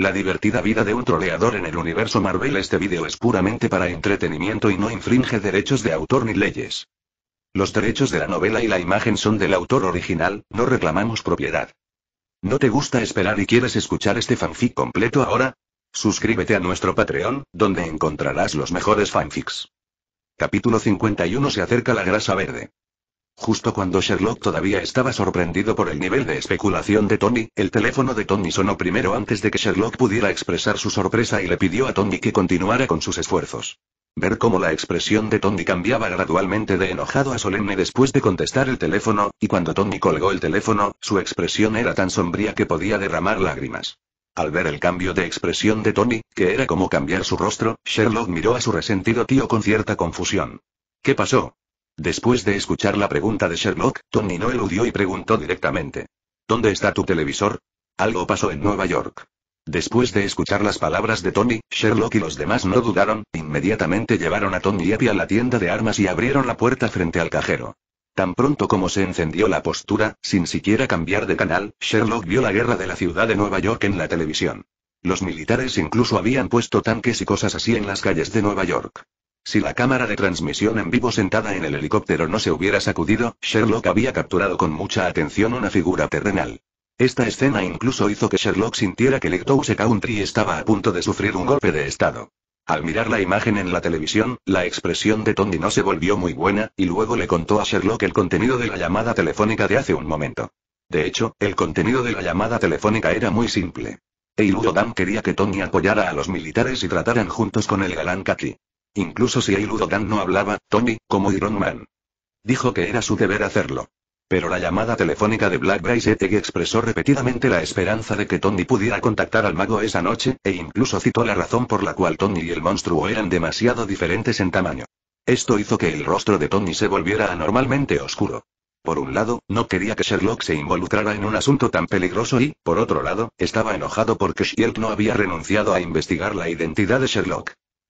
La divertida vida de un troleador en el universo Marvel este vídeo es puramente para entretenimiento y no infringe derechos de autor ni leyes. Los derechos de la novela y la imagen son del autor original, no reclamamos propiedad. ¿No te gusta esperar y quieres escuchar este fanfic completo ahora? Suscríbete a nuestro Patreon, donde encontrarás los mejores fanfics. Capítulo 51 Se acerca la grasa verde. Justo cuando Sherlock todavía estaba sorprendido por el nivel de especulación de Tony, el teléfono de Tony sonó primero antes de que Sherlock pudiera expresar su sorpresa y le pidió a Tony que continuara con sus esfuerzos. Ver cómo la expresión de Tony cambiaba gradualmente de enojado a solemne después de contestar el teléfono, y cuando Tony colgó el teléfono, su expresión era tan sombría que podía derramar lágrimas. Al ver el cambio de expresión de Tony, que era como cambiar su rostro, Sherlock miró a su resentido tío con cierta confusión. ¿Qué pasó? Después de escuchar la pregunta de Sherlock, Tony no eludió y preguntó directamente. ¿Dónde está tu televisor? Algo pasó en Nueva York. Después de escuchar las palabras de Tony, Sherlock y los demás no dudaron, inmediatamente llevaron a Tony y Epi a la tienda de armas y abrieron la puerta frente al cajero. Tan pronto como se encendió la postura, sin siquiera cambiar de canal, Sherlock vio la guerra de la ciudad de Nueva York en la televisión. Los militares incluso habían puesto tanques y cosas así en las calles de Nueva York. Si la cámara de transmisión en vivo sentada en el helicóptero no se hubiera sacudido, Sherlock había capturado con mucha atención una figura terrenal. Esta escena incluso hizo que Sherlock sintiera que Lectouse Country estaba a punto de sufrir un golpe de estado. Al mirar la imagen en la televisión, la expresión de Tony no se volvió muy buena, y luego le contó a Sherlock el contenido de la llamada telefónica de hace un momento. De hecho, el contenido de la llamada telefónica era muy simple. Dan quería que Tony apoyara a los militares y trataran juntos con el galán Kaki. Incluso si Ailudo Dan no hablaba, Tony, como Iron Man. Dijo que era su deber hacerlo. Pero la llamada telefónica de Black Bryce expresó repetidamente la esperanza de que Tony pudiera contactar al mago esa noche, e incluso citó la razón por la cual Tony y el monstruo eran demasiado diferentes en tamaño. Esto hizo que el rostro de Tony se volviera anormalmente oscuro. Por un lado, no quería que Sherlock se involucrara en un asunto tan peligroso y, por otro lado, estaba enojado porque Shield no había renunciado a investigar la identidad de Sherlock.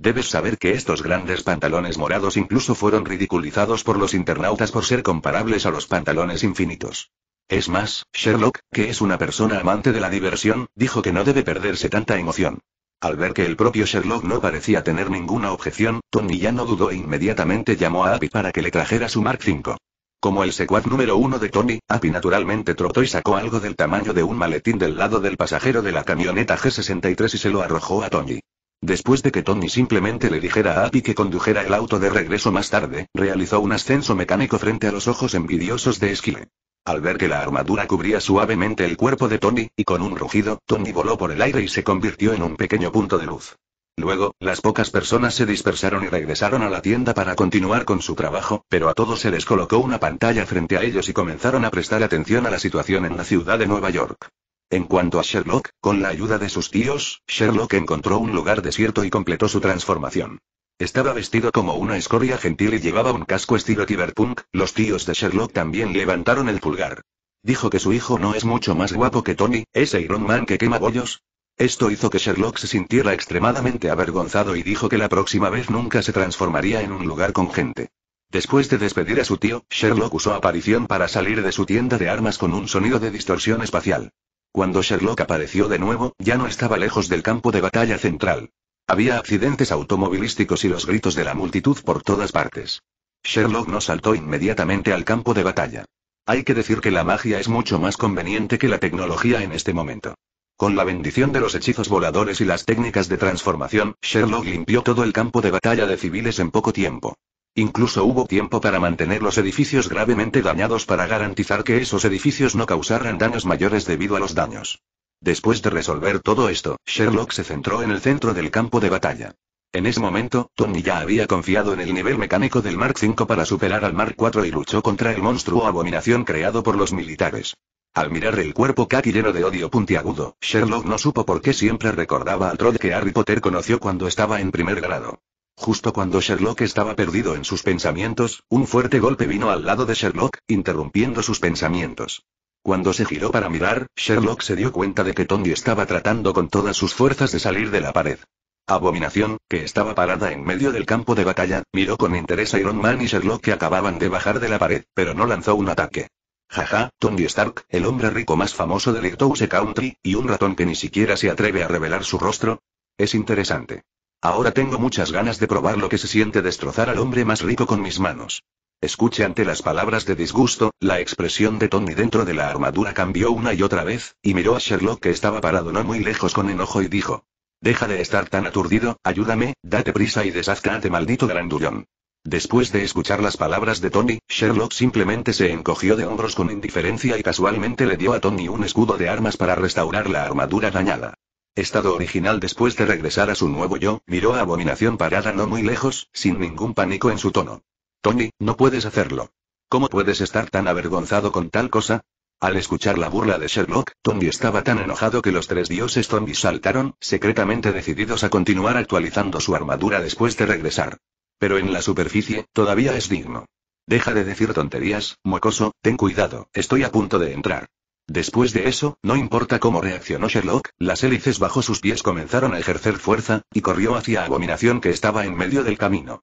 Debes saber que estos grandes pantalones morados incluso fueron ridiculizados por los internautas por ser comparables a los pantalones infinitos. Es más, Sherlock, que es una persona amante de la diversión, dijo que no debe perderse tanta emoción. Al ver que el propio Sherlock no parecía tener ninguna objeción, Tony ya no dudó e inmediatamente llamó a api para que le trajera su Mark V. Como el secuaz número uno de Tony, api naturalmente trotó y sacó algo del tamaño de un maletín del lado del pasajero de la camioneta G63 y se lo arrojó a Tony. Después de que Tony simplemente le dijera a Abby que condujera el auto de regreso más tarde, realizó un ascenso mecánico frente a los ojos envidiosos de Esquile. Al ver que la armadura cubría suavemente el cuerpo de Tony, y con un rugido, Tony voló por el aire y se convirtió en un pequeño punto de luz. Luego, las pocas personas se dispersaron y regresaron a la tienda para continuar con su trabajo, pero a todos se les colocó una pantalla frente a ellos y comenzaron a prestar atención a la situación en la ciudad de Nueva York. En cuanto a Sherlock, con la ayuda de sus tíos, Sherlock encontró un lugar desierto y completó su transformación. Estaba vestido como una escoria gentil y llevaba un casco estilo cyberpunk, los tíos de Sherlock también levantaron el pulgar. Dijo que su hijo no es mucho más guapo que Tony, ese Iron Man que quema bollos. Esto hizo que Sherlock se sintiera extremadamente avergonzado y dijo que la próxima vez nunca se transformaría en un lugar con gente. Después de despedir a su tío, Sherlock usó aparición para salir de su tienda de armas con un sonido de distorsión espacial. Cuando Sherlock apareció de nuevo, ya no estaba lejos del campo de batalla central. Había accidentes automovilísticos y los gritos de la multitud por todas partes. Sherlock no saltó inmediatamente al campo de batalla. Hay que decir que la magia es mucho más conveniente que la tecnología en este momento. Con la bendición de los hechizos voladores y las técnicas de transformación, Sherlock limpió todo el campo de batalla de civiles en poco tiempo. Incluso hubo tiempo para mantener los edificios gravemente dañados para garantizar que esos edificios no causaran daños mayores debido a los daños. Después de resolver todo esto, Sherlock se centró en el centro del campo de batalla. En ese momento, Tony ya había confiado en el nivel mecánico del Mark V para superar al Mark IV y luchó contra el monstruo abominación creado por los militares. Al mirar el cuerpo Kaki lleno de odio puntiagudo, Sherlock no supo por qué siempre recordaba al troll que Harry Potter conoció cuando estaba en primer grado. Justo cuando Sherlock estaba perdido en sus pensamientos, un fuerte golpe vino al lado de Sherlock, interrumpiendo sus pensamientos. Cuando se giró para mirar, Sherlock se dio cuenta de que Tony estaba tratando con todas sus fuerzas de salir de la pared. Abominación, que estaba parada en medio del campo de batalla, miró con interés a Iron Man y Sherlock que acababan de bajar de la pared, pero no lanzó un ataque. Jaja, Tony Stark, el hombre rico más famoso de Ectouse Country, y un ratón que ni siquiera se atreve a revelar su rostro. Es interesante. Ahora tengo muchas ganas de probar lo que se siente destrozar al hombre más rico con mis manos. Escuche ante las palabras de disgusto, la expresión de Tony dentro de la armadura cambió una y otra vez, y miró a Sherlock que estaba parado no muy lejos con enojo y dijo. Deja de estar tan aturdido, ayúdame, date prisa y deshazcate maldito grandullón. Después de escuchar las palabras de Tony, Sherlock simplemente se encogió de hombros con indiferencia y casualmente le dio a Tony un escudo de armas para restaurar la armadura dañada estado original después de regresar a su nuevo yo, miró a Abominación parada no muy lejos, sin ningún pánico en su tono. Tony, no puedes hacerlo. ¿Cómo puedes estar tan avergonzado con tal cosa? Al escuchar la burla de Sherlock, Tony estaba tan enojado que los tres dioses Tony saltaron, secretamente decididos a continuar actualizando su armadura después de regresar. Pero en la superficie, todavía es digno. Deja de decir tonterías, mocoso, ten cuidado, estoy a punto de entrar. Después de eso, no importa cómo reaccionó Sherlock, las hélices bajo sus pies comenzaron a ejercer fuerza, y corrió hacia Abominación que estaba en medio del camino.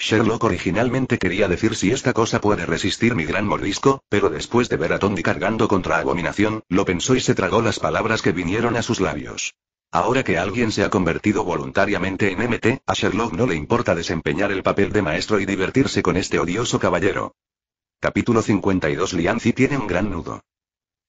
Sherlock originalmente quería decir si esta cosa puede resistir mi gran mordisco, pero después de ver a Tondi cargando contra Abominación, lo pensó y se tragó las palabras que vinieron a sus labios. Ahora que alguien se ha convertido voluntariamente en MT, a Sherlock no le importa desempeñar el papel de maestro y divertirse con este odioso caballero. Capítulo 52 Lianzi tiene un gran nudo.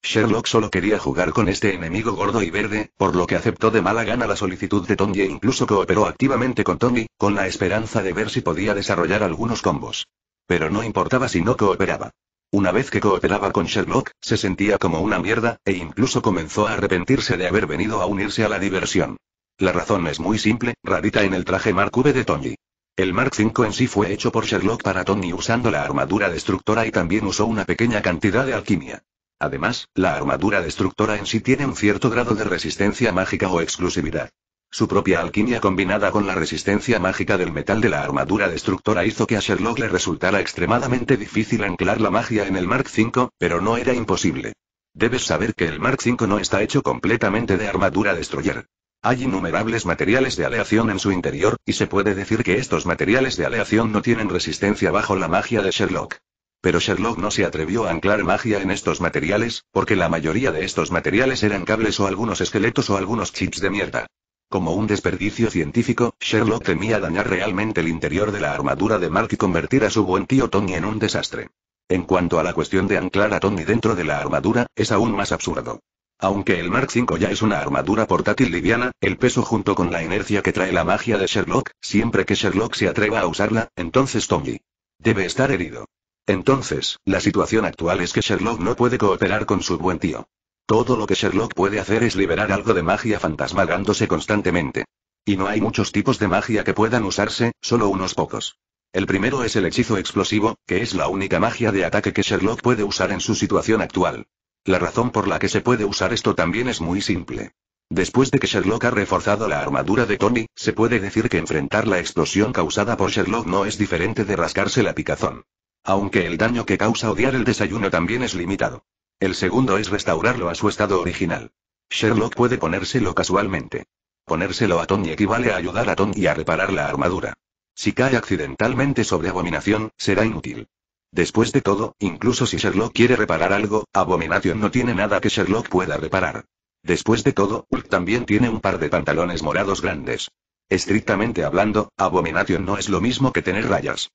Sherlock solo quería jugar con este enemigo gordo y verde, por lo que aceptó de mala gana la solicitud de Tony e incluso cooperó activamente con Tony, con la esperanza de ver si podía desarrollar algunos combos. Pero no importaba si no cooperaba. Una vez que cooperaba con Sherlock, se sentía como una mierda, e incluso comenzó a arrepentirse de haber venido a unirse a la diversión. La razón es muy simple, rarita en el traje Mark V de Tony. El Mark V en sí fue hecho por Sherlock para Tony usando la armadura destructora y también usó una pequeña cantidad de alquimia. Además, la armadura destructora en sí tiene un cierto grado de resistencia mágica o exclusividad. Su propia alquimia combinada con la resistencia mágica del metal de la armadura destructora hizo que a Sherlock le resultara extremadamente difícil anclar la magia en el Mark V, pero no era imposible. Debes saber que el Mark V no está hecho completamente de armadura destroyer. Hay innumerables materiales de aleación en su interior, y se puede decir que estos materiales de aleación no tienen resistencia bajo la magia de Sherlock. Pero Sherlock no se atrevió a anclar magia en estos materiales, porque la mayoría de estos materiales eran cables o algunos esqueletos o algunos chips de mierda. Como un desperdicio científico, Sherlock temía dañar realmente el interior de la armadura de Mark y convertir a su buen tío Tony en un desastre. En cuanto a la cuestión de anclar a Tony dentro de la armadura, es aún más absurdo. Aunque el Mark V ya es una armadura portátil liviana, el peso junto con la inercia que trae la magia de Sherlock, siempre que Sherlock se atreva a usarla, entonces Tony debe estar herido. Entonces, la situación actual es que Sherlock no puede cooperar con su buen tío. Todo lo que Sherlock puede hacer es liberar algo de magia fantasmagándose constantemente. Y no hay muchos tipos de magia que puedan usarse, solo unos pocos. El primero es el hechizo explosivo, que es la única magia de ataque que Sherlock puede usar en su situación actual. La razón por la que se puede usar esto también es muy simple. Después de que Sherlock ha reforzado la armadura de Tony, se puede decir que enfrentar la explosión causada por Sherlock no es diferente de rascarse la picazón. Aunque el daño que causa odiar el desayuno también es limitado. El segundo es restaurarlo a su estado original. Sherlock puede ponérselo casualmente. Ponérselo a Tony equivale a ayudar a Tony a reparar la armadura. Si cae accidentalmente sobre Abominación, será inútil. Después de todo, incluso si Sherlock quiere reparar algo, Abominación no tiene nada que Sherlock pueda reparar. Después de todo, Hulk también tiene un par de pantalones morados grandes. Estrictamente hablando, Abominación no es lo mismo que tener rayas.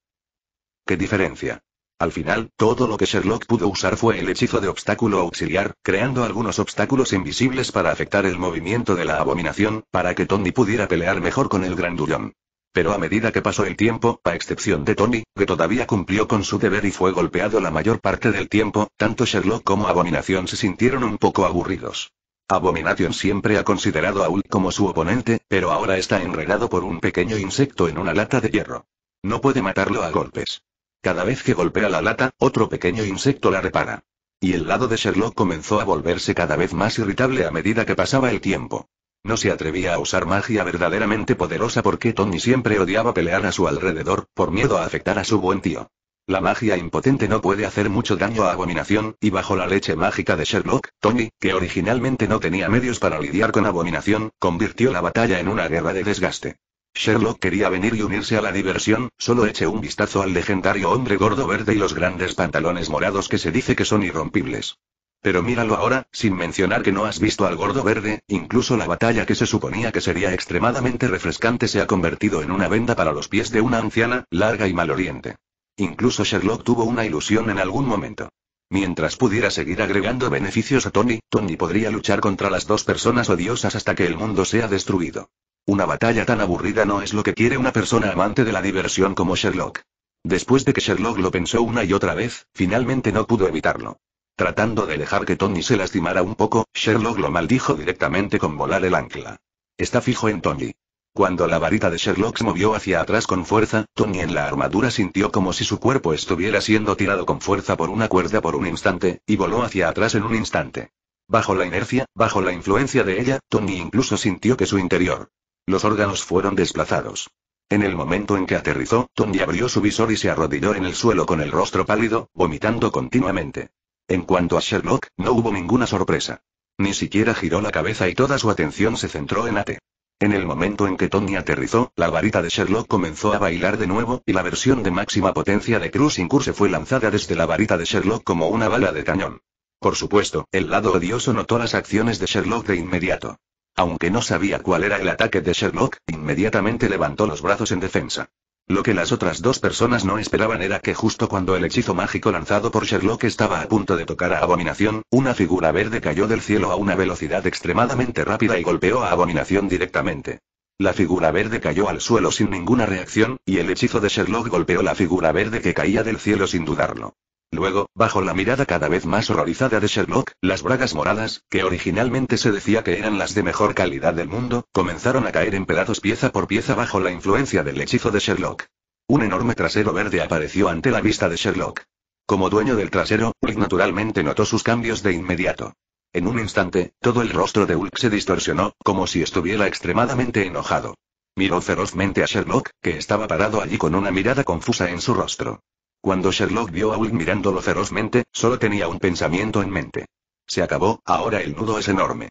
¿Qué diferencia? Al final, todo lo que Sherlock pudo usar fue el hechizo de obstáculo auxiliar, creando algunos obstáculos invisibles para afectar el movimiento de la abominación, para que Tony pudiera pelear mejor con el grandullón. Pero a medida que pasó el tiempo, a excepción de Tony, que todavía cumplió con su deber y fue golpeado la mayor parte del tiempo, tanto Sherlock como Abominación se sintieron un poco aburridos. Abominación siempre ha considerado a Ul como su oponente, pero ahora está enredado por un pequeño insecto en una lata de hierro. No puede matarlo a golpes. Cada vez que golpea la lata, otro pequeño insecto la repara. Y el lado de Sherlock comenzó a volverse cada vez más irritable a medida que pasaba el tiempo. No se atrevía a usar magia verdaderamente poderosa porque Tony siempre odiaba pelear a su alrededor, por miedo a afectar a su buen tío. La magia impotente no puede hacer mucho daño a Abominación, y bajo la leche mágica de Sherlock, Tony, que originalmente no tenía medios para lidiar con Abominación, convirtió la batalla en una guerra de desgaste. Sherlock quería venir y unirse a la diversión, solo eche un vistazo al legendario hombre gordo verde y los grandes pantalones morados que se dice que son irrompibles. Pero míralo ahora, sin mencionar que no has visto al gordo verde, incluso la batalla que se suponía que sería extremadamente refrescante se ha convertido en una venda para los pies de una anciana, larga y mal oriente. Incluso Sherlock tuvo una ilusión en algún momento. Mientras pudiera seguir agregando beneficios a Tony, Tony podría luchar contra las dos personas odiosas hasta que el mundo sea destruido. Una batalla tan aburrida no es lo que quiere una persona amante de la diversión como Sherlock. Después de que Sherlock lo pensó una y otra vez, finalmente no pudo evitarlo. Tratando de dejar que Tony se lastimara un poco, Sherlock lo maldijo directamente con volar el ancla. Está fijo en Tony. Cuando la varita de Sherlock se movió hacia atrás con fuerza, Tony en la armadura sintió como si su cuerpo estuviera siendo tirado con fuerza por una cuerda por un instante, y voló hacia atrás en un instante. Bajo la inercia, bajo la influencia de ella, Tony incluso sintió que su interior los órganos fueron desplazados. En el momento en que aterrizó, Tony abrió su visor y se arrodilló en el suelo con el rostro pálido, vomitando continuamente. En cuanto a Sherlock, no hubo ninguna sorpresa. Ni siquiera giró la cabeza y toda su atención se centró en Ate. En el momento en que Tony aterrizó, la varita de Sherlock comenzó a bailar de nuevo, y la versión de máxima potencia de Cruising Curse fue lanzada desde la varita de Sherlock como una bala de cañón. Por supuesto, el lado odioso notó las acciones de Sherlock de inmediato. Aunque no sabía cuál era el ataque de Sherlock, inmediatamente levantó los brazos en defensa. Lo que las otras dos personas no esperaban era que justo cuando el hechizo mágico lanzado por Sherlock estaba a punto de tocar a Abominación, una figura verde cayó del cielo a una velocidad extremadamente rápida y golpeó a Abominación directamente. La figura verde cayó al suelo sin ninguna reacción, y el hechizo de Sherlock golpeó la figura verde que caía del cielo sin dudarlo. Luego, bajo la mirada cada vez más horrorizada de Sherlock, las bragas moradas, que originalmente se decía que eran las de mejor calidad del mundo, comenzaron a caer en pedazos pieza por pieza bajo la influencia del hechizo de Sherlock. Un enorme trasero verde apareció ante la vista de Sherlock. Como dueño del trasero, Ulk naturalmente notó sus cambios de inmediato. En un instante, todo el rostro de Ulk se distorsionó, como si estuviera extremadamente enojado. Miró ferozmente a Sherlock, que estaba parado allí con una mirada confusa en su rostro. Cuando Sherlock vio a Will mirándolo ferozmente, solo tenía un pensamiento en mente. Se acabó, ahora el nudo es enorme.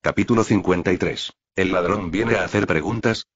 Capítulo 53. ¿El ladrón viene a hacer preguntas?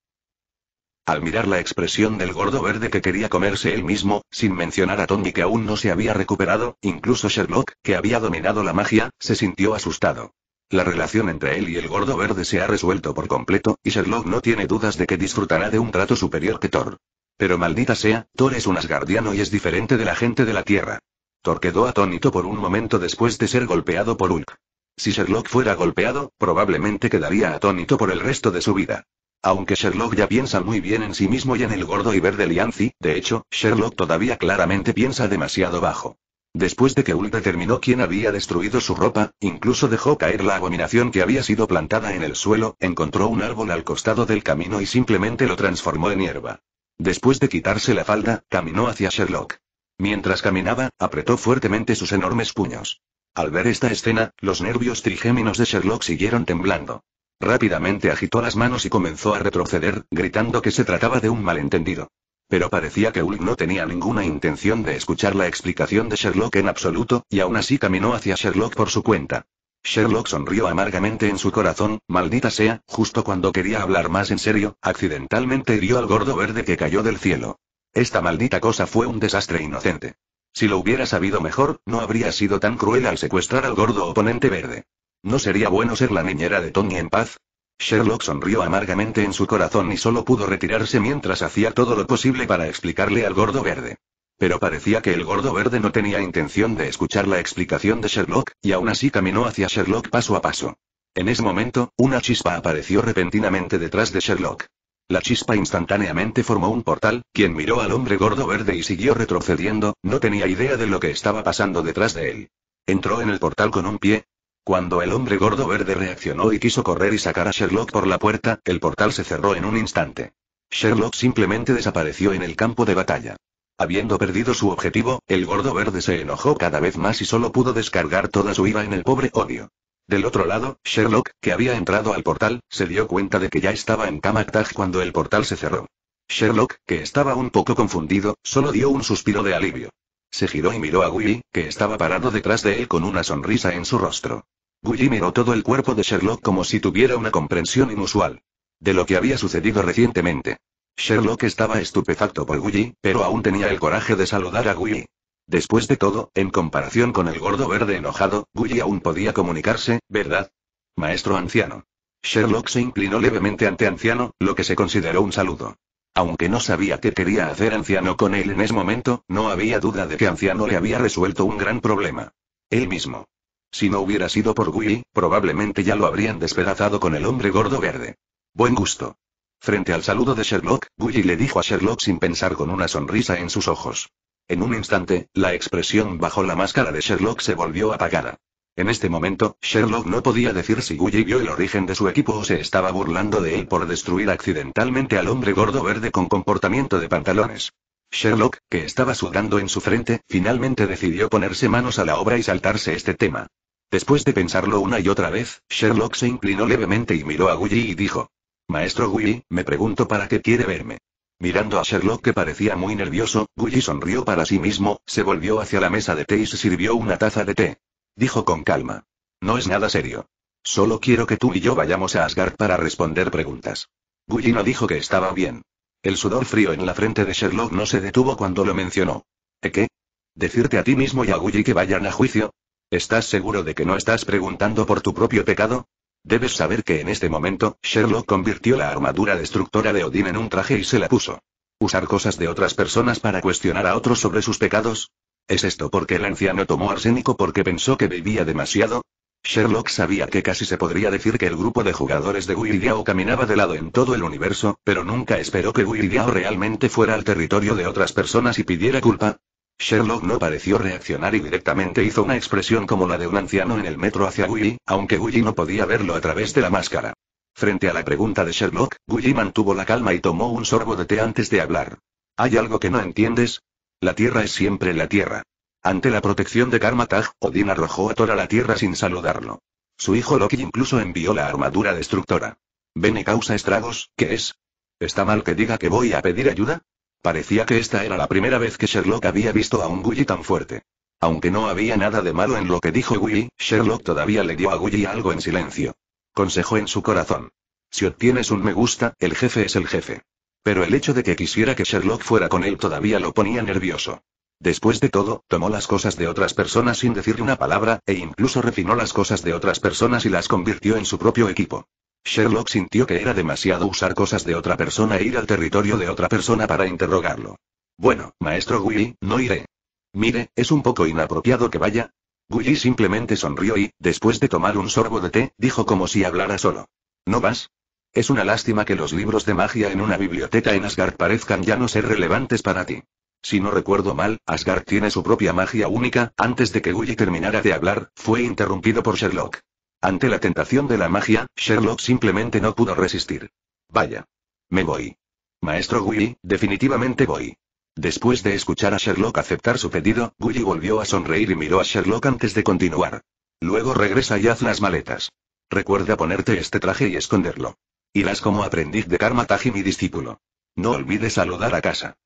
Al mirar la expresión del gordo verde que quería comerse él mismo, sin mencionar a Tony que aún no se había recuperado, incluso Sherlock, que había dominado la magia, se sintió asustado. La relación entre él y el gordo verde se ha resuelto por completo, y Sherlock no tiene dudas de que disfrutará de un trato superior que Thor. Pero maldita sea, Thor es un asgardiano y es diferente de la gente de la Tierra. Thor quedó atónito por un momento después de ser golpeado por Hulk. Si Sherlock fuera golpeado, probablemente quedaría atónito por el resto de su vida. Aunque Sherlock ya piensa muy bien en sí mismo y en el gordo y verde Lianzi, de hecho, Sherlock todavía claramente piensa demasiado bajo. Después de que Hulk determinó quién había destruido su ropa, incluso dejó caer la abominación que había sido plantada en el suelo, encontró un árbol al costado del camino y simplemente lo transformó en hierba. Después de quitarse la falda, caminó hacia Sherlock. Mientras caminaba, apretó fuertemente sus enormes puños. Al ver esta escena, los nervios trigéminos de Sherlock siguieron temblando. Rápidamente agitó las manos y comenzó a retroceder, gritando que se trataba de un malentendido. Pero parecía que Ulm no tenía ninguna intención de escuchar la explicación de Sherlock en absoluto, y aún así caminó hacia Sherlock por su cuenta. Sherlock sonrió amargamente en su corazón, maldita sea, justo cuando quería hablar más en serio, accidentalmente hirió al gordo verde que cayó del cielo. Esta maldita cosa fue un desastre inocente. Si lo hubiera sabido mejor, no habría sido tan cruel al secuestrar al gordo oponente verde. ¿No sería bueno ser la niñera de Tony en paz? Sherlock sonrió amargamente en su corazón y solo pudo retirarse mientras hacía todo lo posible para explicarle al gordo verde. Pero parecía que el gordo verde no tenía intención de escuchar la explicación de Sherlock, y aún así caminó hacia Sherlock paso a paso. En ese momento, una chispa apareció repentinamente detrás de Sherlock. La chispa instantáneamente formó un portal, quien miró al hombre gordo verde y siguió retrocediendo, no tenía idea de lo que estaba pasando detrás de él. Entró en el portal con un pie. Cuando el hombre gordo verde reaccionó y quiso correr y sacar a Sherlock por la puerta, el portal se cerró en un instante. Sherlock simplemente desapareció en el campo de batalla. Habiendo perdido su objetivo, el gordo verde se enojó cada vez más y solo pudo descargar toda su ira en el pobre odio. Del otro lado, Sherlock, que había entrado al portal, se dio cuenta de que ya estaba en Kamaktaj cuando el portal se cerró. Sherlock, que estaba un poco confundido, solo dio un suspiro de alivio. Se giró y miró a Willy, que estaba parado detrás de él con una sonrisa en su rostro. Willy miró todo el cuerpo de Sherlock como si tuviera una comprensión inusual de lo que había sucedido recientemente. Sherlock estaba estupefacto por Guy, pero aún tenía el coraje de saludar a Guy. Después de todo, en comparación con el gordo verde enojado, Guy aún podía comunicarse, ¿verdad? Maestro anciano. Sherlock se inclinó levemente ante anciano, lo que se consideró un saludo. Aunque no sabía qué quería hacer anciano con él en ese momento, no había duda de que anciano le había resuelto un gran problema. Él mismo. Si no hubiera sido por Guy, probablemente ya lo habrían despedazado con el hombre gordo verde. Buen gusto. Frente al saludo de Sherlock, Gully le dijo a Sherlock sin pensar con una sonrisa en sus ojos. En un instante, la expresión bajo la máscara de Sherlock se volvió apagada. En este momento, Sherlock no podía decir si Gully vio el origen de su equipo o se estaba burlando de él por destruir accidentalmente al hombre gordo verde con comportamiento de pantalones. Sherlock, que estaba sudando en su frente, finalmente decidió ponerse manos a la obra y saltarse este tema. Después de pensarlo una y otra vez, Sherlock se inclinó levemente y miró a Gully y dijo, Maestro Gully, me pregunto para qué quiere verme. Mirando a Sherlock que parecía muy nervioso, Gully sonrió para sí mismo, se volvió hacia la mesa de té y se sirvió una taza de té. Dijo con calma. No es nada serio. Solo quiero que tú y yo vayamos a Asgard para responder preguntas. Guy no dijo que estaba bien. El sudor frío en la frente de Sherlock no se detuvo cuando lo mencionó. ¿E qué? ¿Decirte a ti mismo y a Gully que vayan a juicio? ¿Estás seguro de que no estás preguntando por tu propio pecado? Debes saber que en este momento, Sherlock convirtió la armadura destructora de Odín en un traje y se la puso. ¿Usar cosas de otras personas para cuestionar a otros sobre sus pecados? ¿Es esto porque el anciano tomó arsénico porque pensó que bebía demasiado? Sherlock sabía que casi se podría decir que el grupo de jugadores de o caminaba de lado en todo el universo, pero nunca esperó que Williao realmente fuera al territorio de otras personas y pidiera culpa, Sherlock no pareció reaccionar y directamente hizo una expresión como la de un anciano en el metro hacia Willy, aunque Willy no podía verlo a través de la máscara. Frente a la pregunta de Sherlock, Willy mantuvo la calma y tomó un sorbo de té antes de hablar. ¿Hay algo que no entiendes? La Tierra es siempre la Tierra. Ante la protección de Karmataj, Odin arrojó a Thor la Tierra sin saludarlo. Su hijo Loki incluso envió la armadura destructora. y causa estragos, ¿qué es? ¿Está mal que diga que voy a pedir ayuda? Parecía que esta era la primera vez que Sherlock había visto a un Gully tan fuerte. Aunque no había nada de malo en lo que dijo Gully, Sherlock todavía le dio a Gully algo en silencio. Consejó en su corazón. Si obtienes un me gusta, el jefe es el jefe. Pero el hecho de que quisiera que Sherlock fuera con él todavía lo ponía nervioso. Después de todo, tomó las cosas de otras personas sin decir una palabra, e incluso refinó las cosas de otras personas y las convirtió en su propio equipo. Sherlock sintió que era demasiado usar cosas de otra persona e ir al territorio de otra persona para interrogarlo. Bueno, maestro Willy, no iré. Mire, es un poco inapropiado que vaya. Willy simplemente sonrió y, después de tomar un sorbo de té, dijo como si hablara solo. ¿No vas? Es una lástima que los libros de magia en una biblioteca en Asgard parezcan ya no ser relevantes para ti. Si no recuerdo mal, Asgard tiene su propia magia única, antes de que Willy terminara de hablar, fue interrumpido por Sherlock. Ante la tentación de la magia, Sherlock simplemente no pudo resistir. Vaya. Me voy. Maestro Willy, definitivamente voy. Después de escuchar a Sherlock aceptar su pedido, Willy volvió a sonreír y miró a Sherlock antes de continuar. Luego regresa y haz las maletas. Recuerda ponerte este traje y esconderlo. Irás como aprendiz de Karma Taji mi discípulo. No olvides saludar a casa.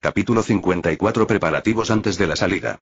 Capítulo 54 Preparativos antes de la salida.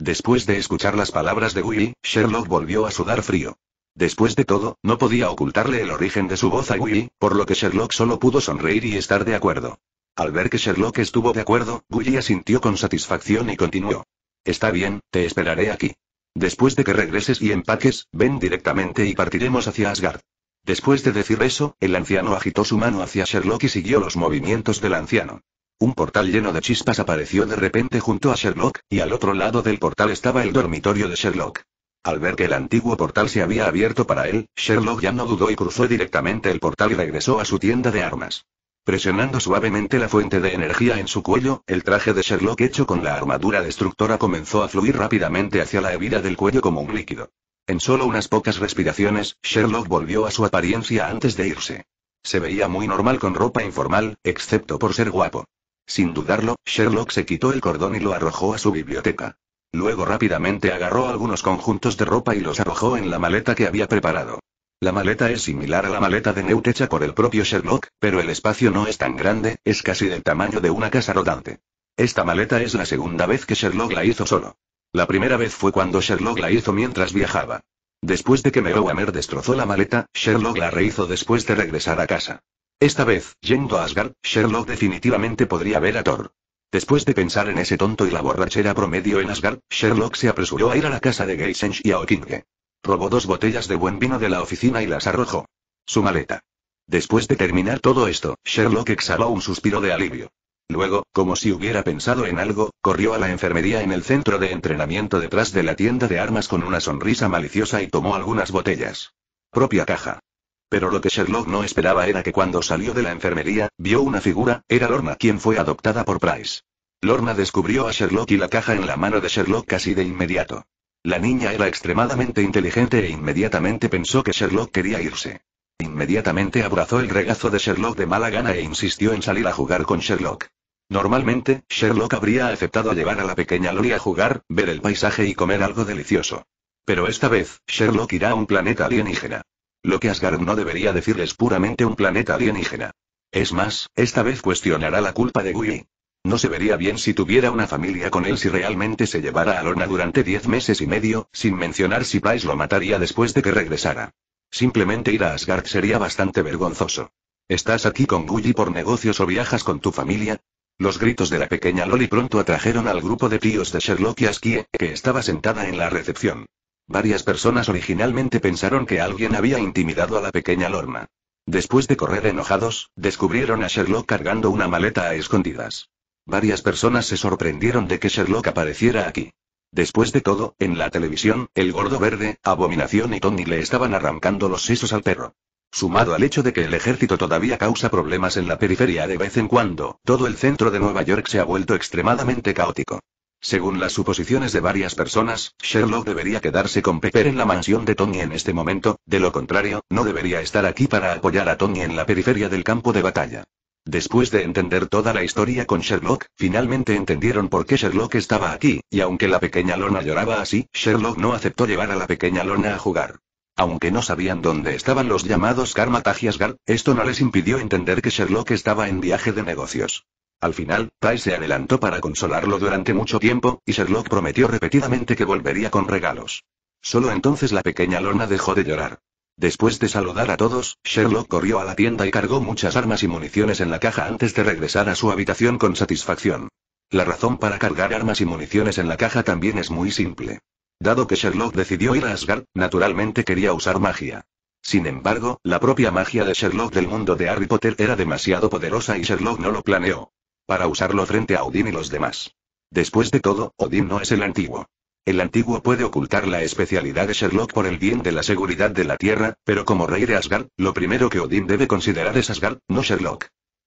Después de escuchar las palabras de Willy, Sherlock volvió a sudar frío. Después de todo, no podía ocultarle el origen de su voz a Willy, por lo que Sherlock solo pudo sonreír y estar de acuerdo. Al ver que Sherlock estuvo de acuerdo, Willy asintió con satisfacción y continuó. Está bien, te esperaré aquí. Después de que regreses y empaques, ven directamente y partiremos hacia Asgard. Después de decir eso, el anciano agitó su mano hacia Sherlock y siguió los movimientos del anciano. Un portal lleno de chispas apareció de repente junto a Sherlock, y al otro lado del portal estaba el dormitorio de Sherlock. Al ver que el antiguo portal se había abierto para él, Sherlock ya no dudó y cruzó directamente el portal y regresó a su tienda de armas. Presionando suavemente la fuente de energía en su cuello, el traje de Sherlock hecho con la armadura destructora comenzó a fluir rápidamente hacia la herida del cuello como un líquido. En solo unas pocas respiraciones, Sherlock volvió a su apariencia antes de irse. Se veía muy normal con ropa informal, excepto por ser guapo. Sin dudarlo, Sherlock se quitó el cordón y lo arrojó a su biblioteca. Luego rápidamente agarró algunos conjuntos de ropa y los arrojó en la maleta que había preparado. La maleta es similar a la maleta de Neutecha hecha por el propio Sherlock, pero el espacio no es tan grande, es casi del tamaño de una casa rodante. Esta maleta es la segunda vez que Sherlock la hizo solo. La primera vez fue cuando Sherlock la hizo mientras viajaba. Después de que Merowamer destrozó la maleta, Sherlock la rehizo después de regresar a casa. Esta vez, yendo a Asgard, Sherlock definitivamente podría ver a Thor. Después de pensar en ese tonto y la borrachera promedio en Asgard, Sherlock se apresuró a ir a la casa de Geisensch y a Okinge. Robó dos botellas de buen vino de la oficina y las arrojó. Su maleta. Después de terminar todo esto, Sherlock exhaló un suspiro de alivio. Luego, como si hubiera pensado en algo, corrió a la enfermería en el centro de entrenamiento detrás de la tienda de armas con una sonrisa maliciosa y tomó algunas botellas. Propia caja. Pero lo que Sherlock no esperaba era que cuando salió de la enfermería, vio una figura, era Lorna quien fue adoptada por Price. Lorna descubrió a Sherlock y la caja en la mano de Sherlock casi de inmediato. La niña era extremadamente inteligente e inmediatamente pensó que Sherlock quería irse. Inmediatamente abrazó el regazo de Sherlock de mala gana e insistió en salir a jugar con Sherlock. Normalmente, Sherlock habría aceptado llevar a la pequeña Lori a jugar, ver el paisaje y comer algo delicioso. Pero esta vez, Sherlock irá a un planeta alienígena. Lo que Asgard no debería decir es puramente un planeta alienígena. Es más, esta vez cuestionará la culpa de Guy. No se vería bien si tuviera una familia con él si realmente se llevara a Lorna durante diez meses y medio, sin mencionar si Price lo mataría después de que regresara. Simplemente ir a Asgard sería bastante vergonzoso. ¿Estás aquí con Guy por negocios o viajas con tu familia? Los gritos de la pequeña Loli pronto atrajeron al grupo de tíos de Sherlock y Askie, que estaba sentada en la recepción. Varias personas originalmente pensaron que alguien había intimidado a la pequeña Lorna. Después de correr enojados, descubrieron a Sherlock cargando una maleta a escondidas. Varias personas se sorprendieron de que Sherlock apareciera aquí. Después de todo, en la televisión, el gordo verde, Abominación y Tony le estaban arrancando los sesos al perro. Sumado al hecho de que el ejército todavía causa problemas en la periferia de vez en cuando, todo el centro de Nueva York se ha vuelto extremadamente caótico. Según las suposiciones de varias personas, Sherlock debería quedarse con Pepper en la mansión de Tony en este momento, de lo contrario, no debería estar aquí para apoyar a Tony en la periferia del campo de batalla. Después de entender toda la historia con Sherlock, finalmente entendieron por qué Sherlock estaba aquí, y aunque la pequeña Lona lloraba así, Sherlock no aceptó llevar a la pequeña Lona a jugar. Aunque no sabían dónde estaban los llamados Karma Tagiasgar, esto no les impidió entender que Sherlock estaba en viaje de negocios. Al final, Tai se adelantó para consolarlo durante mucho tiempo, y Sherlock prometió repetidamente que volvería con regalos. Solo entonces la pequeña lona dejó de llorar. Después de saludar a todos, Sherlock corrió a la tienda y cargó muchas armas y municiones en la caja antes de regresar a su habitación con satisfacción. La razón para cargar armas y municiones en la caja también es muy simple. Dado que Sherlock decidió ir a Asgard, naturalmente quería usar magia. Sin embargo, la propia magia de Sherlock del mundo de Harry Potter era demasiado poderosa y Sherlock no lo planeó para usarlo frente a Odín y los demás. Después de todo, Odín no es el antiguo. El antiguo puede ocultar la especialidad de Sherlock por el bien de la seguridad de la Tierra, pero como rey de Asgard, lo primero que Odín debe considerar es Asgard, no Sherlock.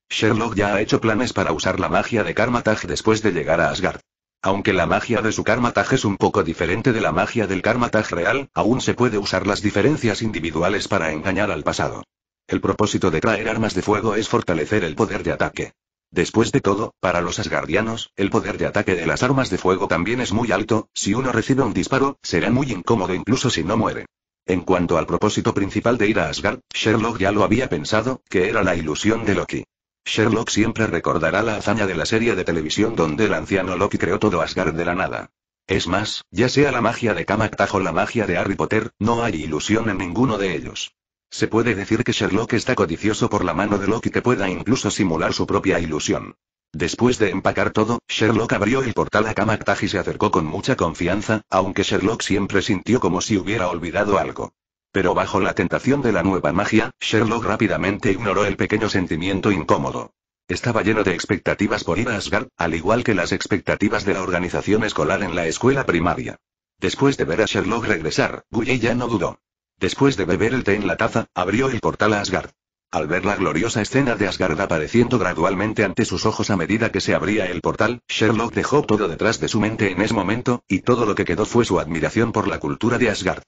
Sherlock ya ha hecho planes para usar la magia de Karmataj después de llegar a Asgard. Aunque la magia de su Karmataj es un poco diferente de la magia del Karmataj real, aún se puede usar las diferencias individuales para engañar al pasado. El propósito de traer armas de fuego es fortalecer el poder de ataque. Después de todo, para los asgardianos, el poder de ataque de las armas de fuego también es muy alto, si uno recibe un disparo, será muy incómodo incluso si no muere. En cuanto al propósito principal de ir a Asgard, Sherlock ya lo había pensado, que era la ilusión de Loki. Sherlock siempre recordará la hazaña de la serie de televisión donde el anciano Loki creó todo Asgard de la nada. Es más, ya sea la magia de Kamaktaj o la magia de Harry Potter, no hay ilusión en ninguno de ellos. Se puede decir que Sherlock está codicioso por la mano de Loki que pueda incluso simular su propia ilusión. Después de empacar todo, Sherlock abrió el portal a Kamaktag y se acercó con mucha confianza, aunque Sherlock siempre sintió como si hubiera olvidado algo. Pero bajo la tentación de la nueva magia, Sherlock rápidamente ignoró el pequeño sentimiento incómodo. Estaba lleno de expectativas por ir a Asgard, al igual que las expectativas de la organización escolar en la escuela primaria. Después de ver a Sherlock regresar, Guye ya no dudó. Después de beber el té en la taza, abrió el portal a Asgard. Al ver la gloriosa escena de Asgard apareciendo gradualmente ante sus ojos a medida que se abría el portal, Sherlock dejó todo detrás de su mente en ese momento, y todo lo que quedó fue su admiración por la cultura de Asgard.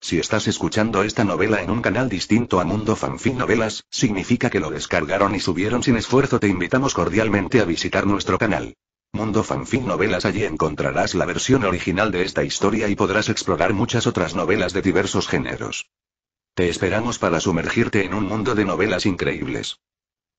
Si estás escuchando esta novela en un canal distinto a Mundo Fanfic Novelas, significa que lo descargaron y subieron sin esfuerzo. Te invitamos cordialmente a visitar nuestro canal. Mundo Fanfic Novelas Allí encontrarás la versión original de esta historia y podrás explorar muchas otras novelas de diversos géneros. Te esperamos para sumergirte en un mundo de novelas increíbles.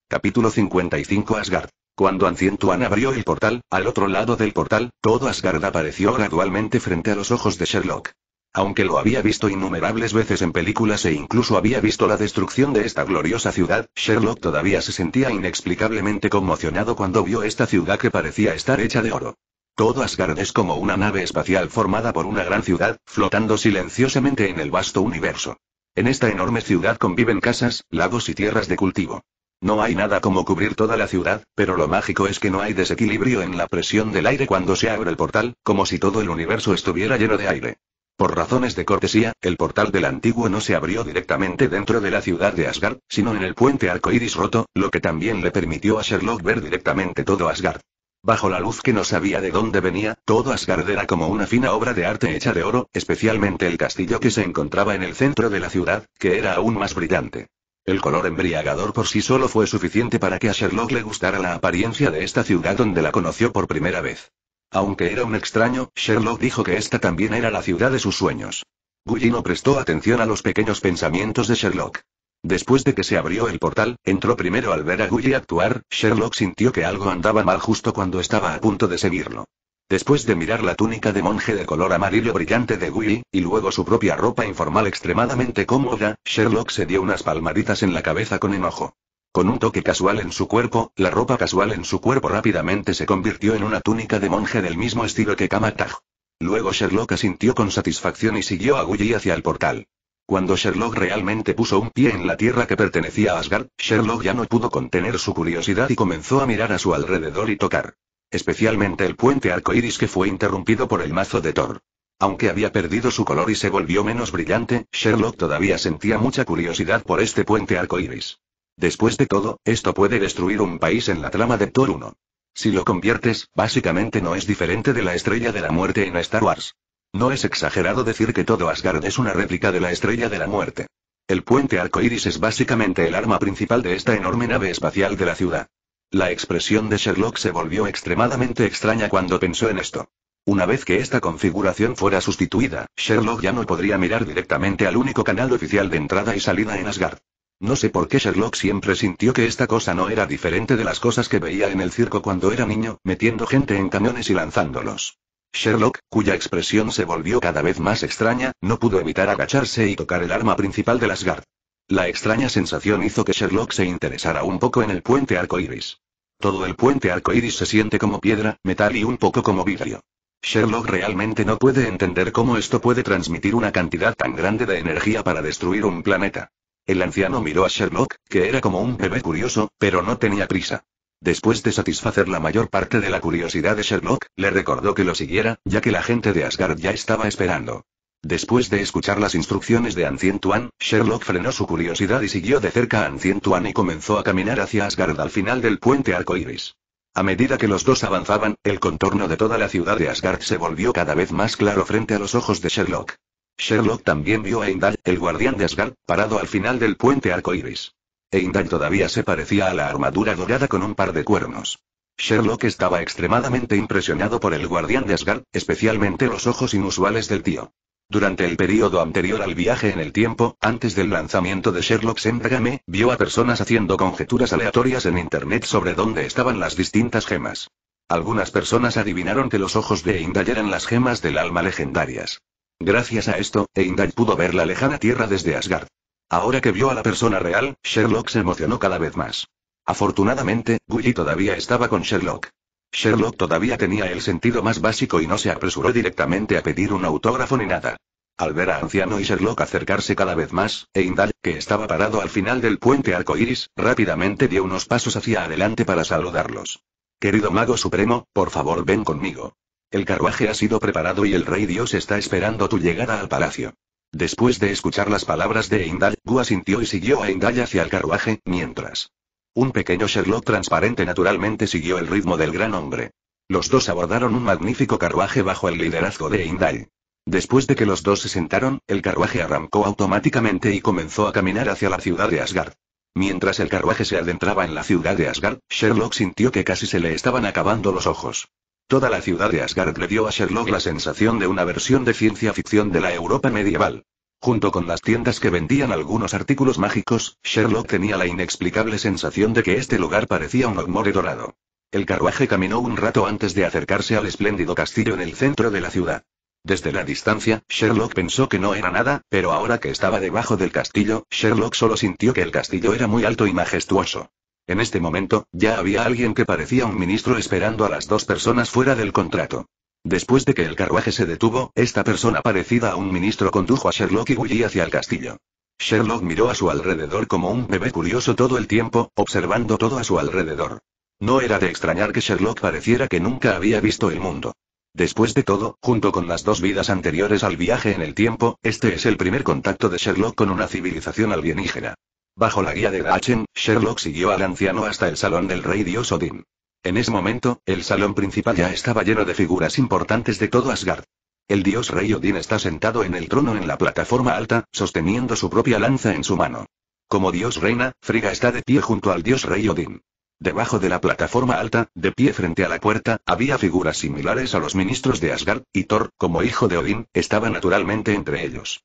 Capítulo 55 Asgard. Cuando Ancientuan abrió el portal, al otro lado del portal, todo Asgard apareció gradualmente frente a los ojos de Sherlock. Aunque lo había visto innumerables veces en películas e incluso había visto la destrucción de esta gloriosa ciudad, Sherlock todavía se sentía inexplicablemente conmocionado cuando vio esta ciudad que parecía estar hecha de oro. Todo Asgard es como una nave espacial formada por una gran ciudad, flotando silenciosamente en el vasto universo. En esta enorme ciudad conviven casas, lagos y tierras de cultivo. No hay nada como cubrir toda la ciudad, pero lo mágico es que no hay desequilibrio en la presión del aire cuando se abre el portal, como si todo el universo estuviera lleno de aire. Por razones de cortesía, el portal del antiguo no se abrió directamente dentro de la ciudad de Asgard, sino en el puente arcoíris roto, lo que también le permitió a Sherlock ver directamente todo Asgard. Bajo la luz que no sabía de dónde venía, todo Asgard era como una fina obra de arte hecha de oro, especialmente el castillo que se encontraba en el centro de la ciudad, que era aún más brillante. El color embriagador por sí solo fue suficiente para que a Sherlock le gustara la apariencia de esta ciudad donde la conoció por primera vez. Aunque era un extraño, Sherlock dijo que esta también era la ciudad de sus sueños. no prestó atención a los pequeños pensamientos de Sherlock. Después de que se abrió el portal, entró primero al ver a Gully actuar, Sherlock sintió que algo andaba mal justo cuando estaba a punto de seguirlo. Después de mirar la túnica de monje de color amarillo brillante de Gully, y luego su propia ropa informal extremadamente cómoda, Sherlock se dio unas palmaditas en la cabeza con enojo. Con un toque casual en su cuerpo, la ropa casual en su cuerpo rápidamente se convirtió en una túnica de monje del mismo estilo que Kamatag. Luego Sherlock asintió con satisfacción y siguió a Gully hacia el portal. Cuando Sherlock realmente puso un pie en la tierra que pertenecía a Asgard, Sherlock ya no pudo contener su curiosidad y comenzó a mirar a su alrededor y tocar. Especialmente el puente arcoíris que fue interrumpido por el mazo de Thor. Aunque había perdido su color y se volvió menos brillante, Sherlock todavía sentía mucha curiosidad por este puente arcoíris. Después de todo, esto puede destruir un país en la trama de Thor 1. Si lo conviertes, básicamente no es diferente de la estrella de la muerte en Star Wars. No es exagerado decir que todo Asgard es una réplica de la estrella de la muerte. El puente arcoíris es básicamente el arma principal de esta enorme nave espacial de la ciudad. La expresión de Sherlock se volvió extremadamente extraña cuando pensó en esto. Una vez que esta configuración fuera sustituida, Sherlock ya no podría mirar directamente al único canal oficial de entrada y salida en Asgard. No sé por qué Sherlock siempre sintió que esta cosa no era diferente de las cosas que veía en el circo cuando era niño, metiendo gente en camiones y lanzándolos. Sherlock, cuya expresión se volvió cada vez más extraña, no pudo evitar agacharse y tocar el arma principal de las Asgard. La extraña sensación hizo que Sherlock se interesara un poco en el puente arcoíris. Todo el puente arcoíris se siente como piedra, metal y un poco como vidrio. Sherlock realmente no puede entender cómo esto puede transmitir una cantidad tan grande de energía para destruir un planeta. El anciano miró a Sherlock, que era como un bebé curioso, pero no tenía prisa. Después de satisfacer la mayor parte de la curiosidad de Sherlock, le recordó que lo siguiera, ya que la gente de Asgard ya estaba esperando. Después de escuchar las instrucciones de Ancien Tuan, Sherlock frenó su curiosidad y siguió de cerca a Ancien Tuan y comenzó a caminar hacia Asgard al final del puente arcoíris. A medida que los dos avanzaban, el contorno de toda la ciudad de Asgard se volvió cada vez más claro frente a los ojos de Sherlock. Sherlock también vio a Indal, el guardián de Asgard, parado al final del puente arcoíris. Eindal todavía se parecía a la armadura dorada con un par de cuernos. Sherlock estaba extremadamente impresionado por el guardián de Asgard, especialmente los ojos inusuales del tío. Durante el período anterior al viaje en el tiempo, antes del lanzamiento de Sherlock Endgame, vio a personas haciendo conjeturas aleatorias en Internet sobre dónde estaban las distintas gemas. Algunas personas adivinaron que los ojos de Eindal eran las gemas del alma legendarias. Gracias a esto, Eindal pudo ver la lejana tierra desde Asgard. Ahora que vio a la persona real, Sherlock se emocionó cada vez más. Afortunadamente, Willy todavía estaba con Sherlock. Sherlock todavía tenía el sentido más básico y no se apresuró directamente a pedir un autógrafo ni nada. Al ver a Anciano y Sherlock acercarse cada vez más, Eindal, que estaba parado al final del puente arcoíris, rápidamente dio unos pasos hacia adelante para saludarlos. Querido mago supremo, por favor ven conmigo. El carruaje ha sido preparado y el rey Dios está esperando tu llegada al palacio. Después de escuchar las palabras de Indal, Gu asintió y siguió a Indal hacia el carruaje, mientras. Un pequeño Sherlock transparente naturalmente siguió el ritmo del gran hombre. Los dos abordaron un magnífico carruaje bajo el liderazgo de Indal. Después de que los dos se sentaron, el carruaje arrancó automáticamente y comenzó a caminar hacia la ciudad de Asgard. Mientras el carruaje se adentraba en la ciudad de Asgard, Sherlock sintió que casi se le estaban acabando los ojos. Toda la ciudad de Asgard le dio a Sherlock la sensación de una versión de ciencia ficción de la Europa medieval. Junto con las tiendas que vendían algunos artículos mágicos, Sherlock tenía la inexplicable sensación de que este lugar parecía un hormore dorado. El carruaje caminó un rato antes de acercarse al espléndido castillo en el centro de la ciudad. Desde la distancia, Sherlock pensó que no era nada, pero ahora que estaba debajo del castillo, Sherlock solo sintió que el castillo era muy alto y majestuoso. En este momento, ya había alguien que parecía un ministro esperando a las dos personas fuera del contrato. Después de que el carruaje se detuvo, esta persona parecida a un ministro condujo a Sherlock y Willy hacia el castillo. Sherlock miró a su alrededor como un bebé curioso todo el tiempo, observando todo a su alrededor. No era de extrañar que Sherlock pareciera que nunca había visto el mundo. Después de todo, junto con las dos vidas anteriores al viaje en el tiempo, este es el primer contacto de Sherlock con una civilización alienígena. Bajo la guía de Gachen, Sherlock siguió al anciano hasta el salón del rey dios Odín. En ese momento, el salón principal ya estaba lleno de figuras importantes de todo Asgard. El dios rey Odín está sentado en el trono en la plataforma alta, sosteniendo su propia lanza en su mano. Como dios reina, Frigga está de pie junto al dios rey Odín. Debajo de la plataforma alta, de pie frente a la puerta, había figuras similares a los ministros de Asgard, y Thor, como hijo de Odín, estaba naturalmente entre ellos.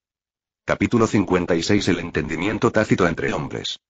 Capítulo 56 El entendimiento tácito entre hombres.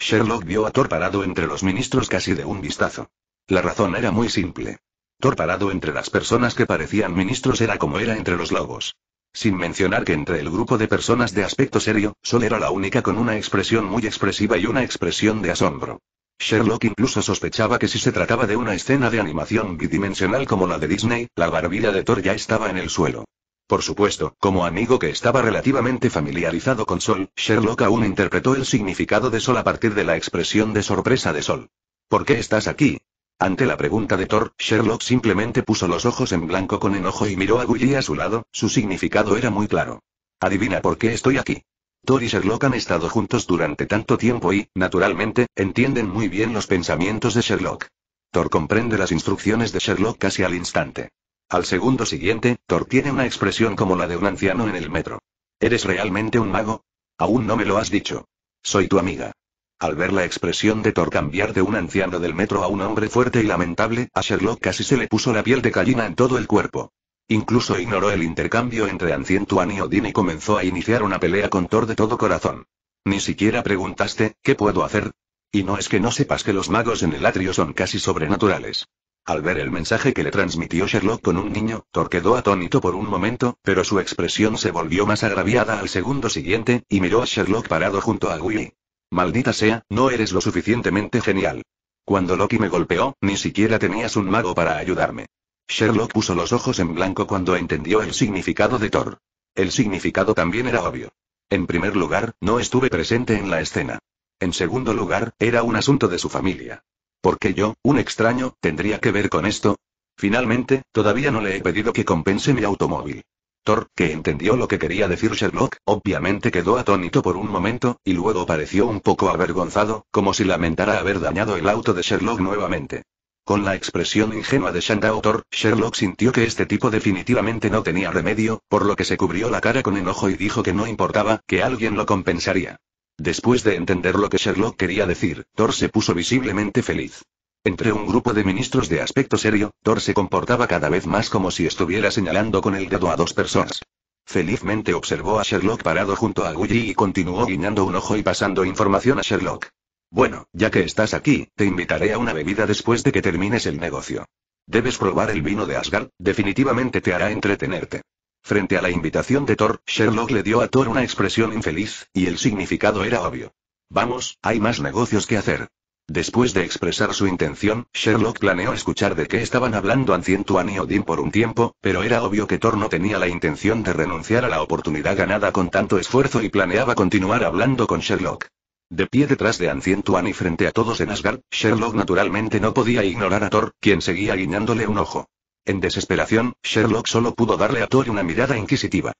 Sherlock vio a Thor parado entre los ministros casi de un vistazo. La razón era muy simple. Thor parado entre las personas que parecían ministros era como era entre los lobos. Sin mencionar que entre el grupo de personas de aspecto serio, Sol era la única con una expresión muy expresiva y una expresión de asombro. Sherlock incluso sospechaba que si se trataba de una escena de animación bidimensional como la de Disney, la barbilla de Thor ya estaba en el suelo. Por supuesto, como amigo que estaba relativamente familiarizado con Sol, Sherlock aún interpretó el significado de Sol a partir de la expresión de sorpresa de Sol. ¿Por qué estás aquí? Ante la pregunta de Thor, Sherlock simplemente puso los ojos en blanco con enojo y miró a Gully a su lado, su significado era muy claro. Adivina por qué estoy aquí. Thor y Sherlock han estado juntos durante tanto tiempo y, naturalmente, entienden muy bien los pensamientos de Sherlock. Thor comprende las instrucciones de Sherlock casi al instante. Al segundo siguiente, Thor tiene una expresión como la de un anciano en el metro. ¿Eres realmente un mago? Aún no me lo has dicho. Soy tu amiga. Al ver la expresión de Thor cambiar de un anciano del metro a un hombre fuerte y lamentable, a Sherlock casi se le puso la piel de gallina en todo el cuerpo. Incluso ignoró el intercambio entre Ancientuan y Odin y comenzó a iniciar una pelea con Thor de todo corazón. Ni siquiera preguntaste, ¿qué puedo hacer? Y no es que no sepas que los magos en el atrio son casi sobrenaturales. Al ver el mensaje que le transmitió Sherlock con un niño, Thor quedó atónito por un momento, pero su expresión se volvió más agraviada al segundo siguiente, y miró a Sherlock parado junto a Willy. Maldita sea, no eres lo suficientemente genial. Cuando Loki me golpeó, ni siquiera tenías un mago para ayudarme. Sherlock puso los ojos en blanco cuando entendió el significado de Thor. El significado también era obvio. En primer lugar, no estuve presente en la escena. En segundo lugar, era un asunto de su familia. ¿Por qué yo, un extraño, tendría que ver con esto? Finalmente, todavía no le he pedido que compense mi automóvil. Thor, que entendió lo que quería decir Sherlock, obviamente quedó atónito por un momento, y luego pareció un poco avergonzado, como si lamentara haber dañado el auto de Sherlock nuevamente. Con la expresión ingenua de Shandao Thor, Sherlock sintió que este tipo definitivamente no tenía remedio, por lo que se cubrió la cara con enojo y dijo que no importaba, que alguien lo compensaría. Después de entender lo que Sherlock quería decir, Thor se puso visiblemente feliz. Entre un grupo de ministros de aspecto serio, Thor se comportaba cada vez más como si estuviera señalando con el dedo a dos personas. Felizmente observó a Sherlock parado junto a Gulli y continuó guiñando un ojo y pasando información a Sherlock. Bueno, ya que estás aquí, te invitaré a una bebida después de que termines el negocio. Debes probar el vino de Asgard, definitivamente te hará entretenerte. Frente a la invitación de Thor, Sherlock le dio a Thor una expresión infeliz, y el significado era obvio. Vamos, hay más negocios que hacer. Después de expresar su intención, Sherlock planeó escuchar de qué estaban hablando Ancientuan y Odín por un tiempo, pero era obvio que Thor no tenía la intención de renunciar a la oportunidad ganada con tanto esfuerzo y planeaba continuar hablando con Sherlock. De pie detrás de Ancientuan y frente a todos en Asgard, Sherlock naturalmente no podía ignorar a Thor, quien seguía guiñándole un ojo. En desesperación, Sherlock solo pudo darle a Thor una mirada inquisitiva.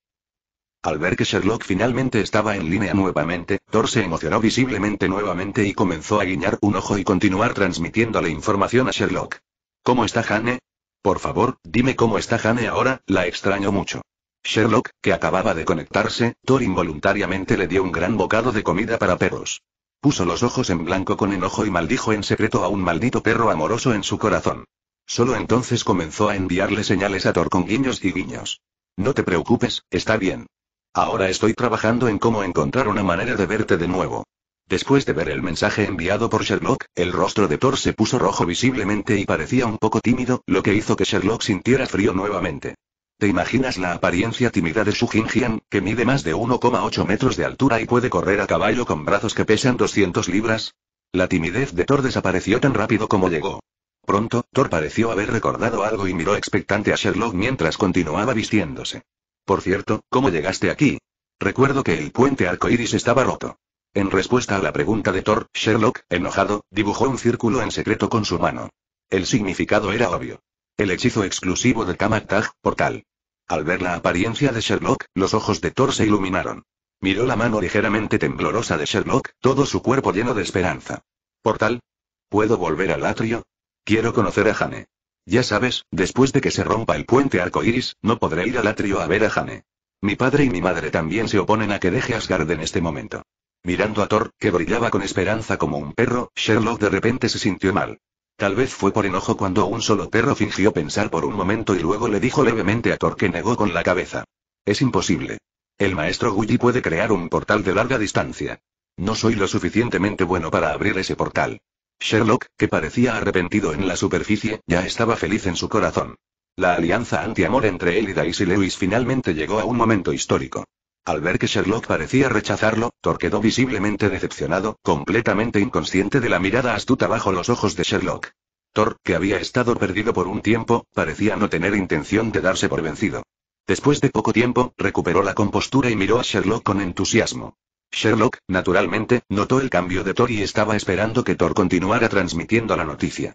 Al ver que Sherlock finalmente estaba en línea nuevamente, Thor se emocionó visiblemente nuevamente y comenzó a guiñar un ojo y continuar transmitiéndole información a Sherlock. ¿Cómo está Jane? Por favor, dime cómo está Jane ahora, la extraño mucho. Sherlock, que acababa de conectarse, Thor involuntariamente le dio un gran bocado de comida para perros. Puso los ojos en blanco con enojo y maldijo en secreto a un maldito perro amoroso en su corazón. Solo entonces comenzó a enviarle señales a Thor con guiños y guiños. No te preocupes, está bien. Ahora estoy trabajando en cómo encontrar una manera de verte de nuevo. Después de ver el mensaje enviado por Sherlock, el rostro de Thor se puso rojo visiblemente y parecía un poco tímido, lo que hizo que Sherlock sintiera frío nuevamente. ¿Te imaginas la apariencia tímida de su Jinjian, que mide más de 1,8 metros de altura y puede correr a caballo con brazos que pesan 200 libras? La timidez de Thor desapareció tan rápido como llegó. Pronto, Thor pareció haber recordado algo y miró expectante a Sherlock mientras continuaba vistiéndose. Por cierto, ¿cómo llegaste aquí? Recuerdo que el puente arcoíris estaba roto. En respuesta a la pregunta de Thor, Sherlock, enojado, dibujó un círculo en secreto con su mano. El significado era obvio. El hechizo exclusivo de Kamatag, portal. Al ver la apariencia de Sherlock, los ojos de Thor se iluminaron. Miró la mano ligeramente temblorosa de Sherlock, todo su cuerpo lleno de esperanza. ¿Portal? ¿Puedo volver al atrio? Quiero conocer a Jane. Ya sabes, después de que se rompa el puente iris, no podré ir al atrio a ver a Jane. Mi padre y mi madre también se oponen a que deje Asgard en este momento. Mirando a Thor, que brillaba con esperanza como un perro, Sherlock de repente se sintió mal. Tal vez fue por enojo cuando un solo perro fingió pensar por un momento y luego le dijo levemente a Thor que negó con la cabeza. Es imposible. El maestro Gulli puede crear un portal de larga distancia. No soy lo suficientemente bueno para abrir ese portal. Sherlock, que parecía arrepentido en la superficie, ya estaba feliz en su corazón. La alianza antiamor entre él y Daisy Lewis finalmente llegó a un momento histórico. Al ver que Sherlock parecía rechazarlo, Thor quedó visiblemente decepcionado, completamente inconsciente de la mirada astuta bajo los ojos de Sherlock. Thor, que había estado perdido por un tiempo, parecía no tener intención de darse por vencido. Después de poco tiempo, recuperó la compostura y miró a Sherlock con entusiasmo. Sherlock, naturalmente, notó el cambio de Thor y estaba esperando que Thor continuara transmitiendo la noticia.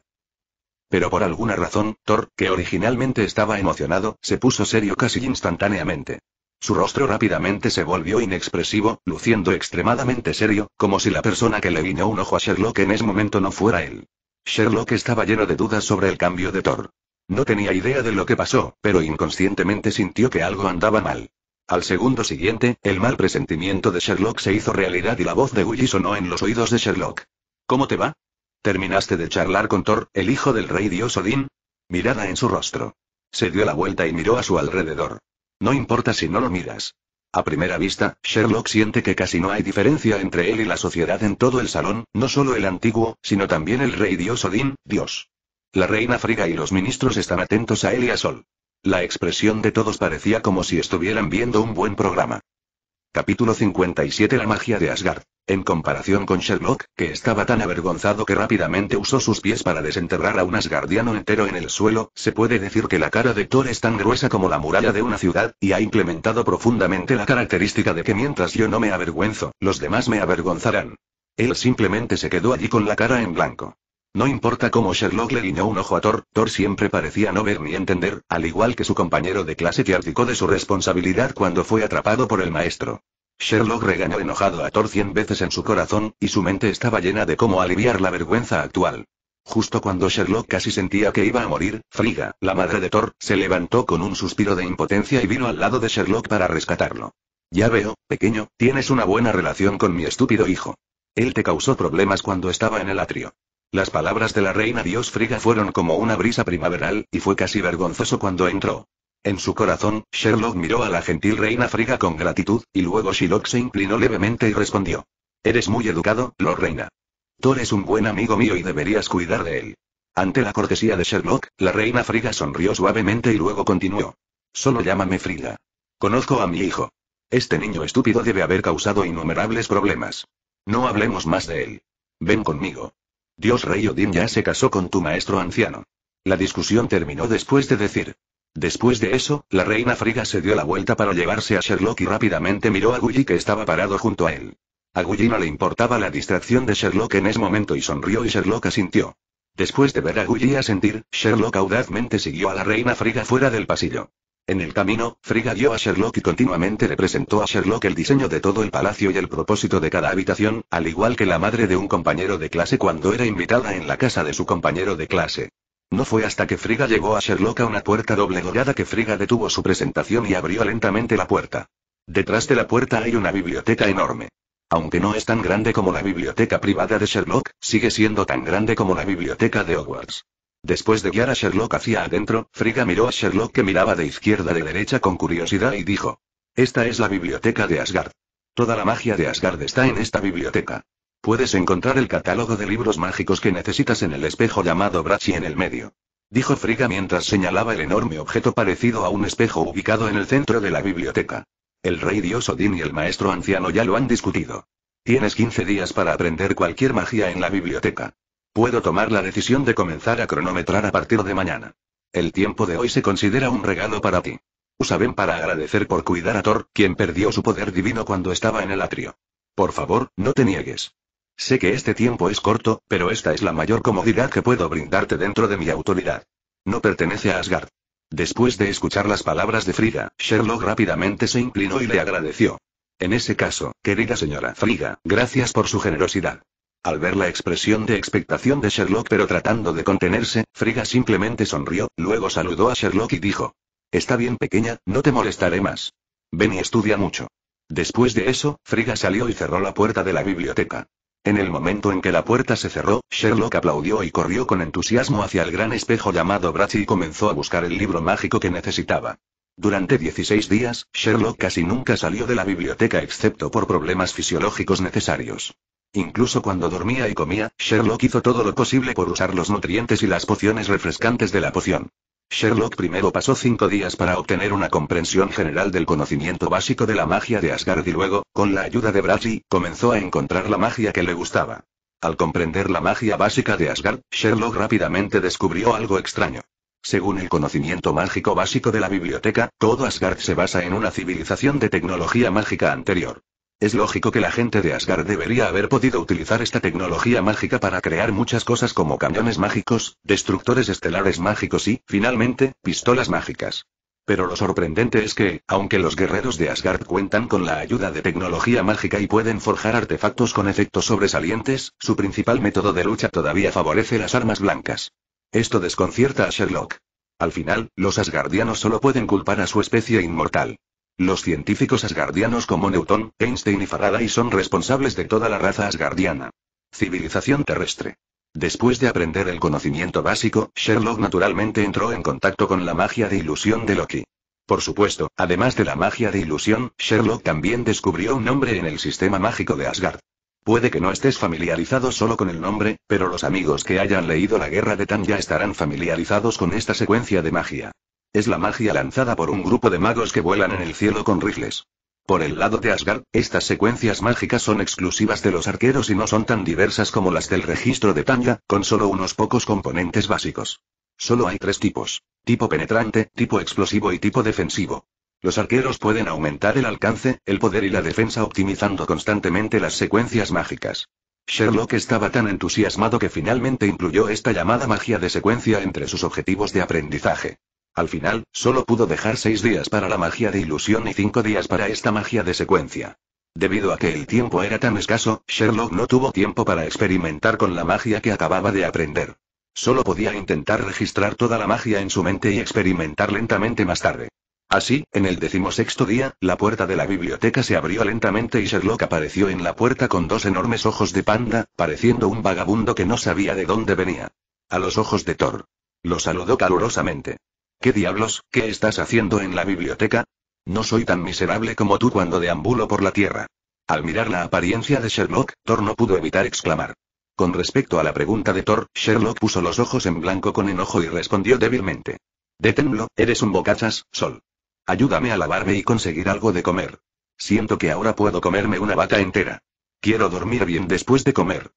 Pero por alguna razón, Thor, que originalmente estaba emocionado, se puso serio casi instantáneamente. Su rostro rápidamente se volvió inexpresivo, luciendo extremadamente serio, como si la persona que le guiñó un ojo a Sherlock en ese momento no fuera él. Sherlock estaba lleno de dudas sobre el cambio de Thor. No tenía idea de lo que pasó, pero inconscientemente sintió que algo andaba mal. Al segundo siguiente, el mal presentimiento de Sherlock se hizo realidad y la voz de Willy sonó en los oídos de Sherlock. ¿Cómo te va? ¿Terminaste de charlar con Thor, el hijo del rey dios Odin. Mirada en su rostro. Se dio la vuelta y miró a su alrededor. No importa si no lo miras. A primera vista, Sherlock siente que casi no hay diferencia entre él y la sociedad en todo el salón, no solo el antiguo, sino también el rey dios Odin, dios. La reina Friga y los ministros están atentos a él y a Sol. La expresión de todos parecía como si estuvieran viendo un buen programa. Capítulo 57 La magia de Asgard. En comparación con Sherlock, que estaba tan avergonzado que rápidamente usó sus pies para desenterrar a un asgardiano entero en el suelo, se puede decir que la cara de Thor es tan gruesa como la muralla de una ciudad, y ha implementado profundamente la característica de que mientras yo no me avergüenzo, los demás me avergonzarán. Él simplemente se quedó allí con la cara en blanco. No importa cómo Sherlock le guiñó un ojo a Thor, Thor siempre parecía no ver ni entender, al igual que su compañero de clase que articó de su responsabilidad cuando fue atrapado por el maestro. Sherlock regañó enojado a Thor cien veces en su corazón, y su mente estaba llena de cómo aliviar la vergüenza actual. Justo cuando Sherlock casi sentía que iba a morir, Friga, la madre de Thor, se levantó con un suspiro de impotencia y vino al lado de Sherlock para rescatarlo. Ya veo, pequeño, tienes una buena relación con mi estúpido hijo. Él te causó problemas cuando estaba en el atrio. Las palabras de la reina dios friga fueron como una brisa primaveral, y fue casi vergonzoso cuando entró. En su corazón, Sherlock miró a la gentil reina Friga con gratitud, y luego Sherlock se inclinó levemente y respondió. Eres muy educado, Lord Reina. —Tú eres un buen amigo mío y deberías cuidar de él. Ante la cortesía de Sherlock, la reina Friga sonrió suavemente y luego continuó. Solo llámame Friga. Conozco a mi hijo. Este niño estúpido debe haber causado innumerables problemas. No hablemos más de él. Ven conmigo. Dios Rey Odin ya se casó con tu maestro anciano. La discusión terminó después de decir. Después de eso, la reina Friga se dio la vuelta para llevarse a Sherlock y rápidamente miró a Gully que estaba parado junto a él. A Gully no le importaba la distracción de Sherlock en ese momento y sonrió y Sherlock asintió. Después de ver a Gully asentir, Sherlock audazmente siguió a la reina Friga fuera del pasillo. En el camino, Frigga dio a Sherlock y continuamente le presentó a Sherlock el diseño de todo el palacio y el propósito de cada habitación, al igual que la madre de un compañero de clase cuando era invitada en la casa de su compañero de clase. No fue hasta que Frigga llegó a Sherlock a una puerta doble dorada que Frigga detuvo su presentación y abrió lentamente la puerta. Detrás de la puerta hay una biblioteca enorme. Aunque no es tan grande como la biblioteca privada de Sherlock, sigue siendo tan grande como la biblioteca de Hogwarts. Después de guiar a Sherlock hacia adentro, Frigga miró a Sherlock que miraba de izquierda a derecha con curiosidad y dijo. Esta es la biblioteca de Asgard. Toda la magia de Asgard está en esta biblioteca. Puedes encontrar el catálogo de libros mágicos que necesitas en el espejo llamado Brachi en el medio. Dijo Frigga mientras señalaba el enorme objeto parecido a un espejo ubicado en el centro de la biblioteca. El rey dios Odín y el maestro anciano ya lo han discutido. Tienes 15 días para aprender cualquier magia en la biblioteca. Puedo tomar la decisión de comenzar a cronometrar a partir de mañana. El tiempo de hoy se considera un regalo para ti. Ben para agradecer por cuidar a Thor, quien perdió su poder divino cuando estaba en el atrio. Por favor, no te niegues. Sé que este tiempo es corto, pero esta es la mayor comodidad que puedo brindarte dentro de mi autoridad. No pertenece a Asgard. Después de escuchar las palabras de Frida, Sherlock rápidamente se inclinó y le agradeció. En ese caso, querida señora Frida, gracias por su generosidad. Al ver la expresión de expectación de Sherlock pero tratando de contenerse, Friga simplemente sonrió, luego saludó a Sherlock y dijo. Está bien pequeña, no te molestaré más. Ven y estudia mucho. Después de eso, Friga salió y cerró la puerta de la biblioteca. En el momento en que la puerta se cerró, Sherlock aplaudió y corrió con entusiasmo hacia el gran espejo llamado Brachi y comenzó a buscar el libro mágico que necesitaba. Durante 16 días, Sherlock casi nunca salió de la biblioteca excepto por problemas fisiológicos necesarios. Incluso cuando dormía y comía, Sherlock hizo todo lo posible por usar los nutrientes y las pociones refrescantes de la poción. Sherlock primero pasó cinco días para obtener una comprensión general del conocimiento básico de la magia de Asgard y luego, con la ayuda de Bradley, comenzó a encontrar la magia que le gustaba. Al comprender la magia básica de Asgard, Sherlock rápidamente descubrió algo extraño. Según el conocimiento mágico básico de la biblioteca, todo Asgard se basa en una civilización de tecnología mágica anterior. Es lógico que la gente de Asgard debería haber podido utilizar esta tecnología mágica para crear muchas cosas como cañones mágicos, destructores estelares mágicos y, finalmente, pistolas mágicas. Pero lo sorprendente es que, aunque los guerreros de Asgard cuentan con la ayuda de tecnología mágica y pueden forjar artefactos con efectos sobresalientes, su principal método de lucha todavía favorece las armas blancas. Esto desconcierta a Sherlock. Al final, los asgardianos solo pueden culpar a su especie inmortal. Los científicos asgardianos como Newton, Einstein y Faraday son responsables de toda la raza asgardiana. Civilización terrestre. Después de aprender el conocimiento básico, Sherlock naturalmente entró en contacto con la magia de ilusión de Loki. Por supuesto, además de la magia de ilusión, Sherlock también descubrió un nombre en el sistema mágico de Asgard. Puede que no estés familiarizado solo con el nombre, pero los amigos que hayan leído La Guerra de Tan ya estarán familiarizados con esta secuencia de magia. Es la magia lanzada por un grupo de magos que vuelan en el cielo con rifles. Por el lado de Asgard, estas secuencias mágicas son exclusivas de los arqueros y no son tan diversas como las del registro de Tanya, con solo unos pocos componentes básicos. Solo hay tres tipos. Tipo penetrante, tipo explosivo y tipo defensivo. Los arqueros pueden aumentar el alcance, el poder y la defensa optimizando constantemente las secuencias mágicas. Sherlock estaba tan entusiasmado que finalmente incluyó esta llamada magia de secuencia entre sus objetivos de aprendizaje. Al final, solo pudo dejar seis días para la magia de ilusión y cinco días para esta magia de secuencia. Debido a que el tiempo era tan escaso, Sherlock no tuvo tiempo para experimentar con la magia que acababa de aprender. Solo podía intentar registrar toda la magia en su mente y experimentar lentamente más tarde. Así, en el decimosexto día, la puerta de la biblioteca se abrió lentamente y Sherlock apareció en la puerta con dos enormes ojos de panda, pareciendo un vagabundo que no sabía de dónde venía. A los ojos de Thor. Lo saludó calurosamente. ¿Qué diablos, qué estás haciendo en la biblioteca? No soy tan miserable como tú cuando deambulo por la tierra. Al mirar la apariencia de Sherlock, Thor no pudo evitar exclamar. Con respecto a la pregunta de Thor, Sherlock puso los ojos en blanco con enojo y respondió débilmente. Deténlo, eres un bocachas, Sol. Ayúdame a lavarme y conseguir algo de comer. Siento que ahora puedo comerme una vaca entera. Quiero dormir bien después de comer.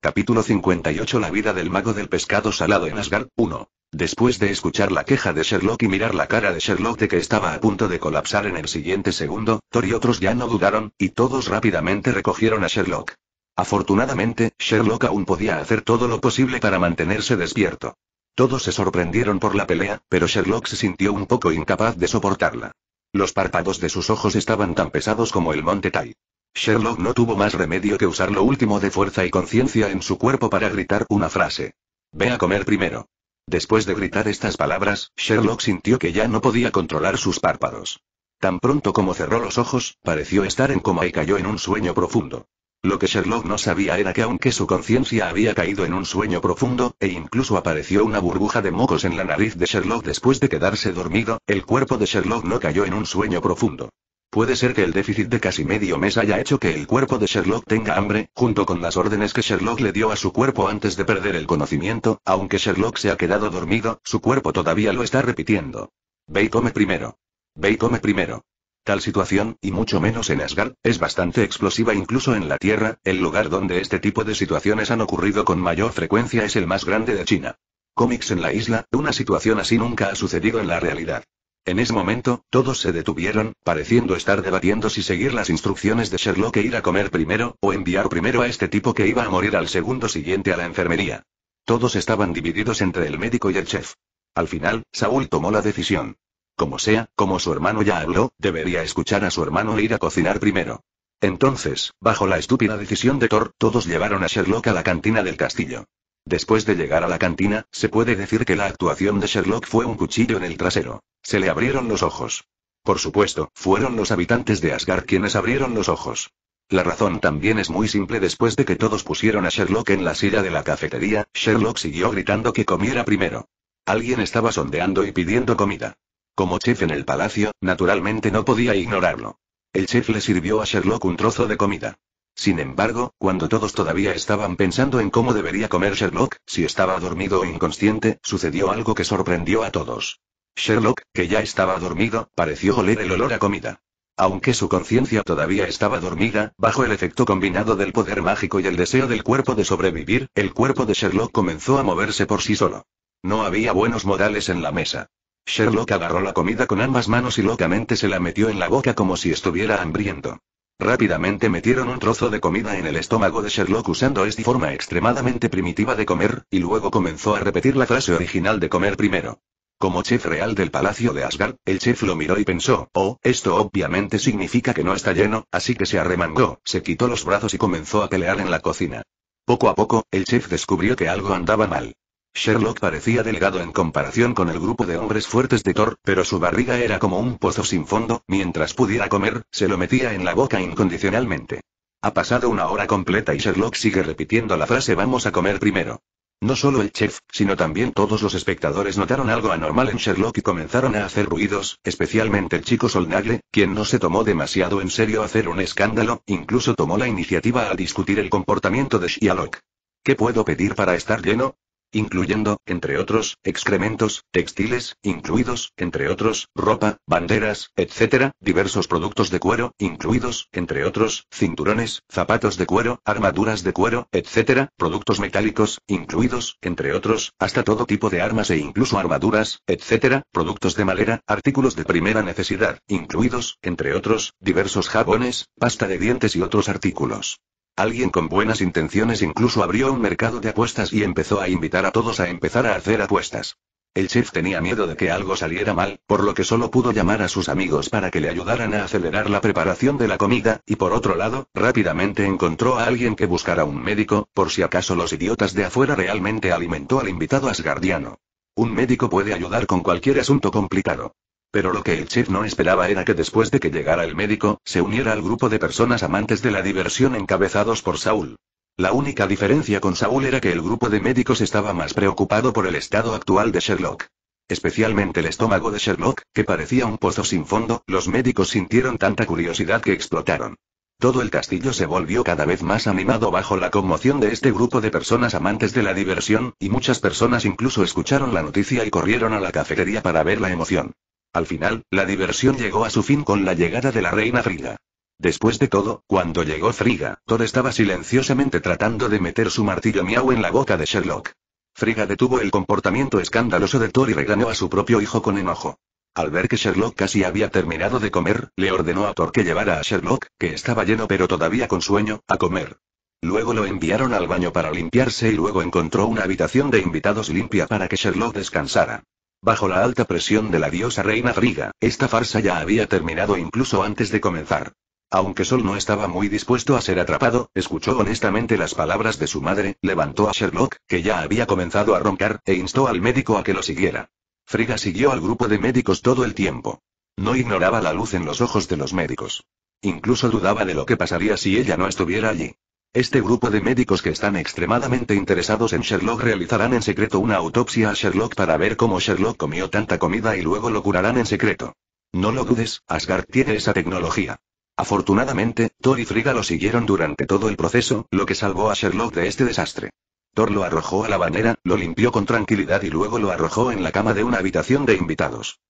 Capítulo 58 La vida del mago del pescado salado en Asgard, 1. Después de escuchar la queja de Sherlock y mirar la cara de Sherlock de que estaba a punto de colapsar en el siguiente segundo, Thor y otros ya no dudaron, y todos rápidamente recogieron a Sherlock. Afortunadamente, Sherlock aún podía hacer todo lo posible para mantenerse despierto. Todos se sorprendieron por la pelea, pero Sherlock se sintió un poco incapaz de soportarla. Los párpados de sus ojos estaban tan pesados como el monte Tai. Sherlock no tuvo más remedio que usar lo último de fuerza y conciencia en su cuerpo para gritar una frase. Ve a comer primero. Después de gritar estas palabras, Sherlock sintió que ya no podía controlar sus párpados. Tan pronto como cerró los ojos, pareció estar en coma y cayó en un sueño profundo. Lo que Sherlock no sabía era que aunque su conciencia había caído en un sueño profundo, e incluso apareció una burbuja de mocos en la nariz de Sherlock después de quedarse dormido, el cuerpo de Sherlock no cayó en un sueño profundo. Puede ser que el déficit de casi medio mes haya hecho que el cuerpo de Sherlock tenga hambre, junto con las órdenes que Sherlock le dio a su cuerpo antes de perder el conocimiento, aunque Sherlock se ha quedado dormido, su cuerpo todavía lo está repitiendo. Ve y come primero. Ve y come primero. Tal situación, y mucho menos en Asgard, es bastante explosiva incluso en la Tierra, el lugar donde este tipo de situaciones han ocurrido con mayor frecuencia es el más grande de China. Cómics en la isla, una situación así nunca ha sucedido en la realidad. En ese momento, todos se detuvieron, pareciendo estar debatiendo si seguir las instrucciones de Sherlock e ir a comer primero, o enviar primero a este tipo que iba a morir al segundo siguiente a la enfermería. Todos estaban divididos entre el médico y el chef. Al final, Saúl tomó la decisión. Como sea, como su hermano ya habló, debería escuchar a su hermano e ir a cocinar primero. Entonces, bajo la estúpida decisión de Thor, todos llevaron a Sherlock a la cantina del castillo. Después de llegar a la cantina, se puede decir que la actuación de Sherlock fue un cuchillo en el trasero. Se le abrieron los ojos. Por supuesto, fueron los habitantes de Asgard quienes abrieron los ojos. La razón también es muy simple después de que todos pusieron a Sherlock en la silla de la cafetería, Sherlock siguió gritando que comiera primero. Alguien estaba sondeando y pidiendo comida. Como chef en el palacio, naturalmente no podía ignorarlo. El chef le sirvió a Sherlock un trozo de comida. Sin embargo, cuando todos todavía estaban pensando en cómo debería comer Sherlock, si estaba dormido o inconsciente, sucedió algo que sorprendió a todos. Sherlock, que ya estaba dormido, pareció oler el olor a comida. Aunque su conciencia todavía estaba dormida, bajo el efecto combinado del poder mágico y el deseo del cuerpo de sobrevivir, el cuerpo de Sherlock comenzó a moverse por sí solo. No había buenos modales en la mesa. Sherlock agarró la comida con ambas manos y locamente se la metió en la boca como si estuviera hambriento. Rápidamente metieron un trozo de comida en el estómago de Sherlock usando esta forma extremadamente primitiva de comer, y luego comenzó a repetir la frase original de comer primero. Como chef real del Palacio de Asgard, el chef lo miró y pensó, oh, esto obviamente significa que no está lleno, así que se arremangó, se quitó los brazos y comenzó a pelear en la cocina. Poco a poco, el chef descubrió que algo andaba mal. Sherlock parecía delgado en comparación con el grupo de hombres fuertes de Thor, pero su barriga era como un pozo sin fondo, mientras pudiera comer, se lo metía en la boca incondicionalmente. Ha pasado una hora completa y Sherlock sigue repitiendo la frase vamos a comer primero. No solo el chef, sino también todos los espectadores notaron algo anormal en Sherlock y comenzaron a hacer ruidos, especialmente el chico Solnagle, quien no se tomó demasiado en serio hacer un escándalo, incluso tomó la iniciativa al discutir el comportamiento de Sherlock. ¿Qué puedo pedir para estar lleno? incluyendo, entre otros, excrementos, textiles, incluidos, entre otros, ropa, banderas, etc., diversos productos de cuero, incluidos, entre otros, cinturones, zapatos de cuero, armaduras de cuero, etc., productos metálicos, incluidos, entre otros, hasta todo tipo de armas e incluso armaduras, etc., productos de madera, artículos de primera necesidad, incluidos, entre otros, diversos jabones, pasta de dientes y otros artículos. Alguien con buenas intenciones incluso abrió un mercado de apuestas y empezó a invitar a todos a empezar a hacer apuestas. El chef tenía miedo de que algo saliera mal, por lo que solo pudo llamar a sus amigos para que le ayudaran a acelerar la preparación de la comida, y por otro lado, rápidamente encontró a alguien que buscara un médico, por si acaso los idiotas de afuera realmente alimentó al invitado asgardiano. Un médico puede ayudar con cualquier asunto complicado. Pero lo que el chef no esperaba era que después de que llegara el médico, se uniera al grupo de personas amantes de la diversión encabezados por Saúl. La única diferencia con Saúl era que el grupo de médicos estaba más preocupado por el estado actual de Sherlock. Especialmente el estómago de Sherlock, que parecía un pozo sin fondo, los médicos sintieron tanta curiosidad que explotaron. Todo el castillo se volvió cada vez más animado bajo la conmoción de este grupo de personas amantes de la diversión, y muchas personas incluso escucharon la noticia y corrieron a la cafetería para ver la emoción. Al final, la diversión llegó a su fin con la llegada de la reina Frigga. Después de todo, cuando llegó Friga, Thor estaba silenciosamente tratando de meter su martillo miau en la boca de Sherlock. Friga detuvo el comportamiento escandaloso de Thor y regañó a su propio hijo con enojo. Al ver que Sherlock casi había terminado de comer, le ordenó a Thor que llevara a Sherlock, que estaba lleno pero todavía con sueño, a comer. Luego lo enviaron al baño para limpiarse y luego encontró una habitación de invitados limpia para que Sherlock descansara. Bajo la alta presión de la diosa reina Frigga, esta farsa ya había terminado incluso antes de comenzar. Aunque Sol no estaba muy dispuesto a ser atrapado, escuchó honestamente las palabras de su madre, levantó a Sherlock, que ya había comenzado a roncar, e instó al médico a que lo siguiera. Friga siguió al grupo de médicos todo el tiempo. No ignoraba la luz en los ojos de los médicos. Incluso dudaba de lo que pasaría si ella no estuviera allí. Este grupo de médicos que están extremadamente interesados en Sherlock realizarán en secreto una autopsia a Sherlock para ver cómo Sherlock comió tanta comida y luego lo curarán en secreto. No lo dudes, Asgard tiene esa tecnología. Afortunadamente, Thor y Frigga lo siguieron durante todo el proceso, lo que salvó a Sherlock de este desastre. Thor lo arrojó a la banera, lo limpió con tranquilidad y luego lo arrojó en la cama de una habitación de invitados.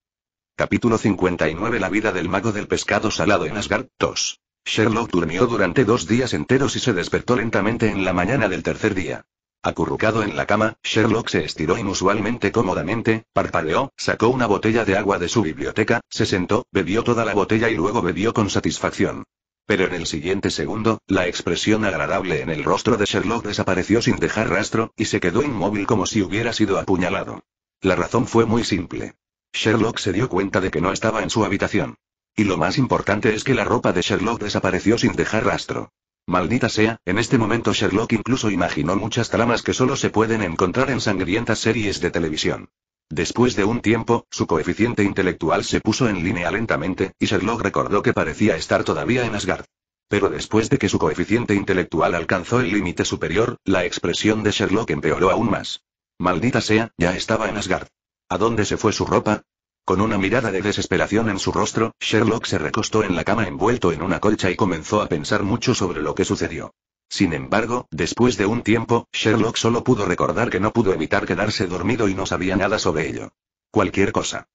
Capítulo 59 La vida del mago del pescado salado en Asgard 2. Sherlock durmió durante dos días enteros y se despertó lentamente en la mañana del tercer día. Acurrucado en la cama, Sherlock se estiró inusualmente cómodamente, parpadeó, sacó una botella de agua de su biblioteca, se sentó, bebió toda la botella y luego bebió con satisfacción. Pero en el siguiente segundo, la expresión agradable en el rostro de Sherlock desapareció sin dejar rastro, y se quedó inmóvil como si hubiera sido apuñalado. La razón fue muy simple. Sherlock se dio cuenta de que no estaba en su habitación. Y lo más importante es que la ropa de Sherlock desapareció sin dejar rastro. Maldita sea, en este momento Sherlock incluso imaginó muchas tramas que solo se pueden encontrar en sangrientas series de televisión. Después de un tiempo, su coeficiente intelectual se puso en línea lentamente, y Sherlock recordó que parecía estar todavía en Asgard. Pero después de que su coeficiente intelectual alcanzó el límite superior, la expresión de Sherlock empeoró aún más. Maldita sea, ya estaba en Asgard. ¿A dónde se fue su ropa? Con una mirada de desesperación en su rostro, Sherlock se recostó en la cama envuelto en una colcha y comenzó a pensar mucho sobre lo que sucedió. Sin embargo, después de un tiempo, Sherlock solo pudo recordar que no pudo evitar quedarse dormido y no sabía nada sobre ello. Cualquier cosa.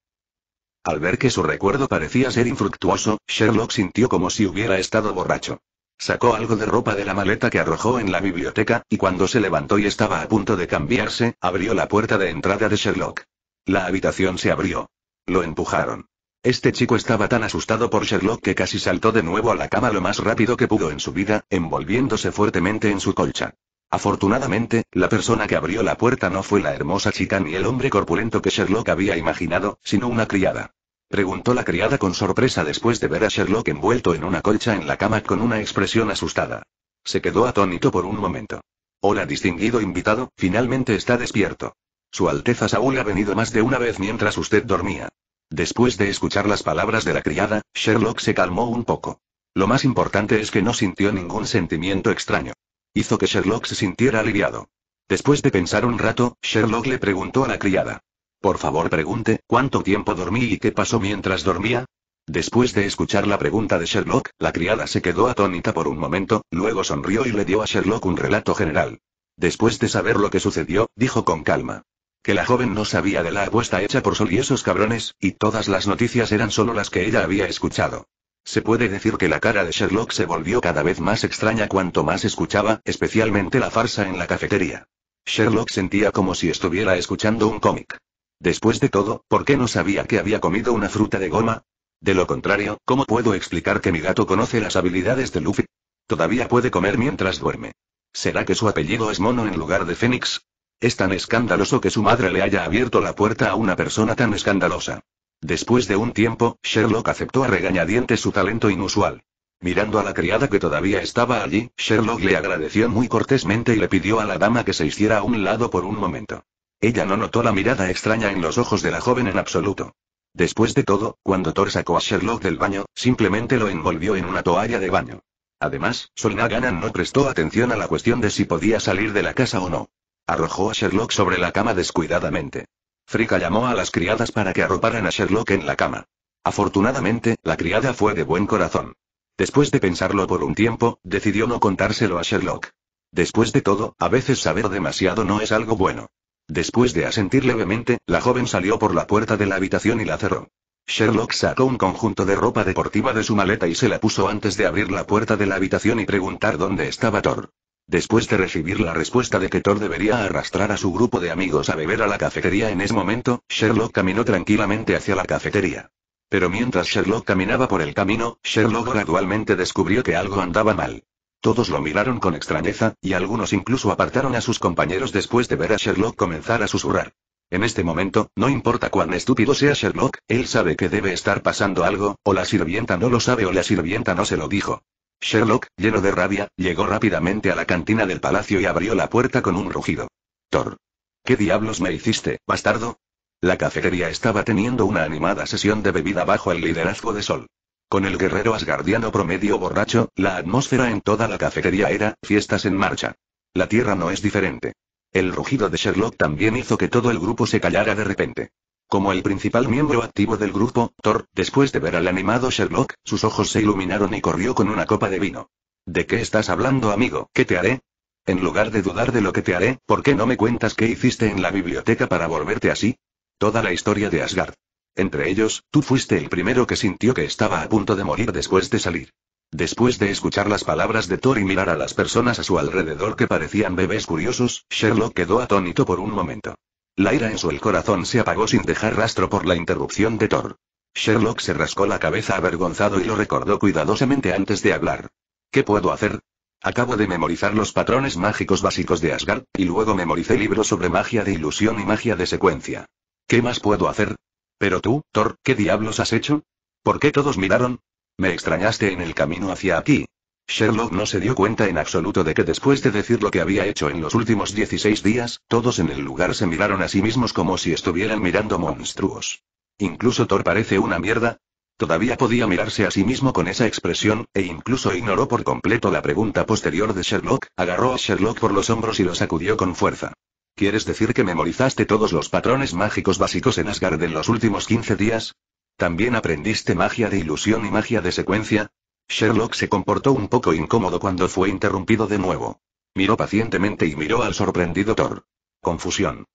Al ver que su recuerdo parecía ser infructuoso, Sherlock sintió como si hubiera estado borracho. Sacó algo de ropa de la maleta que arrojó en la biblioteca, y cuando se levantó y estaba a punto de cambiarse, abrió la puerta de entrada de Sherlock. La habitación se abrió. Lo empujaron. Este chico estaba tan asustado por Sherlock que casi saltó de nuevo a la cama lo más rápido que pudo en su vida, envolviéndose fuertemente en su colcha. Afortunadamente, la persona que abrió la puerta no fue la hermosa chica ni el hombre corpulento que Sherlock había imaginado, sino una criada. Preguntó la criada con sorpresa después de ver a Sherlock envuelto en una colcha en la cama con una expresión asustada. Se quedó atónito por un momento. Hola distinguido invitado, finalmente está despierto. Su Alteza Saúl ha venido más de una vez mientras usted dormía. Después de escuchar las palabras de la criada, Sherlock se calmó un poco. Lo más importante es que no sintió ningún sentimiento extraño. Hizo que Sherlock se sintiera aliviado. Después de pensar un rato, Sherlock le preguntó a la criada. Por favor pregunte, ¿cuánto tiempo dormí y qué pasó mientras dormía? Después de escuchar la pregunta de Sherlock, la criada se quedó atónita por un momento, luego sonrió y le dio a Sherlock un relato general. Después de saber lo que sucedió, dijo con calma que la joven no sabía de la apuesta hecha por Sol y esos cabrones, y todas las noticias eran solo las que ella había escuchado. Se puede decir que la cara de Sherlock se volvió cada vez más extraña cuanto más escuchaba, especialmente la farsa en la cafetería. Sherlock sentía como si estuviera escuchando un cómic. Después de todo, ¿por qué no sabía que había comido una fruta de goma? De lo contrario, ¿cómo puedo explicar que mi gato conoce las habilidades de Luffy? Todavía puede comer mientras duerme. ¿Será que su apellido es Mono en lugar de Fénix? Es tan escandaloso que su madre le haya abierto la puerta a una persona tan escandalosa. Después de un tiempo, Sherlock aceptó a regañadientes su talento inusual. Mirando a la criada que todavía estaba allí, Sherlock le agradeció muy cortésmente y le pidió a la dama que se hiciera a un lado por un momento. Ella no notó la mirada extraña en los ojos de la joven en absoluto. Después de todo, cuando Thor sacó a Sherlock del baño, simplemente lo envolvió en una toalla de baño. Además, Solnaganan no prestó atención a la cuestión de si podía salir de la casa o no. Arrojó a Sherlock sobre la cama descuidadamente. Fricka llamó a las criadas para que arroparan a Sherlock en la cama. Afortunadamente, la criada fue de buen corazón. Después de pensarlo por un tiempo, decidió no contárselo a Sherlock. Después de todo, a veces saber demasiado no es algo bueno. Después de asentir levemente, la joven salió por la puerta de la habitación y la cerró. Sherlock sacó un conjunto de ropa deportiva de su maleta y se la puso antes de abrir la puerta de la habitación y preguntar dónde estaba Thor. Después de recibir la respuesta de que Thor debería arrastrar a su grupo de amigos a beber a la cafetería en ese momento, Sherlock caminó tranquilamente hacia la cafetería. Pero mientras Sherlock caminaba por el camino, Sherlock gradualmente descubrió que algo andaba mal. Todos lo miraron con extrañeza, y algunos incluso apartaron a sus compañeros después de ver a Sherlock comenzar a susurrar. En este momento, no importa cuán estúpido sea Sherlock, él sabe que debe estar pasando algo, o la sirvienta no lo sabe o la sirvienta no se lo dijo. Sherlock, lleno de rabia, llegó rápidamente a la cantina del palacio y abrió la puerta con un rugido. Thor. ¿Qué diablos me hiciste, bastardo? La cafetería estaba teniendo una animada sesión de bebida bajo el liderazgo de Sol. Con el guerrero asgardiano promedio borracho, la atmósfera en toda la cafetería era fiestas en marcha. La tierra no es diferente. El rugido de Sherlock también hizo que todo el grupo se callara de repente. Como el principal miembro activo del grupo, Thor, después de ver al animado Sherlock, sus ojos se iluminaron y corrió con una copa de vino. ¿De qué estás hablando, amigo? ¿Qué te haré? En lugar de dudar de lo que te haré, ¿por qué no me cuentas qué hiciste en la biblioteca para volverte así? Toda la historia de Asgard. Entre ellos, tú fuiste el primero que sintió que estaba a punto de morir después de salir. Después de escuchar las palabras de Thor y mirar a las personas a su alrededor que parecían bebés curiosos, Sherlock quedó atónito por un momento. La ira en su el corazón se apagó sin dejar rastro por la interrupción de Thor. Sherlock se rascó la cabeza avergonzado y lo recordó cuidadosamente antes de hablar. ¿Qué puedo hacer? Acabo de memorizar los patrones mágicos básicos de Asgard, y luego memoricé libros sobre magia de ilusión y magia de secuencia. ¿Qué más puedo hacer? Pero tú, Thor, ¿qué diablos has hecho? ¿Por qué todos miraron? Me extrañaste en el camino hacia aquí, Sherlock no se dio cuenta en absoluto de que después de decir lo que había hecho en los últimos 16 días, todos en el lugar se miraron a sí mismos como si estuvieran mirando monstruos. Incluso Thor parece una mierda. Todavía podía mirarse a sí mismo con esa expresión, e incluso ignoró por completo la pregunta posterior de Sherlock, agarró a Sherlock por los hombros y lo sacudió con fuerza. ¿Quieres decir que memorizaste todos los patrones mágicos básicos en Asgard en los últimos 15 días? ¿También aprendiste magia de ilusión y magia de secuencia? Sherlock se comportó un poco incómodo cuando fue interrumpido de nuevo. Miró pacientemente y miró al sorprendido Thor. Confusión.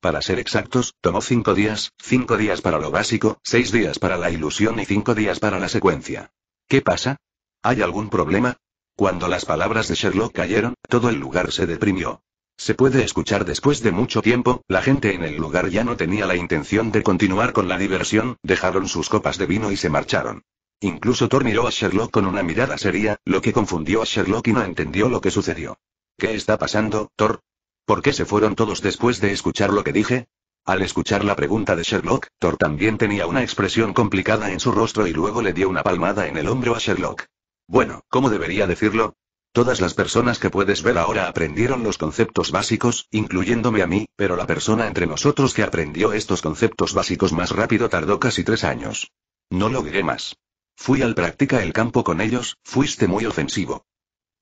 Para ser exactos, tomó cinco días, cinco días para lo básico, seis días para la ilusión y cinco días para la secuencia. ¿Qué pasa? ¿Hay algún problema? Cuando las palabras de Sherlock cayeron, todo el lugar se deprimió. Se puede escuchar después de mucho tiempo, la gente en el lugar ya no tenía la intención de continuar con la diversión, dejaron sus copas de vino y se marcharon. Incluso Thor miró a Sherlock con una mirada seria, lo que confundió a Sherlock y no entendió lo que sucedió. ¿Qué está pasando, Thor? ¿Por qué se fueron todos después de escuchar lo que dije? Al escuchar la pregunta de Sherlock, Thor también tenía una expresión complicada en su rostro y luego le dio una palmada en el hombro a Sherlock. Bueno, ¿cómo debería decirlo? Todas las personas que puedes ver ahora aprendieron los conceptos básicos, incluyéndome a mí, pero la persona entre nosotros que aprendió estos conceptos básicos más rápido tardó casi tres años. No lo diré más. Fui al práctica el campo con ellos, fuiste muy ofensivo.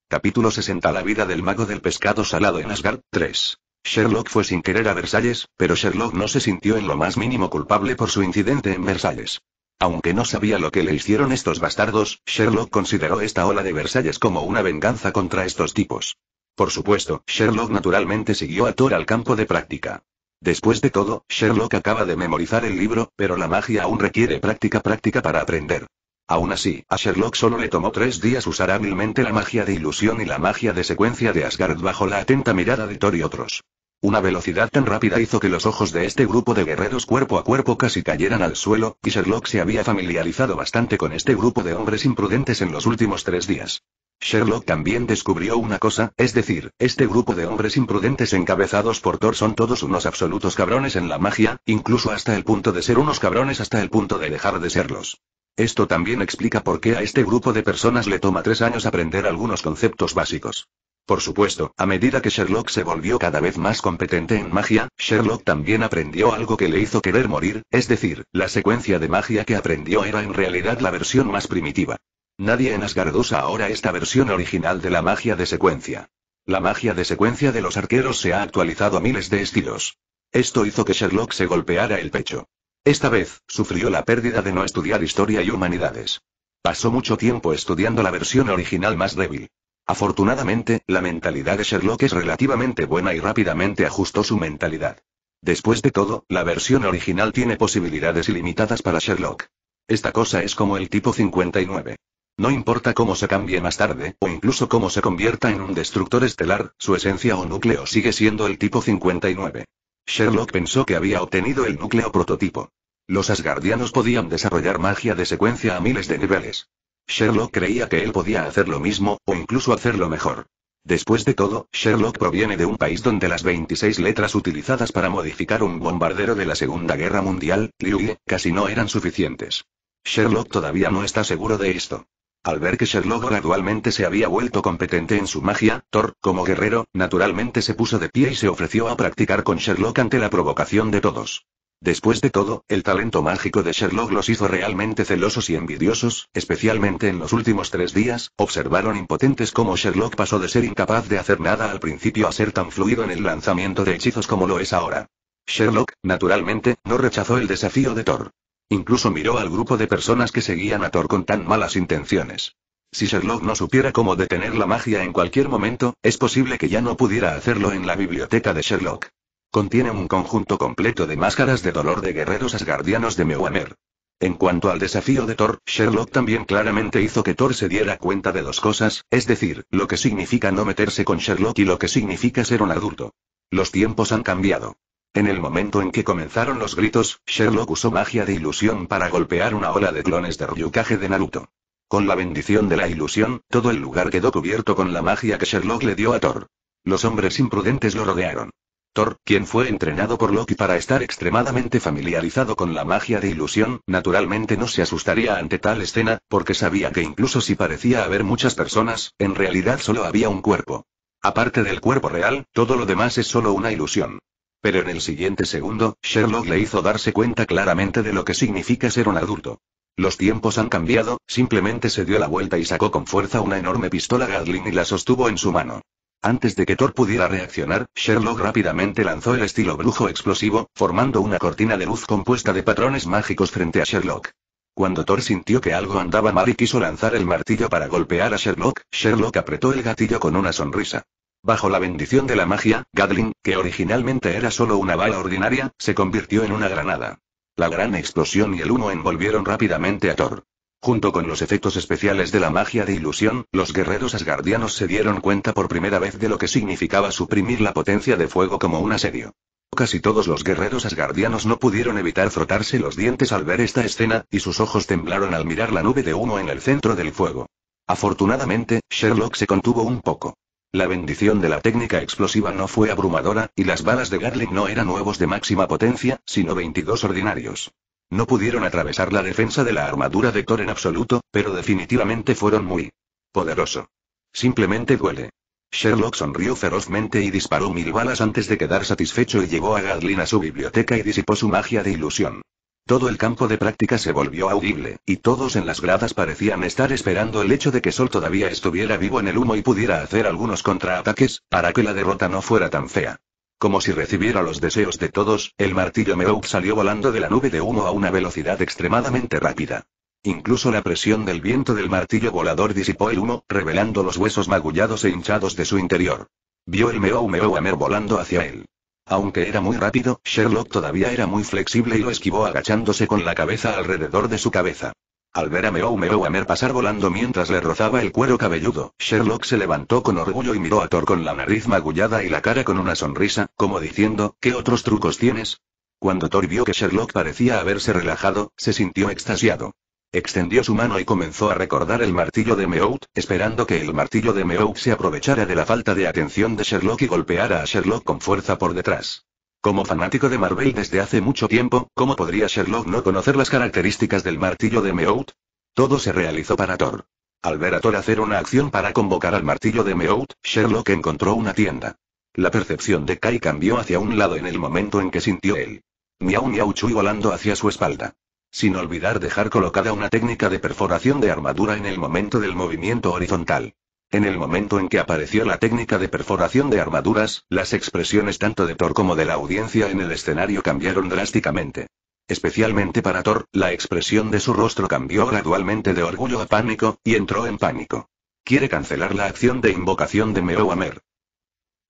Capítulo 60 La vida del mago del pescado salado en Asgard 3. Sherlock fue sin querer a Versalles, pero Sherlock no se sintió en lo más mínimo culpable por su incidente en Versalles. Aunque no sabía lo que le hicieron estos bastardos, Sherlock consideró esta ola de Versalles como una venganza contra estos tipos. Por supuesto, Sherlock naturalmente siguió a Thor al campo de práctica. Después de todo, Sherlock acaba de memorizar el libro, pero la magia aún requiere práctica práctica para aprender. Aún así, a Sherlock solo le tomó tres días usar hábilmente la magia de ilusión y la magia de secuencia de Asgard bajo la atenta mirada de Thor y otros. Una velocidad tan rápida hizo que los ojos de este grupo de guerreros cuerpo a cuerpo casi cayeran al suelo, y Sherlock se había familiarizado bastante con este grupo de hombres imprudentes en los últimos tres días. Sherlock también descubrió una cosa, es decir, este grupo de hombres imprudentes encabezados por Thor son todos unos absolutos cabrones en la magia, incluso hasta el punto de ser unos cabrones hasta el punto de dejar de serlos. Esto también explica por qué a este grupo de personas le toma tres años aprender algunos conceptos básicos. Por supuesto, a medida que Sherlock se volvió cada vez más competente en magia, Sherlock también aprendió algo que le hizo querer morir, es decir, la secuencia de magia que aprendió era en realidad la versión más primitiva. Nadie en Asgard ahora esta versión original de la magia de secuencia. La magia de secuencia de los arqueros se ha actualizado a miles de estilos. Esto hizo que Sherlock se golpeara el pecho. Esta vez, sufrió la pérdida de no estudiar historia y humanidades. Pasó mucho tiempo estudiando la versión original más débil. Afortunadamente, la mentalidad de Sherlock es relativamente buena y rápidamente ajustó su mentalidad. Después de todo, la versión original tiene posibilidades ilimitadas para Sherlock. Esta cosa es como el tipo 59. No importa cómo se cambie más tarde, o incluso cómo se convierta en un destructor estelar, su esencia o núcleo sigue siendo el tipo 59. Sherlock pensó que había obtenido el núcleo prototipo. Los asgardianos podían desarrollar magia de secuencia a miles de niveles. Sherlock creía que él podía hacer lo mismo, o incluso hacerlo mejor. Después de todo, Sherlock proviene de un país donde las 26 letras utilizadas para modificar un bombardero de la Segunda Guerra Mundial, Liu, casi no eran suficientes. Sherlock todavía no está seguro de esto. Al ver que Sherlock gradualmente se había vuelto competente en su magia, Thor, como guerrero, naturalmente se puso de pie y se ofreció a practicar con Sherlock ante la provocación de todos. Después de todo, el talento mágico de Sherlock los hizo realmente celosos y envidiosos, especialmente en los últimos tres días, observaron impotentes cómo Sherlock pasó de ser incapaz de hacer nada al principio a ser tan fluido en el lanzamiento de hechizos como lo es ahora. Sherlock, naturalmente, no rechazó el desafío de Thor. Incluso miró al grupo de personas que seguían a Thor con tan malas intenciones. Si Sherlock no supiera cómo detener la magia en cualquier momento, es posible que ya no pudiera hacerlo en la biblioteca de Sherlock. Contiene un conjunto completo de máscaras de dolor de guerreros asgardianos de Mewamer. En cuanto al desafío de Thor, Sherlock también claramente hizo que Thor se diera cuenta de dos cosas, es decir, lo que significa no meterse con Sherlock y lo que significa ser un adulto. Los tiempos han cambiado. En el momento en que comenzaron los gritos, Sherlock usó magia de ilusión para golpear una ola de clones de Ryukage de Naruto. Con la bendición de la ilusión, todo el lugar quedó cubierto con la magia que Sherlock le dio a Thor. Los hombres imprudentes lo rodearon. Thor, quien fue entrenado por Loki para estar extremadamente familiarizado con la magia de ilusión, naturalmente no se asustaría ante tal escena, porque sabía que incluso si parecía haber muchas personas, en realidad solo había un cuerpo. Aparte del cuerpo real, todo lo demás es solo una ilusión. Pero en el siguiente segundo, Sherlock le hizo darse cuenta claramente de lo que significa ser un adulto. Los tiempos han cambiado, simplemente se dio la vuelta y sacó con fuerza una enorme pistola Gatling y la sostuvo en su mano. Antes de que Thor pudiera reaccionar, Sherlock rápidamente lanzó el estilo brujo explosivo, formando una cortina de luz compuesta de patrones mágicos frente a Sherlock. Cuando Thor sintió que algo andaba mal y quiso lanzar el martillo para golpear a Sherlock, Sherlock apretó el gatillo con una sonrisa. Bajo la bendición de la magia, Gadling, que originalmente era solo una bala ordinaria, se convirtió en una granada. La gran explosión y el humo envolvieron rápidamente a Thor. Junto con los efectos especiales de la magia de ilusión, los guerreros asgardianos se dieron cuenta por primera vez de lo que significaba suprimir la potencia de fuego como un asedio. Casi todos los guerreros asgardianos no pudieron evitar frotarse los dientes al ver esta escena, y sus ojos temblaron al mirar la nube de humo en el centro del fuego. Afortunadamente, Sherlock se contuvo un poco. La bendición de la técnica explosiva no fue abrumadora, y las balas de Gatlin no eran nuevos de máxima potencia, sino 22 ordinarios. No pudieron atravesar la defensa de la armadura de Thor en absoluto, pero definitivamente fueron muy poderoso. Simplemente duele. Sherlock sonrió ferozmente y disparó mil balas antes de quedar satisfecho y llevó a Gatlin a su biblioteca y disipó su magia de ilusión. Todo el campo de práctica se volvió audible, y todos en las gradas parecían estar esperando el hecho de que Sol todavía estuviera vivo en el humo y pudiera hacer algunos contraataques, para que la derrota no fuera tan fea. Como si recibiera los deseos de todos, el martillo meow salió volando de la nube de humo a una velocidad extremadamente rápida. Incluso la presión del viento del martillo volador disipó el humo, revelando los huesos magullados e hinchados de su interior. Vio el Meow Meow Amer volando hacia él. Aunque era muy rápido, Sherlock todavía era muy flexible y lo esquivó agachándose con la cabeza alrededor de su cabeza. Al ver a Meow Meow Amer pasar volando mientras le rozaba el cuero cabelludo, Sherlock se levantó con orgullo y miró a Thor con la nariz magullada y la cara con una sonrisa, como diciendo, ¿qué otros trucos tienes? Cuando Thor vio que Sherlock parecía haberse relajado, se sintió extasiado. Extendió su mano y comenzó a recordar el martillo de Meout, esperando que el martillo de Meout se aprovechara de la falta de atención de Sherlock y golpeara a Sherlock con fuerza por detrás. Como fanático de Marvel desde hace mucho tiempo, ¿cómo podría Sherlock no conocer las características del martillo de Meout? Todo se realizó para Thor. Al ver a Thor hacer una acción para convocar al martillo de Meout, Sherlock encontró una tienda. La percepción de Kai cambió hacia un lado en el momento en que sintió él. miau miau chui volando hacia su espalda sin olvidar dejar colocada una técnica de perforación de armadura en el momento del movimiento horizontal. En el momento en que apareció la técnica de perforación de armaduras, las expresiones tanto de Thor como de la audiencia en el escenario cambiaron drásticamente. Especialmente para Thor, la expresión de su rostro cambió gradualmente de orgullo a pánico, y entró en pánico. Quiere cancelar la acción de invocación de Meowamer.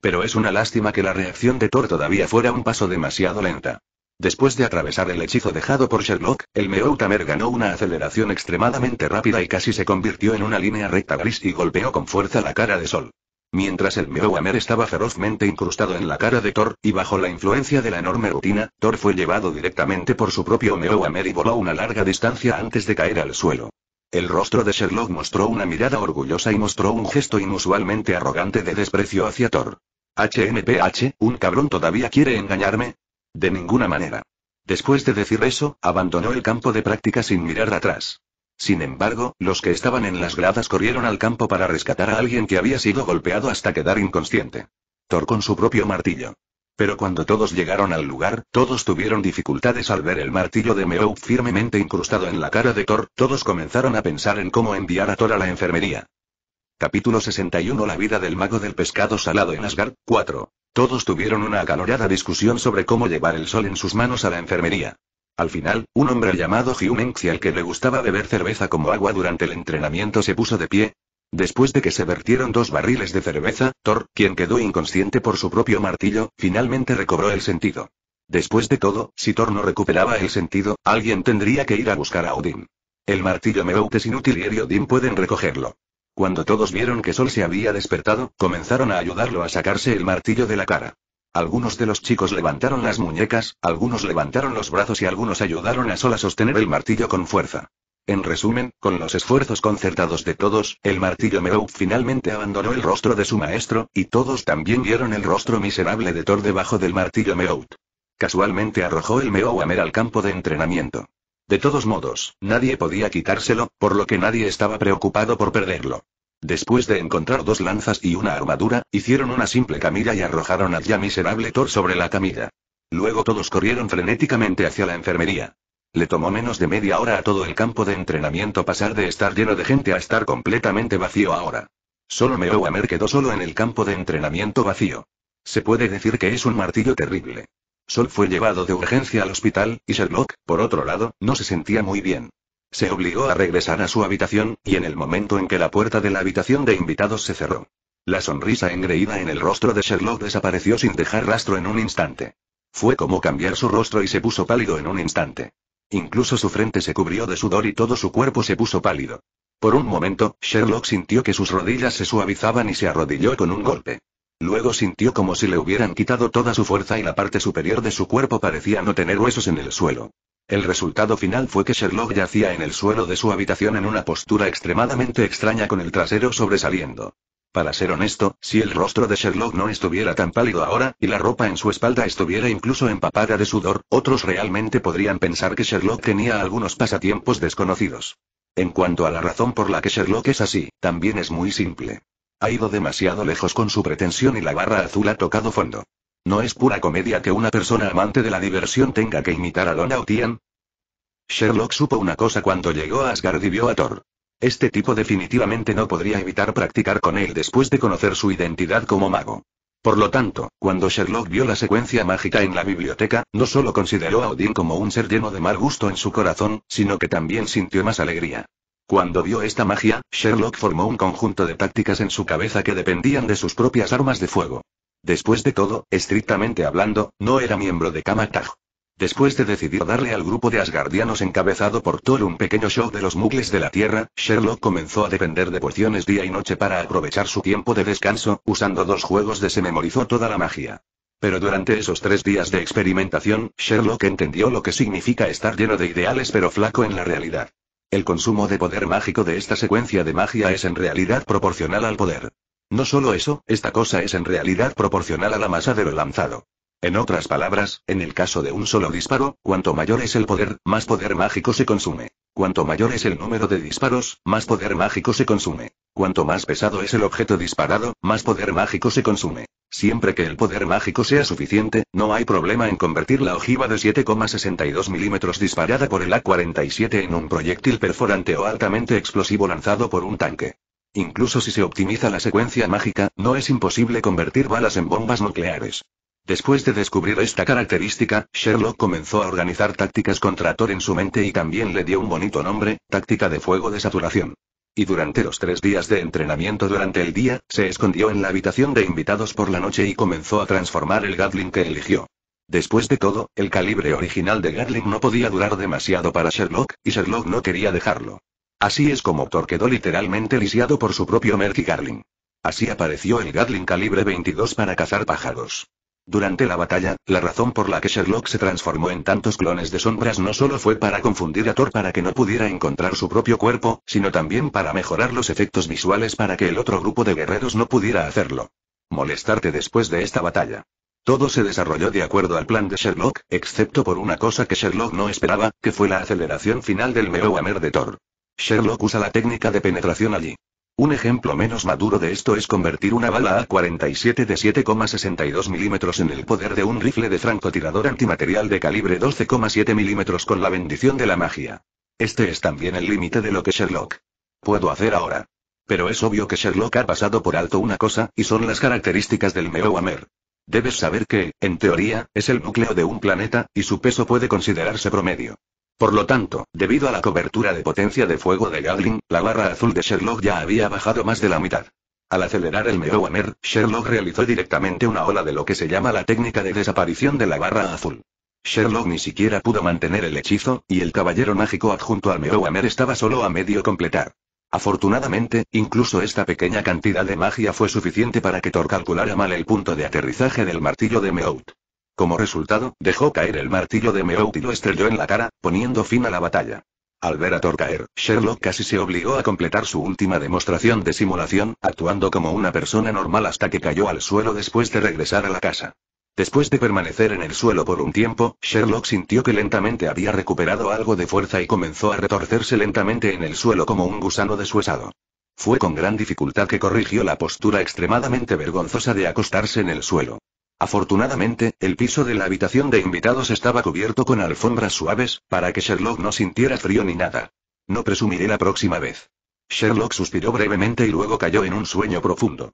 Pero es una lástima que la reacción de Thor todavía fuera un paso demasiado lenta. Después de atravesar el hechizo dejado por Sherlock, el Tamer ganó una aceleración extremadamente rápida y casi se convirtió en una línea recta gris y golpeó con fuerza la cara de Sol. Mientras el Meowamer estaba ferozmente incrustado en la cara de Thor, y bajo la influencia de la enorme rutina, Thor fue llevado directamente por su propio Meowamer y voló una larga distancia antes de caer al suelo. El rostro de Sherlock mostró una mirada orgullosa y mostró un gesto inusualmente arrogante de desprecio hacia Thor. HMPH, un cabrón todavía quiere engañarme, de ninguna manera. Después de decir eso, abandonó el campo de práctica sin mirar atrás. Sin embargo, los que estaban en las gradas corrieron al campo para rescatar a alguien que había sido golpeado hasta quedar inconsciente. Thor con su propio martillo. Pero cuando todos llegaron al lugar, todos tuvieron dificultades al ver el martillo de Meow firmemente incrustado en la cara de Thor, todos comenzaron a pensar en cómo enviar a Thor a la enfermería. Capítulo 61 La vida del mago del pescado salado en Asgard, 4. Todos tuvieron una acalorada discusión sobre cómo llevar el sol en sus manos a la enfermería. Al final, un hombre llamado Jiumenxi al que le gustaba beber cerveza como agua durante el entrenamiento se puso de pie. Después de que se vertieron dos barriles de cerveza, Thor, quien quedó inconsciente por su propio martillo, finalmente recobró el sentido. Después de todo, si Thor no recuperaba el sentido, alguien tendría que ir a buscar a Odin. El martillo Merout es inútil y Odin pueden recogerlo. Cuando todos vieron que Sol se había despertado, comenzaron a ayudarlo a sacarse el martillo de la cara. Algunos de los chicos levantaron las muñecas, algunos levantaron los brazos y algunos ayudaron a Sol a sostener el martillo con fuerza. En resumen, con los esfuerzos concertados de todos, el martillo Meow finalmente abandonó el rostro de su maestro, y todos también vieron el rostro miserable de Thor debajo del martillo Meow. Casualmente arrojó el Meow a Mer al campo de entrenamiento. De todos modos, nadie podía quitárselo, por lo que nadie estaba preocupado por perderlo. Después de encontrar dos lanzas y una armadura, hicieron una simple camilla y arrojaron al ya miserable Thor sobre la camilla. Luego todos corrieron frenéticamente hacia la enfermería. Le tomó menos de media hora a todo el campo de entrenamiento pasar de estar lleno de gente a estar completamente vacío ahora. Solo Meowamer quedó solo en el campo de entrenamiento vacío. Se puede decir que es un martillo terrible. Sol fue llevado de urgencia al hospital, y Sherlock, por otro lado, no se sentía muy bien. Se obligó a regresar a su habitación, y en el momento en que la puerta de la habitación de invitados se cerró, la sonrisa engreída en el rostro de Sherlock desapareció sin dejar rastro en un instante. Fue como cambiar su rostro y se puso pálido en un instante. Incluso su frente se cubrió de sudor y todo su cuerpo se puso pálido. Por un momento, Sherlock sintió que sus rodillas se suavizaban y se arrodilló con un golpe. Luego sintió como si le hubieran quitado toda su fuerza y la parte superior de su cuerpo parecía no tener huesos en el suelo. El resultado final fue que Sherlock yacía en el suelo de su habitación en una postura extremadamente extraña con el trasero sobresaliendo. Para ser honesto, si el rostro de Sherlock no estuviera tan pálido ahora, y la ropa en su espalda estuviera incluso empapada de sudor, otros realmente podrían pensar que Sherlock tenía algunos pasatiempos desconocidos. En cuanto a la razón por la que Sherlock es así, también es muy simple. Ha ido demasiado lejos con su pretensión y la barra azul ha tocado fondo. ¿No es pura comedia que una persona amante de la diversión tenga que imitar a Don O'Tian? Sherlock supo una cosa cuando llegó a Asgard y vio a Thor. Este tipo definitivamente no podría evitar practicar con él después de conocer su identidad como mago. Por lo tanto, cuando Sherlock vio la secuencia mágica en la biblioteca, no solo consideró a Odín como un ser lleno de mal gusto en su corazón, sino que también sintió más alegría. Cuando vio esta magia, Sherlock formó un conjunto de tácticas en su cabeza que dependían de sus propias armas de fuego. Después de todo, estrictamente hablando, no era miembro de Kamataj. Después de decidir darle al grupo de asgardianos encabezado por Thor un pequeño show de los mugles de la Tierra, Sherlock comenzó a depender de pociones día y noche para aprovechar su tiempo de descanso, usando dos juegos de se memorizó toda la magia. Pero durante esos tres días de experimentación, Sherlock entendió lo que significa estar lleno de ideales pero flaco en la realidad. El consumo de poder mágico de esta secuencia de magia es en realidad proporcional al poder. No solo eso, esta cosa es en realidad proporcional a la masa de lo lanzado. En otras palabras, en el caso de un solo disparo, cuanto mayor es el poder, más poder mágico se consume. Cuanto mayor es el número de disparos, más poder mágico se consume. Cuanto más pesado es el objeto disparado, más poder mágico se consume. Siempre que el poder mágico sea suficiente, no hay problema en convertir la ojiva de 7,62 milímetros disparada por el A-47 en un proyectil perforante o altamente explosivo lanzado por un tanque. Incluso si se optimiza la secuencia mágica, no es imposible convertir balas en bombas nucleares. Después de descubrir esta característica, Sherlock comenzó a organizar tácticas contra Thor en su mente y también le dio un bonito nombre, táctica de fuego de saturación. Y durante los tres días de entrenamiento durante el día, se escondió en la habitación de invitados por la noche y comenzó a transformar el Gatling que eligió. Después de todo, el calibre original de Gatling no podía durar demasiado para Sherlock, y Sherlock no quería dejarlo. Así es como Thor quedó literalmente lisiado por su propio Merky Gatling. Así apareció el Gatling calibre 22 para cazar pájaros. Durante la batalla, la razón por la que Sherlock se transformó en tantos clones de sombras no solo fue para confundir a Thor para que no pudiera encontrar su propio cuerpo, sino también para mejorar los efectos visuales para que el otro grupo de guerreros no pudiera hacerlo. Molestarte después de esta batalla. Todo se desarrolló de acuerdo al plan de Sherlock, excepto por una cosa que Sherlock no esperaba, que fue la aceleración final del Meowamer de Thor. Sherlock usa la técnica de penetración allí. Un ejemplo menos maduro de esto es convertir una bala A-47 de 7,62 milímetros en el poder de un rifle de francotirador antimaterial de calibre 12,7 milímetros con la bendición de la magia. Este es también el límite de lo que Sherlock puedo hacer ahora. Pero es obvio que Sherlock ha pasado por alto una cosa, y son las características del Meowamer. Debes saber que, en teoría, es el núcleo de un planeta, y su peso puede considerarse promedio. Por lo tanto, debido a la cobertura de potencia de fuego de Gatling, la barra azul de Sherlock ya había bajado más de la mitad. Al acelerar el Meowamer, Sherlock realizó directamente una ola de lo que se llama la técnica de desaparición de la barra azul. Sherlock ni siquiera pudo mantener el hechizo, y el caballero mágico adjunto al Meowamer estaba solo a medio completar. Afortunadamente, incluso esta pequeña cantidad de magia fue suficiente para que Thor calculara mal el punto de aterrizaje del martillo de Meout. Como resultado, dejó caer el martillo de Meowth y lo estrelló en la cara, poniendo fin a la batalla. Al ver a Thor caer, Sherlock casi se obligó a completar su última demostración de simulación, actuando como una persona normal hasta que cayó al suelo después de regresar a la casa. Después de permanecer en el suelo por un tiempo, Sherlock sintió que lentamente había recuperado algo de fuerza y comenzó a retorcerse lentamente en el suelo como un gusano deshuesado. Fue con gran dificultad que corrigió la postura extremadamente vergonzosa de acostarse en el suelo. Afortunadamente, el piso de la habitación de invitados estaba cubierto con alfombras suaves, para que Sherlock no sintiera frío ni nada. No presumiré la próxima vez. Sherlock suspiró brevemente y luego cayó en un sueño profundo.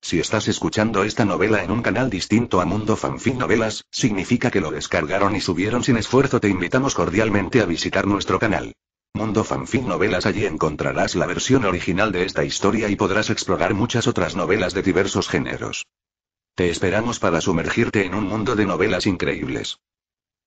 Si estás escuchando esta novela en un canal distinto a Mundo Fanfin Novelas, significa que lo descargaron y subieron sin esfuerzo. Te invitamos cordialmente a visitar nuestro canal. Mundo Fanfin Novelas allí encontrarás la versión original de esta historia y podrás explorar muchas otras novelas de diversos géneros. Te esperamos para sumergirte en un mundo de novelas increíbles.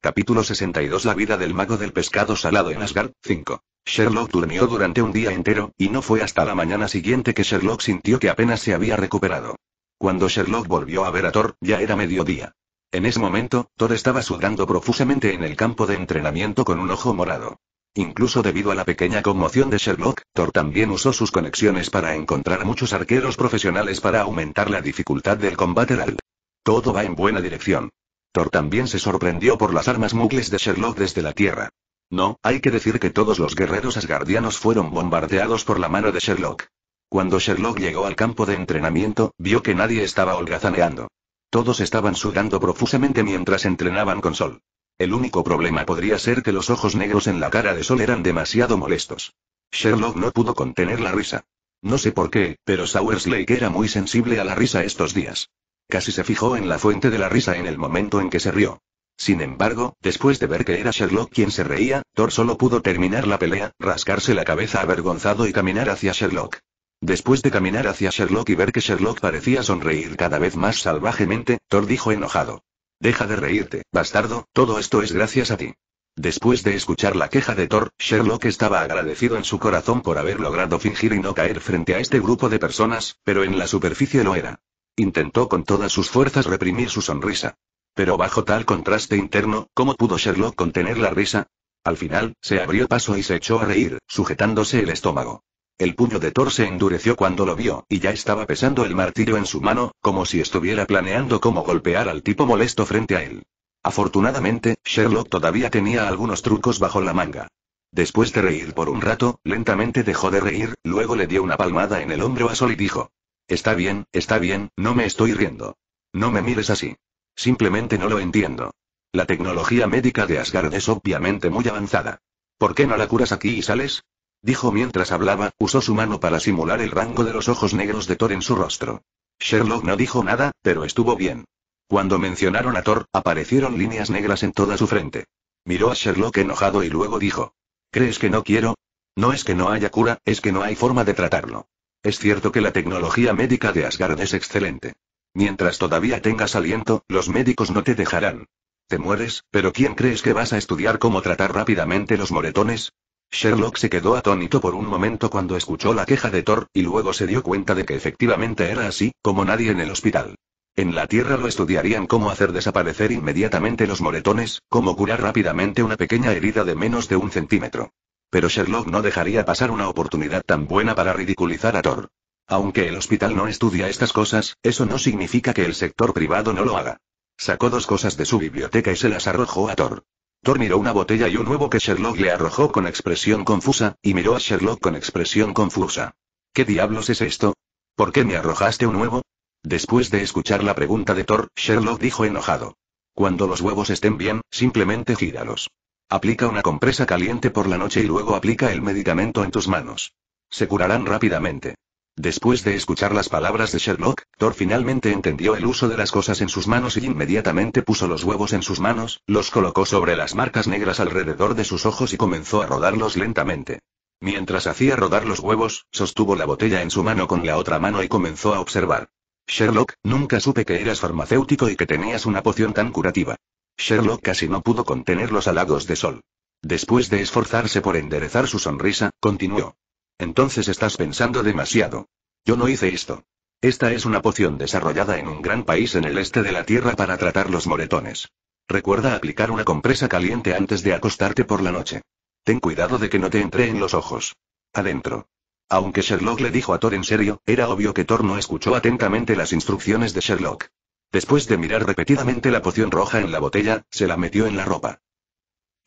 Capítulo 62 La vida del mago del pescado salado en Asgard, 5. Sherlock durmió durante un día entero, y no fue hasta la mañana siguiente que Sherlock sintió que apenas se había recuperado. Cuando Sherlock volvió a ver a Thor, ya era mediodía. En ese momento, Thor estaba sudando profusamente en el campo de entrenamiento con un ojo morado. Incluso debido a la pequeña conmoción de Sherlock, Thor también usó sus conexiones para encontrar muchos arqueros profesionales para aumentar la dificultad del combate real. Todo va en buena dirección. Thor también se sorprendió por las armas mugles de Sherlock desde la Tierra. No, hay que decir que todos los guerreros asgardianos fueron bombardeados por la mano de Sherlock. Cuando Sherlock llegó al campo de entrenamiento, vio que nadie estaba holgazaneando. Todos estaban sudando profusamente mientras entrenaban con sol. El único problema podría ser que los ojos negros en la cara de Sol eran demasiado molestos. Sherlock no pudo contener la risa. No sé por qué, pero Sowers era muy sensible a la risa estos días. Casi se fijó en la fuente de la risa en el momento en que se rió. Sin embargo, después de ver que era Sherlock quien se reía, Thor solo pudo terminar la pelea, rascarse la cabeza avergonzado y caminar hacia Sherlock. Después de caminar hacia Sherlock y ver que Sherlock parecía sonreír cada vez más salvajemente, Thor dijo enojado. Deja de reírte, bastardo, todo esto es gracias a ti. Después de escuchar la queja de Thor, Sherlock estaba agradecido en su corazón por haber logrado fingir y no caer frente a este grupo de personas, pero en la superficie lo era. Intentó con todas sus fuerzas reprimir su sonrisa. Pero bajo tal contraste interno, ¿cómo pudo Sherlock contener la risa? Al final, se abrió paso y se echó a reír, sujetándose el estómago. El puño de Thor se endureció cuando lo vio, y ya estaba pesando el martillo en su mano, como si estuviera planeando cómo golpear al tipo molesto frente a él. Afortunadamente, Sherlock todavía tenía algunos trucos bajo la manga. Después de reír por un rato, lentamente dejó de reír, luego le dio una palmada en el hombro a Sol y dijo, Está bien, está bien, no me estoy riendo. No me mires así. Simplemente no lo entiendo. La tecnología médica de Asgard es obviamente muy avanzada. ¿Por qué no la curas aquí y sales? dijo mientras hablaba, usó su mano para simular el rango de los ojos negros de Thor en su rostro. Sherlock no dijo nada, pero estuvo bien. Cuando mencionaron a Thor, aparecieron líneas negras en toda su frente. Miró a Sherlock enojado y luego dijo. ¿Crees que no quiero? No es que no haya cura, es que no hay forma de tratarlo. Es cierto que la tecnología médica de Asgard es excelente. Mientras todavía tengas aliento, los médicos no te dejarán. Te mueres, pero ¿quién crees que vas a estudiar cómo tratar rápidamente los moretones? Sherlock se quedó atónito por un momento cuando escuchó la queja de Thor, y luego se dio cuenta de que efectivamente era así, como nadie en el hospital. En la Tierra lo estudiarían cómo hacer desaparecer inmediatamente los moretones, cómo curar rápidamente una pequeña herida de menos de un centímetro. Pero Sherlock no dejaría pasar una oportunidad tan buena para ridiculizar a Thor. Aunque el hospital no estudia estas cosas, eso no significa que el sector privado no lo haga. Sacó dos cosas de su biblioteca y se las arrojó a Thor. Thor miró una botella y un huevo que Sherlock le arrojó con expresión confusa, y miró a Sherlock con expresión confusa. ¿Qué diablos es esto? ¿Por qué me arrojaste un huevo? Después de escuchar la pregunta de Thor, Sherlock dijo enojado. Cuando los huevos estén bien, simplemente gíralos. Aplica una compresa caliente por la noche y luego aplica el medicamento en tus manos. Se curarán rápidamente. Después de escuchar las palabras de Sherlock, Thor finalmente entendió el uso de las cosas en sus manos y inmediatamente puso los huevos en sus manos, los colocó sobre las marcas negras alrededor de sus ojos y comenzó a rodarlos lentamente. Mientras hacía rodar los huevos, sostuvo la botella en su mano con la otra mano y comenzó a observar. Sherlock, nunca supe que eras farmacéutico y que tenías una poción tan curativa. Sherlock casi no pudo contener los halagos de Sol. Después de esforzarse por enderezar su sonrisa, continuó. Entonces estás pensando demasiado. Yo no hice esto. Esta es una poción desarrollada en un gran país en el este de la Tierra para tratar los moretones. Recuerda aplicar una compresa caliente antes de acostarte por la noche. Ten cuidado de que no te entre en los ojos. Adentro. Aunque Sherlock le dijo a Thor en serio, era obvio que Thor no escuchó atentamente las instrucciones de Sherlock. Después de mirar repetidamente la poción roja en la botella, se la metió en la ropa.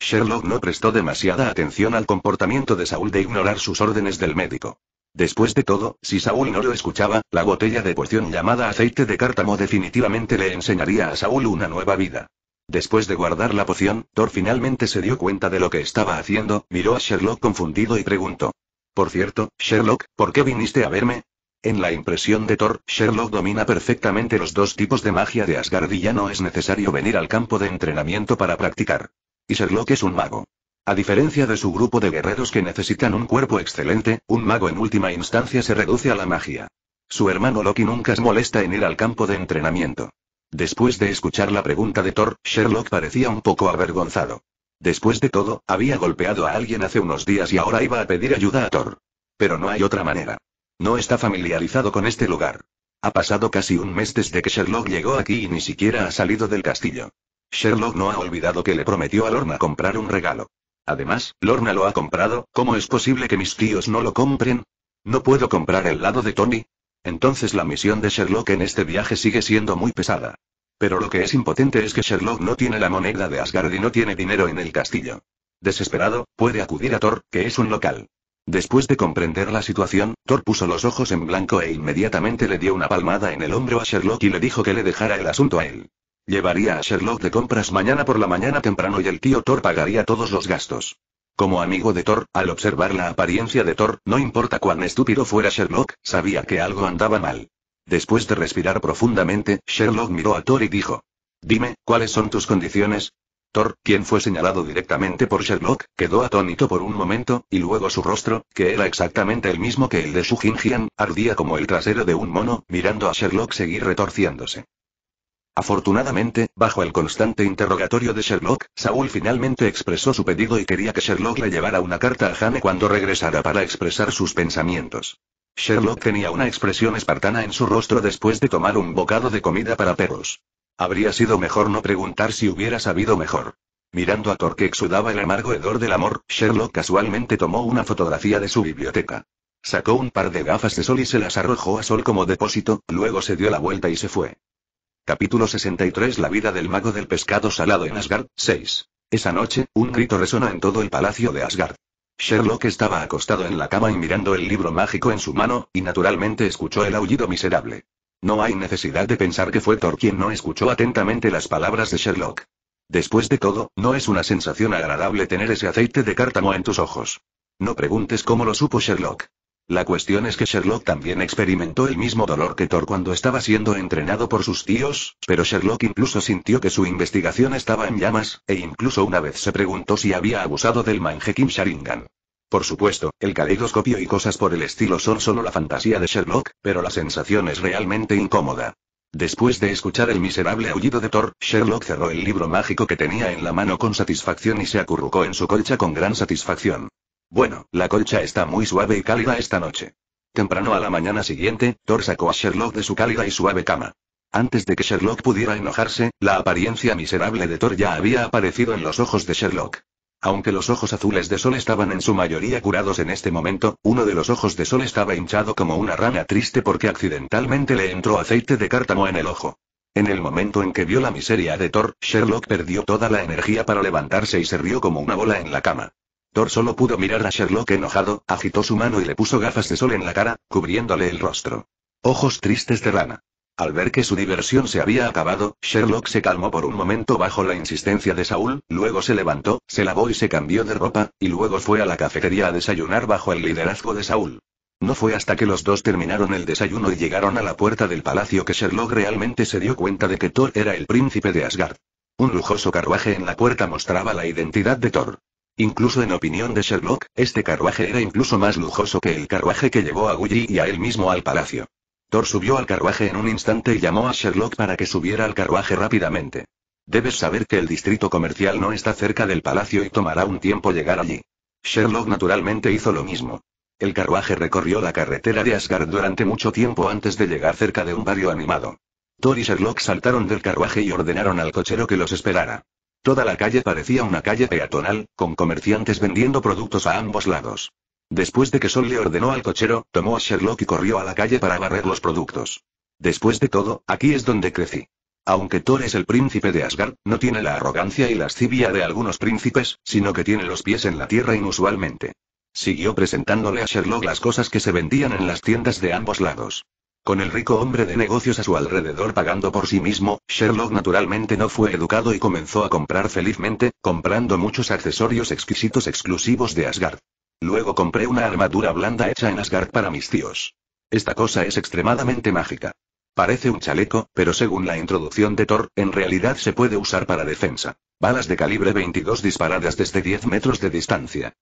Sherlock no prestó demasiada atención al comportamiento de Saúl de ignorar sus órdenes del médico. Después de todo, si Saúl no lo escuchaba, la botella de poción llamada aceite de cártamo definitivamente le enseñaría a Saúl una nueva vida. Después de guardar la poción, Thor finalmente se dio cuenta de lo que estaba haciendo, miró a Sherlock confundido y preguntó. Por cierto, Sherlock, ¿por qué viniste a verme? En la impresión de Thor, Sherlock domina perfectamente los dos tipos de magia de Asgard y ya no es necesario venir al campo de entrenamiento para practicar. Y Sherlock es un mago. A diferencia de su grupo de guerreros que necesitan un cuerpo excelente, un mago en última instancia se reduce a la magia. Su hermano Loki nunca se molesta en ir al campo de entrenamiento. Después de escuchar la pregunta de Thor, Sherlock parecía un poco avergonzado. Después de todo, había golpeado a alguien hace unos días y ahora iba a pedir ayuda a Thor. Pero no hay otra manera. No está familiarizado con este lugar. Ha pasado casi un mes desde que Sherlock llegó aquí y ni siquiera ha salido del castillo. Sherlock no ha olvidado que le prometió a Lorna comprar un regalo. Además, Lorna lo ha comprado, ¿cómo es posible que mis tíos no lo compren? ¿No puedo comprar el lado de Tony? Entonces la misión de Sherlock en este viaje sigue siendo muy pesada. Pero lo que es impotente es que Sherlock no tiene la moneda de Asgard y no tiene dinero en el castillo. Desesperado, puede acudir a Thor, que es un local. Después de comprender la situación, Thor puso los ojos en blanco e inmediatamente le dio una palmada en el hombro a Sherlock y le dijo que le dejara el asunto a él. Llevaría a Sherlock de compras mañana por la mañana temprano y el tío Thor pagaría todos los gastos. Como amigo de Thor, al observar la apariencia de Thor, no importa cuán estúpido fuera Sherlock, sabía que algo andaba mal. Después de respirar profundamente, Sherlock miró a Thor y dijo. Dime, ¿cuáles son tus condiciones? Thor, quien fue señalado directamente por Sherlock, quedó atónito por un momento, y luego su rostro, que era exactamente el mismo que el de su Jinjian, ardía como el trasero de un mono, mirando a Sherlock seguir retorciéndose. Afortunadamente, bajo el constante interrogatorio de Sherlock, Saúl finalmente expresó su pedido y quería que Sherlock le llevara una carta a Jane cuando regresara para expresar sus pensamientos. Sherlock tenía una expresión espartana en su rostro después de tomar un bocado de comida para perros. Habría sido mejor no preguntar si hubiera sabido mejor. Mirando a Thor que exudaba el amargo hedor del amor, Sherlock casualmente tomó una fotografía de su biblioteca. Sacó un par de gafas de sol y se las arrojó a Sol como depósito, luego se dio la vuelta y se fue. Capítulo 63 La vida del mago del pescado salado en Asgard, 6. Esa noche, un grito resonó en todo el palacio de Asgard. Sherlock estaba acostado en la cama y mirando el libro mágico en su mano, y naturalmente escuchó el aullido miserable. No hay necesidad de pensar que fue Thor quien no escuchó atentamente las palabras de Sherlock. Después de todo, no es una sensación agradable tener ese aceite de cártamo en tus ojos. No preguntes cómo lo supo Sherlock. La cuestión es que Sherlock también experimentó el mismo dolor que Thor cuando estaba siendo entrenado por sus tíos, pero Sherlock incluso sintió que su investigación estaba en llamas, e incluso una vez se preguntó si había abusado del Kim Sharingan. Por supuesto, el caleidoscopio y cosas por el estilo son solo la fantasía de Sherlock, pero la sensación es realmente incómoda. Después de escuchar el miserable aullido de Thor, Sherlock cerró el libro mágico que tenía en la mano con satisfacción y se acurrucó en su colcha con gran satisfacción. Bueno, la colcha está muy suave y cálida esta noche. Temprano a la mañana siguiente, Thor sacó a Sherlock de su cálida y suave cama. Antes de que Sherlock pudiera enojarse, la apariencia miserable de Thor ya había aparecido en los ojos de Sherlock. Aunque los ojos azules de sol estaban en su mayoría curados en este momento, uno de los ojos de sol estaba hinchado como una rana triste porque accidentalmente le entró aceite de cártamo en el ojo. En el momento en que vio la miseria de Thor, Sherlock perdió toda la energía para levantarse y se rió como una bola en la cama. Thor solo pudo mirar a Sherlock enojado, agitó su mano y le puso gafas de sol en la cara, cubriéndole el rostro. Ojos tristes de rana. Al ver que su diversión se había acabado, Sherlock se calmó por un momento bajo la insistencia de Saúl, luego se levantó, se lavó y se cambió de ropa, y luego fue a la cafetería a desayunar bajo el liderazgo de Saúl. No fue hasta que los dos terminaron el desayuno y llegaron a la puerta del palacio que Sherlock realmente se dio cuenta de que Thor era el príncipe de Asgard. Un lujoso carruaje en la puerta mostraba la identidad de Thor. Incluso en opinión de Sherlock, este carruaje era incluso más lujoso que el carruaje que llevó a Gully y a él mismo al palacio. Thor subió al carruaje en un instante y llamó a Sherlock para que subiera al carruaje rápidamente. Debes saber que el distrito comercial no está cerca del palacio y tomará un tiempo llegar allí. Sherlock naturalmente hizo lo mismo. El carruaje recorrió la carretera de Asgard durante mucho tiempo antes de llegar cerca de un barrio animado. Thor y Sherlock saltaron del carruaje y ordenaron al cochero que los esperara. Toda la calle parecía una calle peatonal, con comerciantes vendiendo productos a ambos lados. Después de que Sol le ordenó al cochero, tomó a Sherlock y corrió a la calle para barrer los productos. Después de todo, aquí es donde crecí. Aunque Thor es el príncipe de Asgard, no tiene la arrogancia y lascivia de algunos príncipes, sino que tiene los pies en la tierra inusualmente. Siguió presentándole a Sherlock las cosas que se vendían en las tiendas de ambos lados. Con el rico hombre de negocios a su alrededor pagando por sí mismo, Sherlock naturalmente no fue educado y comenzó a comprar felizmente, comprando muchos accesorios exquisitos exclusivos de Asgard. Luego compré una armadura blanda hecha en Asgard para mis tíos. Esta cosa es extremadamente mágica. Parece un chaleco, pero según la introducción de Thor, en realidad se puede usar para defensa. Balas de calibre 22 disparadas desde 10 metros de distancia.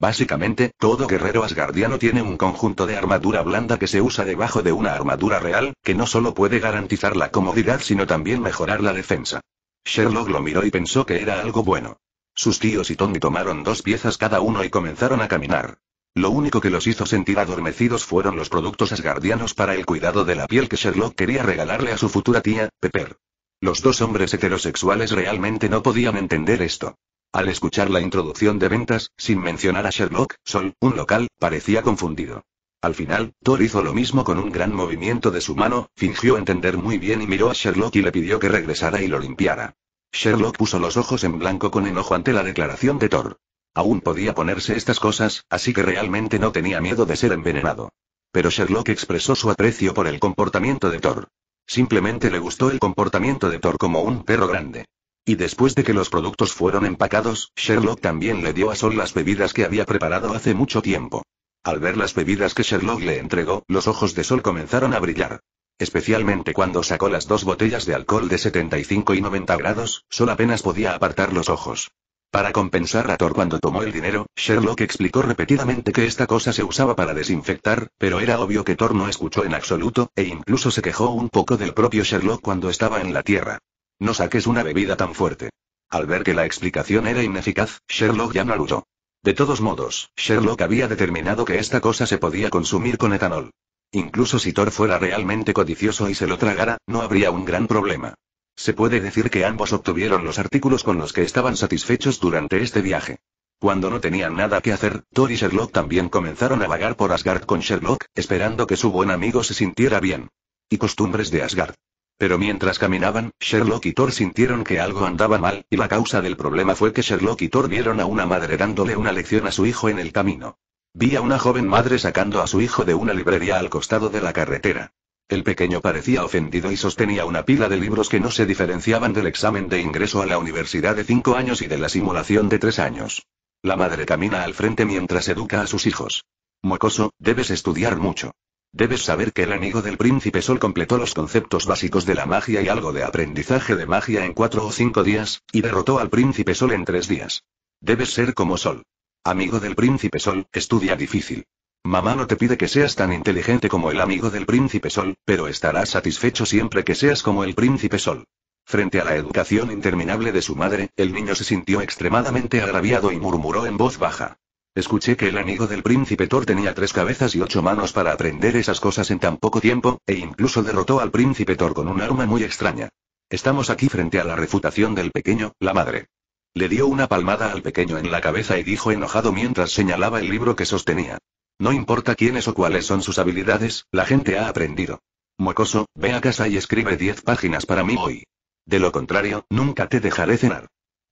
Básicamente, todo guerrero asgardiano tiene un conjunto de armadura blanda que se usa debajo de una armadura real, que no solo puede garantizar la comodidad sino también mejorar la defensa. Sherlock lo miró y pensó que era algo bueno. Sus tíos y Tommy tomaron dos piezas cada uno y comenzaron a caminar. Lo único que los hizo sentir adormecidos fueron los productos asgardianos para el cuidado de la piel que Sherlock quería regalarle a su futura tía, Pepper. Los dos hombres heterosexuales realmente no podían entender esto. Al escuchar la introducción de ventas, sin mencionar a Sherlock, Sol, un local, parecía confundido. Al final, Thor hizo lo mismo con un gran movimiento de su mano, fingió entender muy bien y miró a Sherlock y le pidió que regresara y lo limpiara. Sherlock puso los ojos en blanco con enojo ante la declaración de Thor. Aún podía ponerse estas cosas, así que realmente no tenía miedo de ser envenenado. Pero Sherlock expresó su aprecio por el comportamiento de Thor. Simplemente le gustó el comportamiento de Thor como un perro grande. Y después de que los productos fueron empacados, Sherlock también le dio a Sol las bebidas que había preparado hace mucho tiempo. Al ver las bebidas que Sherlock le entregó, los ojos de Sol comenzaron a brillar. Especialmente cuando sacó las dos botellas de alcohol de 75 y 90 grados, Sol apenas podía apartar los ojos. Para compensar a Thor cuando tomó el dinero, Sherlock explicó repetidamente que esta cosa se usaba para desinfectar, pero era obvio que Thor no escuchó en absoluto, e incluso se quejó un poco del propio Sherlock cuando estaba en la Tierra. No saques una bebida tan fuerte. Al ver que la explicación era ineficaz, Sherlock ya no luchó. De todos modos, Sherlock había determinado que esta cosa se podía consumir con etanol. Incluso si Thor fuera realmente codicioso y se lo tragara, no habría un gran problema. Se puede decir que ambos obtuvieron los artículos con los que estaban satisfechos durante este viaje. Cuando no tenían nada que hacer, Thor y Sherlock también comenzaron a vagar por Asgard con Sherlock, esperando que su buen amigo se sintiera bien. Y costumbres de Asgard. Pero mientras caminaban, Sherlock y Thor sintieron que algo andaba mal, y la causa del problema fue que Sherlock y Thor vieron a una madre dándole una lección a su hijo en el camino. Vi a una joven madre sacando a su hijo de una librería al costado de la carretera. El pequeño parecía ofendido y sostenía una pila de libros que no se diferenciaban del examen de ingreso a la universidad de cinco años y de la simulación de tres años. La madre camina al frente mientras educa a sus hijos. Mocoso, debes estudiar mucho. Debes saber que el amigo del príncipe Sol completó los conceptos básicos de la magia y algo de aprendizaje de magia en cuatro o cinco días, y derrotó al príncipe Sol en tres días. Debes ser como Sol. Amigo del príncipe Sol, estudia difícil. Mamá no te pide que seas tan inteligente como el amigo del príncipe Sol, pero estarás satisfecho siempre que seas como el príncipe Sol. Frente a la educación interminable de su madre, el niño se sintió extremadamente agraviado y murmuró en voz baja. Escuché que el amigo del príncipe Thor tenía tres cabezas y ocho manos para aprender esas cosas en tan poco tiempo, e incluso derrotó al príncipe Thor con un arma muy extraña. Estamos aquí frente a la refutación del pequeño, la madre. Le dio una palmada al pequeño en la cabeza y dijo enojado mientras señalaba el libro que sostenía. No importa quiénes o cuáles son sus habilidades, la gente ha aprendido. Mocoso, ve a casa y escribe diez páginas para mí hoy. De lo contrario, nunca te dejaré cenar.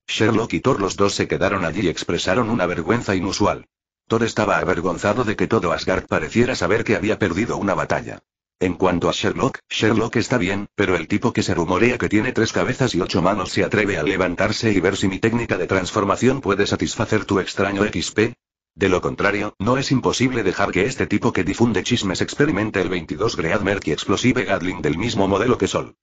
Sherlock y Thor los dos se quedaron allí y expresaron una vergüenza inusual. Thor estaba avergonzado de que todo Asgard pareciera saber que había perdido una batalla. En cuanto a Sherlock, Sherlock está bien, pero el tipo que se rumorea que tiene tres cabezas y ocho manos se atreve a levantarse y ver si mi técnica de transformación puede satisfacer tu extraño XP. De lo contrario, no es imposible dejar que este tipo que difunde chismes experimente el 22 Great Explosive Gatling del mismo modelo que Sol.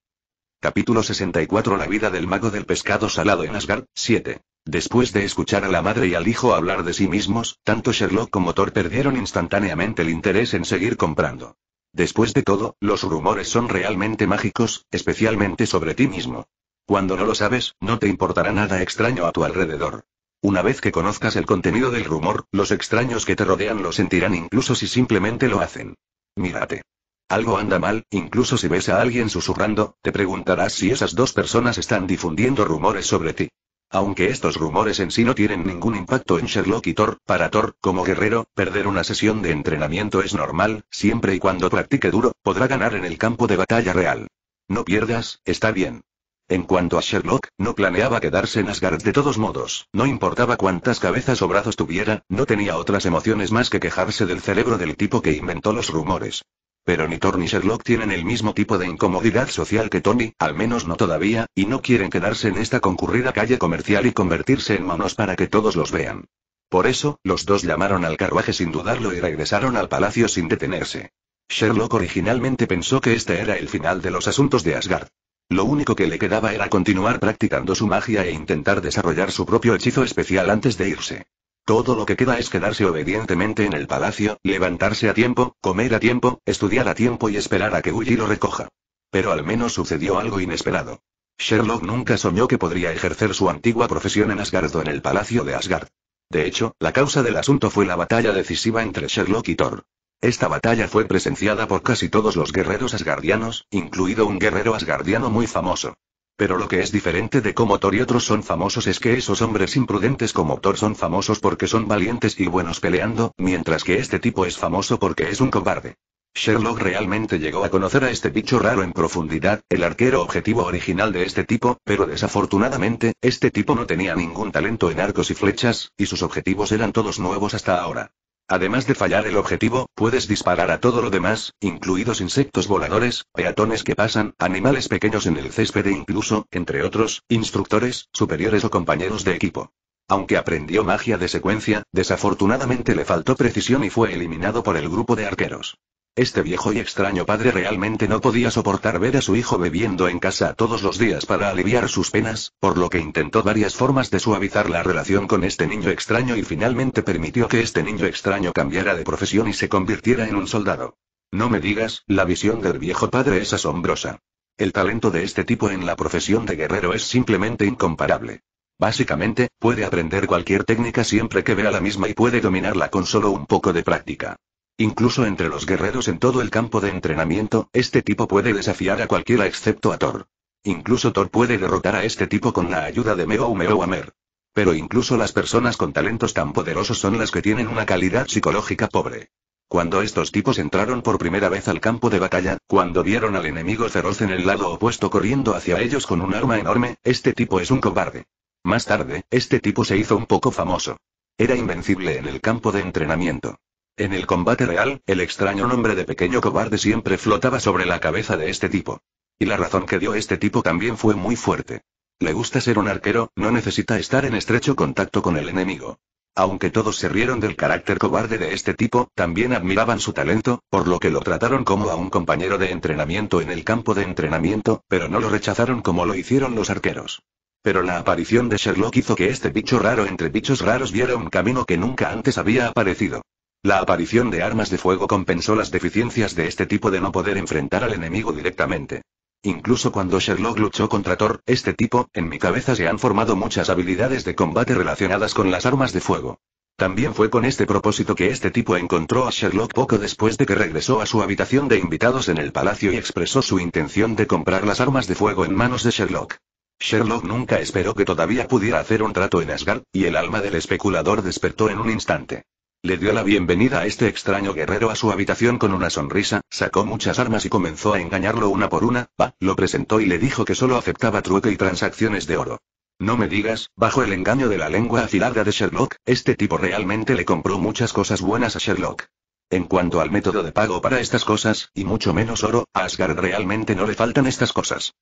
Capítulo 64 La vida del mago del pescado salado en Asgard, 7. Después de escuchar a la madre y al hijo hablar de sí mismos, tanto Sherlock como Thor perdieron instantáneamente el interés en seguir comprando. Después de todo, los rumores son realmente mágicos, especialmente sobre ti mismo. Cuando no lo sabes, no te importará nada extraño a tu alrededor. Una vez que conozcas el contenido del rumor, los extraños que te rodean lo sentirán incluso si simplemente lo hacen. Mírate. Algo anda mal, incluso si ves a alguien susurrando, te preguntarás si esas dos personas están difundiendo rumores sobre ti. Aunque estos rumores en sí no tienen ningún impacto en Sherlock y Thor, para Thor, como guerrero, perder una sesión de entrenamiento es normal, siempre y cuando practique duro, podrá ganar en el campo de batalla real. No pierdas, está bien. En cuanto a Sherlock, no planeaba quedarse en Asgard de todos modos, no importaba cuántas cabezas o brazos tuviera, no tenía otras emociones más que quejarse del cerebro del tipo que inventó los rumores. Pero ni Thor ni Sherlock tienen el mismo tipo de incomodidad social que Tony, al menos no todavía, y no quieren quedarse en esta concurrida calle comercial y convertirse en monos para que todos los vean. Por eso, los dos llamaron al carruaje sin dudarlo y regresaron al palacio sin detenerse. Sherlock originalmente pensó que este era el final de los asuntos de Asgard. Lo único que le quedaba era continuar practicando su magia e intentar desarrollar su propio hechizo especial antes de irse. Todo lo que queda es quedarse obedientemente en el palacio, levantarse a tiempo, comer a tiempo, estudiar a tiempo y esperar a que Uji lo recoja. Pero al menos sucedió algo inesperado. Sherlock nunca soñó que podría ejercer su antigua profesión en Asgard o en el palacio de Asgard. De hecho, la causa del asunto fue la batalla decisiva entre Sherlock y Thor. Esta batalla fue presenciada por casi todos los guerreros asgardianos, incluido un guerrero asgardiano muy famoso. Pero lo que es diferente de cómo Thor y otros son famosos es que esos hombres imprudentes como Thor son famosos porque son valientes y buenos peleando, mientras que este tipo es famoso porque es un cobarde. Sherlock realmente llegó a conocer a este bicho raro en profundidad, el arquero objetivo original de este tipo, pero desafortunadamente, este tipo no tenía ningún talento en arcos y flechas, y sus objetivos eran todos nuevos hasta ahora. Además de fallar el objetivo, puedes disparar a todo lo demás, incluidos insectos voladores, peatones que pasan, animales pequeños en el césped e incluso, entre otros, instructores, superiores o compañeros de equipo. Aunque aprendió magia de secuencia, desafortunadamente le faltó precisión y fue eliminado por el grupo de arqueros. Este viejo y extraño padre realmente no podía soportar ver a su hijo bebiendo en casa todos los días para aliviar sus penas, por lo que intentó varias formas de suavizar la relación con este niño extraño y finalmente permitió que este niño extraño cambiara de profesión y se convirtiera en un soldado. No me digas, la visión del viejo padre es asombrosa. El talento de este tipo en la profesión de guerrero es simplemente incomparable. Básicamente, puede aprender cualquier técnica siempre que vea la misma y puede dominarla con solo un poco de práctica. Incluso entre los guerreros en todo el campo de entrenamiento, este tipo puede desafiar a cualquiera excepto a Thor. Incluso Thor puede derrotar a este tipo con la ayuda de Meo Meo Amer. Pero incluso las personas con talentos tan poderosos son las que tienen una calidad psicológica pobre. Cuando estos tipos entraron por primera vez al campo de batalla, cuando vieron al enemigo feroz en el lado opuesto corriendo hacia ellos con un arma enorme, este tipo es un cobarde. Más tarde, este tipo se hizo un poco famoso. Era invencible en el campo de entrenamiento. En el combate real, el extraño nombre de pequeño cobarde siempre flotaba sobre la cabeza de este tipo. Y la razón que dio este tipo también fue muy fuerte. Le gusta ser un arquero, no necesita estar en estrecho contacto con el enemigo. Aunque todos se rieron del carácter cobarde de este tipo, también admiraban su talento, por lo que lo trataron como a un compañero de entrenamiento en el campo de entrenamiento, pero no lo rechazaron como lo hicieron los arqueros. Pero la aparición de Sherlock hizo que este bicho raro entre bichos raros viera un camino que nunca antes había aparecido. La aparición de armas de fuego compensó las deficiencias de este tipo de no poder enfrentar al enemigo directamente. Incluso cuando Sherlock luchó contra Thor, este tipo, en mi cabeza se han formado muchas habilidades de combate relacionadas con las armas de fuego. También fue con este propósito que este tipo encontró a Sherlock poco después de que regresó a su habitación de invitados en el palacio y expresó su intención de comprar las armas de fuego en manos de Sherlock. Sherlock nunca esperó que todavía pudiera hacer un trato en Asgard, y el alma del especulador despertó en un instante. Le dio la bienvenida a este extraño guerrero a su habitación con una sonrisa, sacó muchas armas y comenzó a engañarlo una por una, va, lo presentó y le dijo que solo aceptaba trueque y transacciones de oro. No me digas, bajo el engaño de la lengua afilada de Sherlock, este tipo realmente le compró muchas cosas buenas a Sherlock. En cuanto al método de pago para estas cosas, y mucho menos oro, a Asgard realmente no le faltan estas cosas.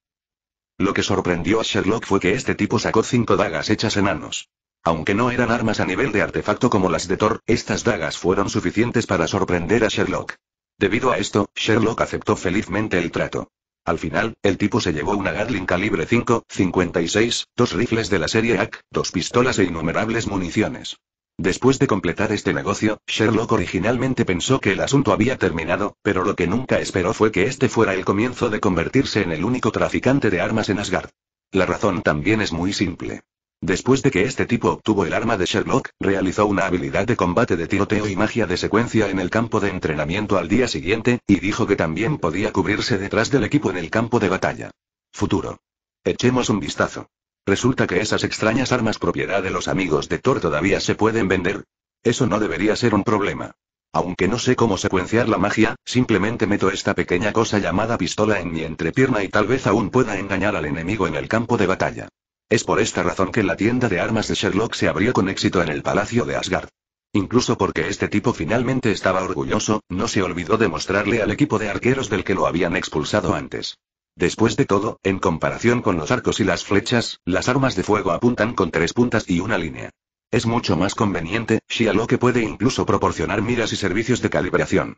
Lo que sorprendió a Sherlock fue que este tipo sacó cinco dagas hechas enanos. Aunque no eran armas a nivel de artefacto como las de Thor, estas dagas fueron suficientes para sorprender a Sherlock. Debido a esto, Sherlock aceptó felizmente el trato. Al final, el tipo se llevó una Gatling calibre 5, 56, dos rifles de la serie AK, dos pistolas e innumerables municiones. Después de completar este negocio, Sherlock originalmente pensó que el asunto había terminado, pero lo que nunca esperó fue que este fuera el comienzo de convertirse en el único traficante de armas en Asgard. La razón también es muy simple. Después de que este tipo obtuvo el arma de Sherlock, realizó una habilidad de combate de tiroteo y magia de secuencia en el campo de entrenamiento al día siguiente, y dijo que también podía cubrirse detrás del equipo en el campo de batalla. Futuro. Echemos un vistazo. Resulta que esas extrañas armas propiedad de los amigos de Thor todavía se pueden vender. Eso no debería ser un problema. Aunque no sé cómo secuenciar la magia, simplemente meto esta pequeña cosa llamada pistola en mi entrepierna y tal vez aún pueda engañar al enemigo en el campo de batalla. Es por esta razón que la tienda de armas de Sherlock se abrió con éxito en el Palacio de Asgard. Incluso porque este tipo finalmente estaba orgulloso, no se olvidó de mostrarle al equipo de arqueros del que lo habían expulsado antes. Después de todo, en comparación con los arcos y las flechas, las armas de fuego apuntan con tres puntas y una línea. Es mucho más conveniente, lo que puede incluso proporcionar miras y servicios de calibración.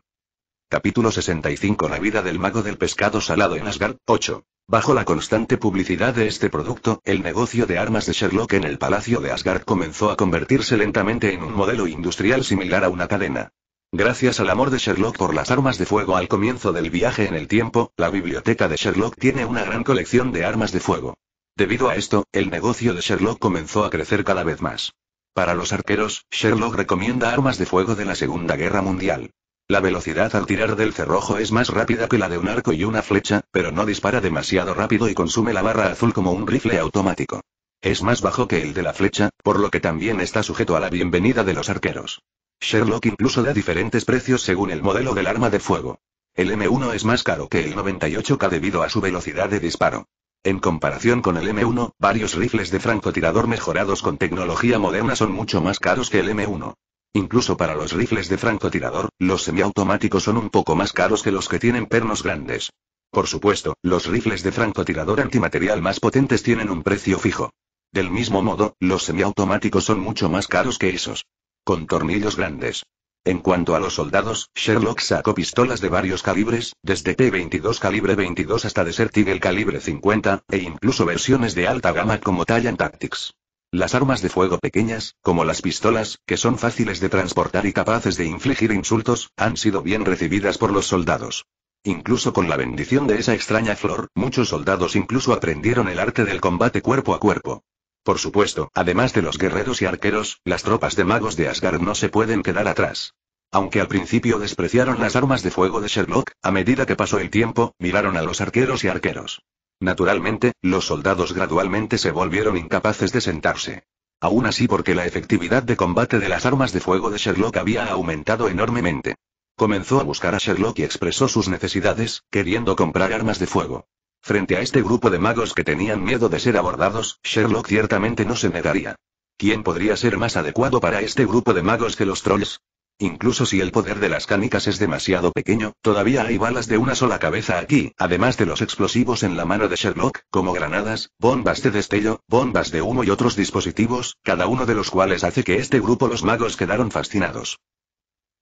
Capítulo 65 La vida del mago del pescado salado en Asgard, 8. Bajo la constante publicidad de este producto, el negocio de armas de Sherlock en el Palacio de Asgard comenzó a convertirse lentamente en un modelo industrial similar a una cadena. Gracias al amor de Sherlock por las armas de fuego al comienzo del viaje en el tiempo, la biblioteca de Sherlock tiene una gran colección de armas de fuego. Debido a esto, el negocio de Sherlock comenzó a crecer cada vez más. Para los arqueros, Sherlock recomienda armas de fuego de la Segunda Guerra Mundial. La velocidad al tirar del cerrojo es más rápida que la de un arco y una flecha, pero no dispara demasiado rápido y consume la barra azul como un rifle automático. Es más bajo que el de la flecha, por lo que también está sujeto a la bienvenida de los arqueros. Sherlock incluso da diferentes precios según el modelo del arma de fuego. El M1 es más caro que el 98K debido a su velocidad de disparo. En comparación con el M1, varios rifles de francotirador mejorados con tecnología moderna son mucho más caros que el M1. Incluso para los rifles de francotirador, los semiautomáticos son un poco más caros que los que tienen pernos grandes. Por supuesto, los rifles de francotirador antimaterial más potentes tienen un precio fijo. Del mismo modo, los semiautomáticos son mucho más caros que esos. Con tornillos grandes. En cuanto a los soldados, Sherlock sacó pistolas de varios calibres, desde t 22 calibre 22 hasta Desert Eagle calibre 50, e incluso versiones de alta gama como Tallant Tactics. Las armas de fuego pequeñas, como las pistolas, que son fáciles de transportar y capaces de infligir insultos, han sido bien recibidas por los soldados. Incluso con la bendición de esa extraña flor, muchos soldados incluso aprendieron el arte del combate cuerpo a cuerpo. Por supuesto, además de los guerreros y arqueros, las tropas de magos de Asgard no se pueden quedar atrás. Aunque al principio despreciaron las armas de fuego de Sherlock, a medida que pasó el tiempo, miraron a los arqueros y arqueros. Naturalmente, los soldados gradualmente se volvieron incapaces de sentarse. Aún así porque la efectividad de combate de las armas de fuego de Sherlock había aumentado enormemente. Comenzó a buscar a Sherlock y expresó sus necesidades, queriendo comprar armas de fuego. Frente a este grupo de magos que tenían miedo de ser abordados, Sherlock ciertamente no se negaría. ¿Quién podría ser más adecuado para este grupo de magos que los trolls? Incluso si el poder de las canicas es demasiado pequeño, todavía hay balas de una sola cabeza aquí, además de los explosivos en la mano de Sherlock, como granadas, bombas de destello, bombas de humo y otros dispositivos, cada uno de los cuales hace que este grupo los magos quedaron fascinados.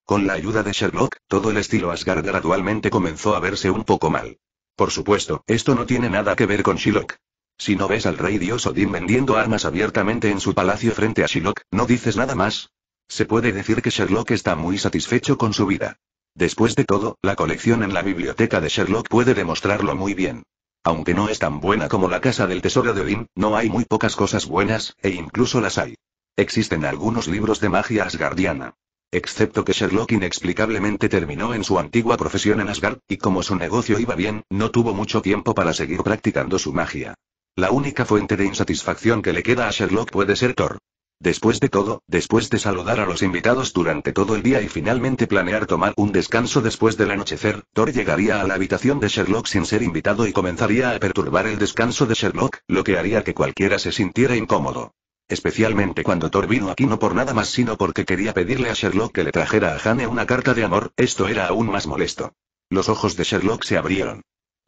Con la ayuda de Sherlock, todo el estilo Asgard gradualmente comenzó a verse un poco mal. Por supuesto, esto no tiene nada que ver con Sherlock. Si no ves al rey Dios Odin vendiendo armas abiertamente en su palacio frente a Sherlock, no dices nada más. Se puede decir que Sherlock está muy satisfecho con su vida. Después de todo, la colección en la biblioteca de Sherlock puede demostrarlo muy bien. Aunque no es tan buena como la casa del tesoro de Odin, no hay muy pocas cosas buenas, e incluso las hay. Existen algunos libros de magia asgardiana. Excepto que Sherlock inexplicablemente terminó en su antigua profesión en Asgard, y como su negocio iba bien, no tuvo mucho tiempo para seguir practicando su magia. La única fuente de insatisfacción que le queda a Sherlock puede ser Thor. Después de todo, después de saludar a los invitados durante todo el día y finalmente planear tomar un descanso después del anochecer, Thor llegaría a la habitación de Sherlock sin ser invitado y comenzaría a perturbar el descanso de Sherlock, lo que haría que cualquiera se sintiera incómodo. Especialmente cuando Thor vino aquí no por nada más sino porque quería pedirle a Sherlock que le trajera a Jane una carta de amor, esto era aún más molesto. Los ojos de Sherlock se abrieron.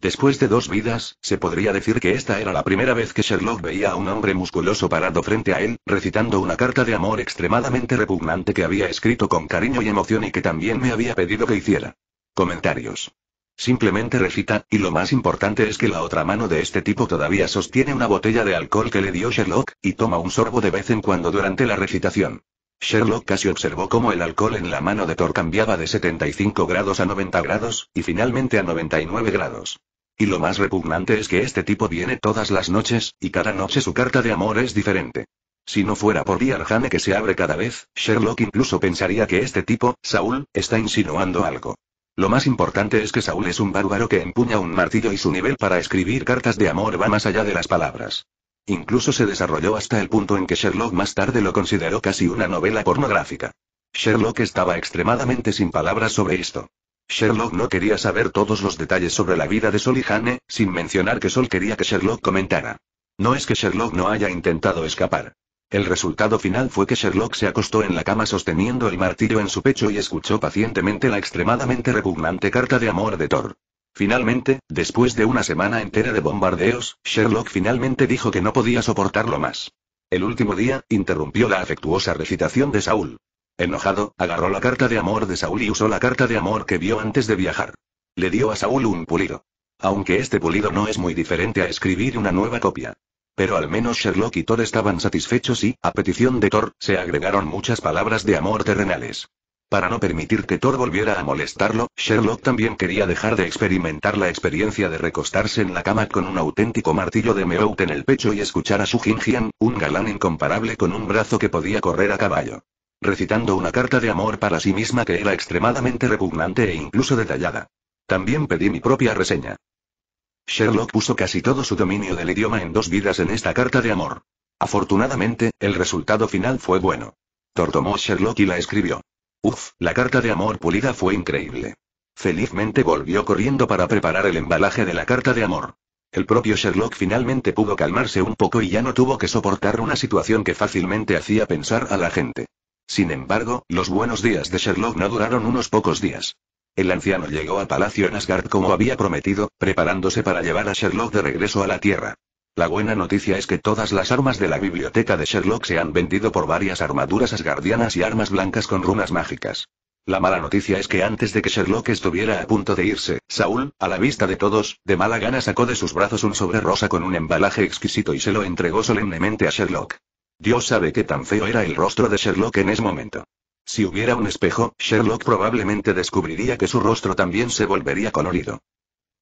Después de dos vidas, se podría decir que esta era la primera vez que Sherlock veía a un hombre musculoso parado frente a él, recitando una carta de amor extremadamente repugnante que había escrito con cariño y emoción y que también me había pedido que hiciera. Comentarios. Simplemente recita, y lo más importante es que la otra mano de este tipo todavía sostiene una botella de alcohol que le dio Sherlock, y toma un sorbo de vez en cuando durante la recitación. Sherlock casi observó cómo el alcohol en la mano de Thor cambiaba de 75 grados a 90 grados, y finalmente a 99 grados. Y lo más repugnante es que este tipo viene todas las noches, y cada noche su carta de amor es diferente. Si no fuera por Diarjane que se abre cada vez, Sherlock incluso pensaría que este tipo, Saúl, está insinuando algo. Lo más importante es que Saúl es un bárbaro que empuña un martillo y su nivel para escribir cartas de amor va más allá de las palabras. Incluso se desarrolló hasta el punto en que Sherlock más tarde lo consideró casi una novela pornográfica. Sherlock estaba extremadamente sin palabras sobre esto. Sherlock no quería saber todos los detalles sobre la vida de Sol y eh, sin mencionar que Sol quería que Sherlock comentara. No es que Sherlock no haya intentado escapar. El resultado final fue que Sherlock se acostó en la cama sosteniendo el martillo en su pecho y escuchó pacientemente la extremadamente repugnante carta de amor de Thor. Finalmente, después de una semana entera de bombardeos, Sherlock finalmente dijo que no podía soportarlo más. El último día, interrumpió la afectuosa recitación de Saúl. Enojado, agarró la carta de amor de Saúl y usó la carta de amor que vio antes de viajar. Le dio a Saúl un pulido. Aunque este pulido no es muy diferente a escribir una nueva copia. Pero al menos Sherlock y Thor estaban satisfechos y, a petición de Thor, se agregaron muchas palabras de amor terrenales. Para no permitir que Thor volviera a molestarlo, Sherlock también quería dejar de experimentar la experiencia de recostarse en la cama con un auténtico martillo de Meout en el pecho y escuchar a Su jin, un galán incomparable con un brazo que podía correr a caballo recitando una carta de amor para sí misma que era extremadamente repugnante e incluso detallada. También pedí mi propia reseña. Sherlock puso casi todo su dominio del idioma en dos vidas en esta carta de amor. Afortunadamente, el resultado final fue bueno. Tortomó Sherlock y la escribió. Uf, la carta de amor pulida fue increíble. Felizmente volvió corriendo para preparar el embalaje de la carta de amor. El propio Sherlock finalmente pudo calmarse un poco y ya no tuvo que soportar una situación que fácilmente hacía pensar a la gente. Sin embargo, los buenos días de Sherlock no duraron unos pocos días. El anciano llegó a Palacio en Asgard como había prometido, preparándose para llevar a Sherlock de regreso a la Tierra. La buena noticia es que todas las armas de la biblioteca de Sherlock se han vendido por varias armaduras asgardianas y armas blancas con runas mágicas. La mala noticia es que antes de que Sherlock estuviera a punto de irse, Saúl, a la vista de todos, de mala gana sacó de sus brazos un sobre rosa con un embalaje exquisito y se lo entregó solemnemente a Sherlock. Dios sabe qué tan feo era el rostro de Sherlock en ese momento. Si hubiera un espejo, Sherlock probablemente descubriría que su rostro también se volvería colorido.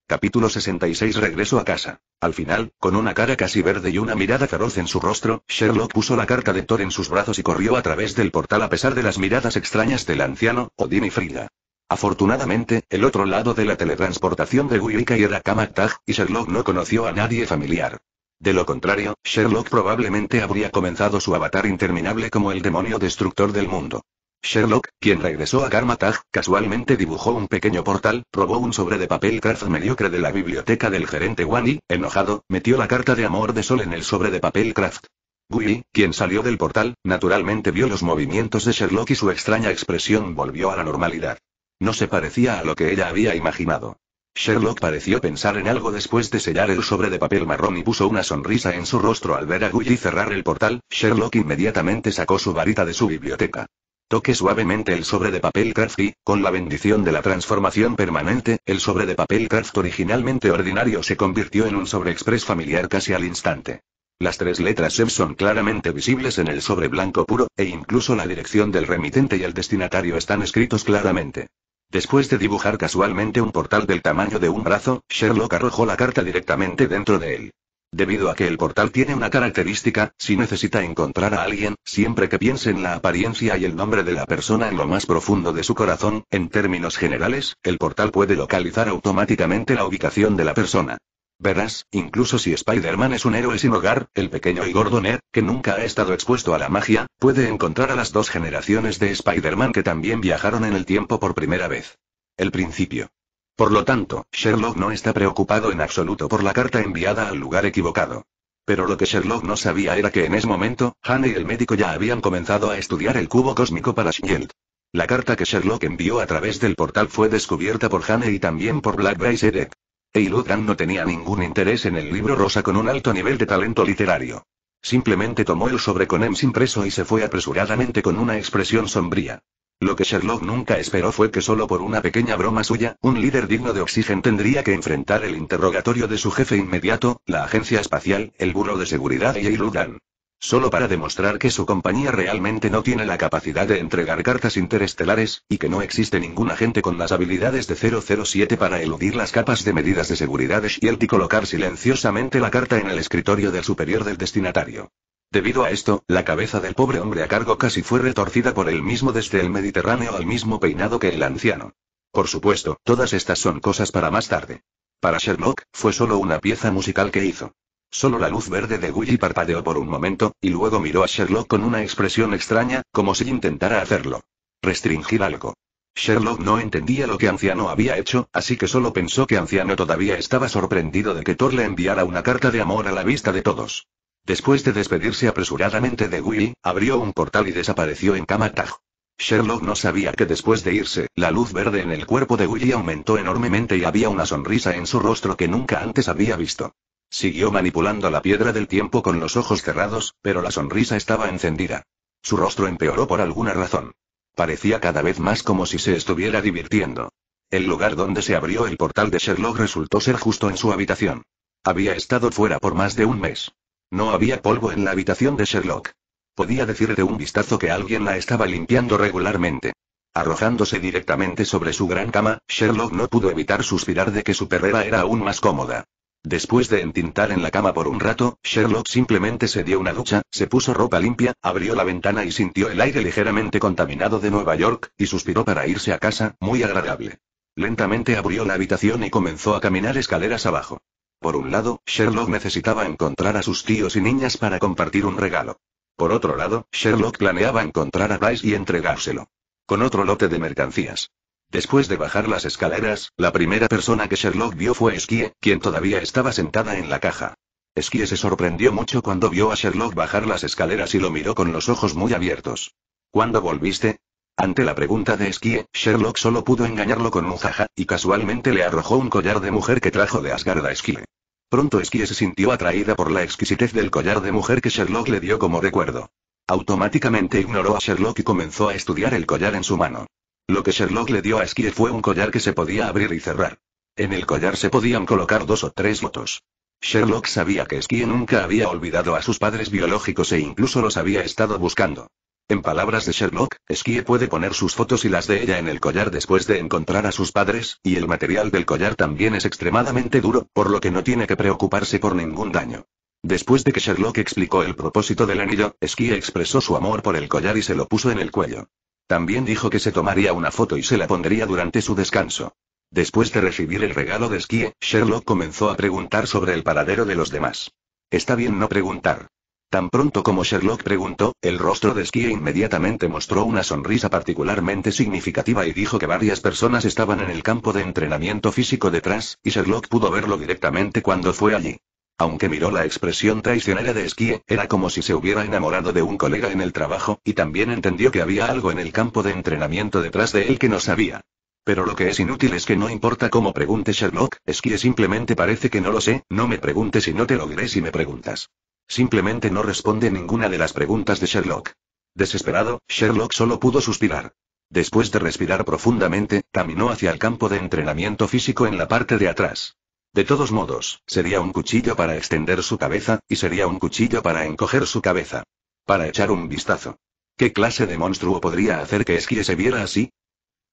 Capítulo 66 Regreso a casa. Al final, con una cara casi verde y una mirada feroz en su rostro, Sherlock puso la carta de Thor en sus brazos y corrió a través del portal a pesar de las miradas extrañas del anciano, Odin y Frida. Afortunadamente, el otro lado de la teletransportación de Wicca era era tag y Sherlock no conoció a nadie familiar. De lo contrario, Sherlock probablemente habría comenzado su avatar interminable como el demonio destructor del mundo. Sherlock, quien regresó a Karmatag, casualmente dibujó un pequeño portal, robó un sobre de papel kraft mediocre de la biblioteca del gerente Wani, enojado, metió la carta de amor de Sol en el sobre de papel kraft. Willy quien salió del portal, naturalmente vio los movimientos de Sherlock y su extraña expresión volvió a la normalidad. No se parecía a lo que ella había imaginado. Sherlock pareció pensar en algo después de sellar el sobre de papel marrón y puso una sonrisa en su rostro al ver a Gully cerrar el portal, Sherlock inmediatamente sacó su varita de su biblioteca. Toque suavemente el sobre de papel craft y, con la bendición de la transformación permanente, el sobre de papel craft originalmente ordinario se convirtió en un sobre express familiar casi al instante. Las tres letras s son claramente visibles en el sobre blanco puro, e incluso la dirección del remitente y el destinatario están escritos claramente. Después de dibujar casualmente un portal del tamaño de un brazo, Sherlock arrojó la carta directamente dentro de él. Debido a que el portal tiene una característica, si necesita encontrar a alguien, siempre que piense en la apariencia y el nombre de la persona en lo más profundo de su corazón, en términos generales, el portal puede localizar automáticamente la ubicación de la persona. Verás, incluso si Spider-Man es un héroe sin hogar, el pequeño y gordo que nunca ha estado expuesto a la magia, puede encontrar a las dos generaciones de Spider-Man que también viajaron en el tiempo por primera vez. El principio. Por lo tanto, Sherlock no está preocupado en absoluto por la carta enviada al lugar equivocado. Pero lo que Sherlock no sabía era que en ese momento, Hannah y el médico ya habían comenzado a estudiar el cubo cósmico para Shield. La carta que Sherlock envió a través del portal fue descubierta por Hannah y también por Black Sedek. Eiludan no tenía ningún interés en el libro rosa con un alto nivel de talento literario. Simplemente tomó el sobre con Ems impreso y se fue apresuradamente con una expresión sombría. Lo que Sherlock nunca esperó fue que solo por una pequeña broma suya, un líder digno de oxígeno tendría que enfrentar el interrogatorio de su jefe inmediato, la agencia espacial, el buró de seguridad y Eiludan solo para demostrar que su compañía realmente no tiene la capacidad de entregar cartas interestelares, y que no existe ninguna gente con las habilidades de 007 para eludir las capas de medidas de seguridad de Shield y colocar silenciosamente la carta en el escritorio del superior del destinatario. Debido a esto, la cabeza del pobre hombre a cargo casi fue retorcida por él mismo desde el Mediterráneo al mismo peinado que el anciano. Por supuesto, todas estas son cosas para más tarde. Para Sherlock, fue solo una pieza musical que hizo. Solo la luz verde de Willy parpadeó por un momento, y luego miró a Sherlock con una expresión extraña, como si intentara hacerlo. Restringir algo. Sherlock no entendía lo que Anciano había hecho, así que solo pensó que Anciano todavía estaba sorprendido de que Thor le enviara una carta de amor a la vista de todos. Después de despedirse apresuradamente de Willy, abrió un portal y desapareció en Kamatag. Sherlock no sabía que después de irse, la luz verde en el cuerpo de Willy aumentó enormemente y había una sonrisa en su rostro que nunca antes había visto. Siguió manipulando la piedra del tiempo con los ojos cerrados, pero la sonrisa estaba encendida. Su rostro empeoró por alguna razón. Parecía cada vez más como si se estuviera divirtiendo. El lugar donde se abrió el portal de Sherlock resultó ser justo en su habitación. Había estado fuera por más de un mes. No había polvo en la habitación de Sherlock. Podía decir de un vistazo que alguien la estaba limpiando regularmente. Arrojándose directamente sobre su gran cama, Sherlock no pudo evitar suspirar de que su perrera era aún más cómoda. Después de entintar en la cama por un rato, Sherlock simplemente se dio una ducha, se puso ropa limpia, abrió la ventana y sintió el aire ligeramente contaminado de Nueva York, y suspiró para irse a casa, muy agradable. Lentamente abrió la habitación y comenzó a caminar escaleras abajo. Por un lado, Sherlock necesitaba encontrar a sus tíos y niñas para compartir un regalo. Por otro lado, Sherlock planeaba encontrar a Bryce y entregárselo. Con otro lote de mercancías. Después de bajar las escaleras, la primera persona que Sherlock vio fue Esquie, quien todavía estaba sentada en la caja. Esquie se sorprendió mucho cuando vio a Sherlock bajar las escaleras y lo miró con los ojos muy abiertos. ¿Cuándo volviste? Ante la pregunta de Esquie, Sherlock solo pudo engañarlo con un jaja, y casualmente le arrojó un collar de mujer que trajo de Asgard a Esquie. Pronto Esquie se sintió atraída por la exquisitez del collar de mujer que Sherlock le dio como recuerdo. Automáticamente ignoró a Sherlock y comenzó a estudiar el collar en su mano. Lo que Sherlock le dio a Skye fue un collar que se podía abrir y cerrar. En el collar se podían colocar dos o tres fotos. Sherlock sabía que Skye nunca había olvidado a sus padres biológicos e incluso los había estado buscando. En palabras de Sherlock, Skye puede poner sus fotos y las de ella en el collar después de encontrar a sus padres, y el material del collar también es extremadamente duro, por lo que no tiene que preocuparse por ningún daño. Después de que Sherlock explicó el propósito del anillo, Skye expresó su amor por el collar y se lo puso en el cuello. También dijo que se tomaría una foto y se la pondría durante su descanso. Después de recibir el regalo de esquí, Sherlock comenzó a preguntar sobre el paradero de los demás. Está bien no preguntar. Tan pronto como Sherlock preguntó, el rostro de esquí inmediatamente mostró una sonrisa particularmente significativa y dijo que varias personas estaban en el campo de entrenamiento físico detrás, y Sherlock pudo verlo directamente cuando fue allí. Aunque miró la expresión traicionera de Esquie, era como si se hubiera enamorado de un colega en el trabajo, y también entendió que había algo en el campo de entrenamiento detrás de él que no sabía. Pero lo que es inútil es que no importa cómo pregunte Sherlock, Ski simplemente parece que no lo sé, no me preguntes y no te lo diré si me preguntas. Simplemente no responde ninguna de las preguntas de Sherlock. Desesperado, Sherlock solo pudo suspirar. Después de respirar profundamente, caminó hacia el campo de entrenamiento físico en la parte de atrás. De todos modos, sería un cuchillo para extender su cabeza, y sería un cuchillo para encoger su cabeza. Para echar un vistazo. ¿Qué clase de monstruo podría hacer que Esquie se viera así?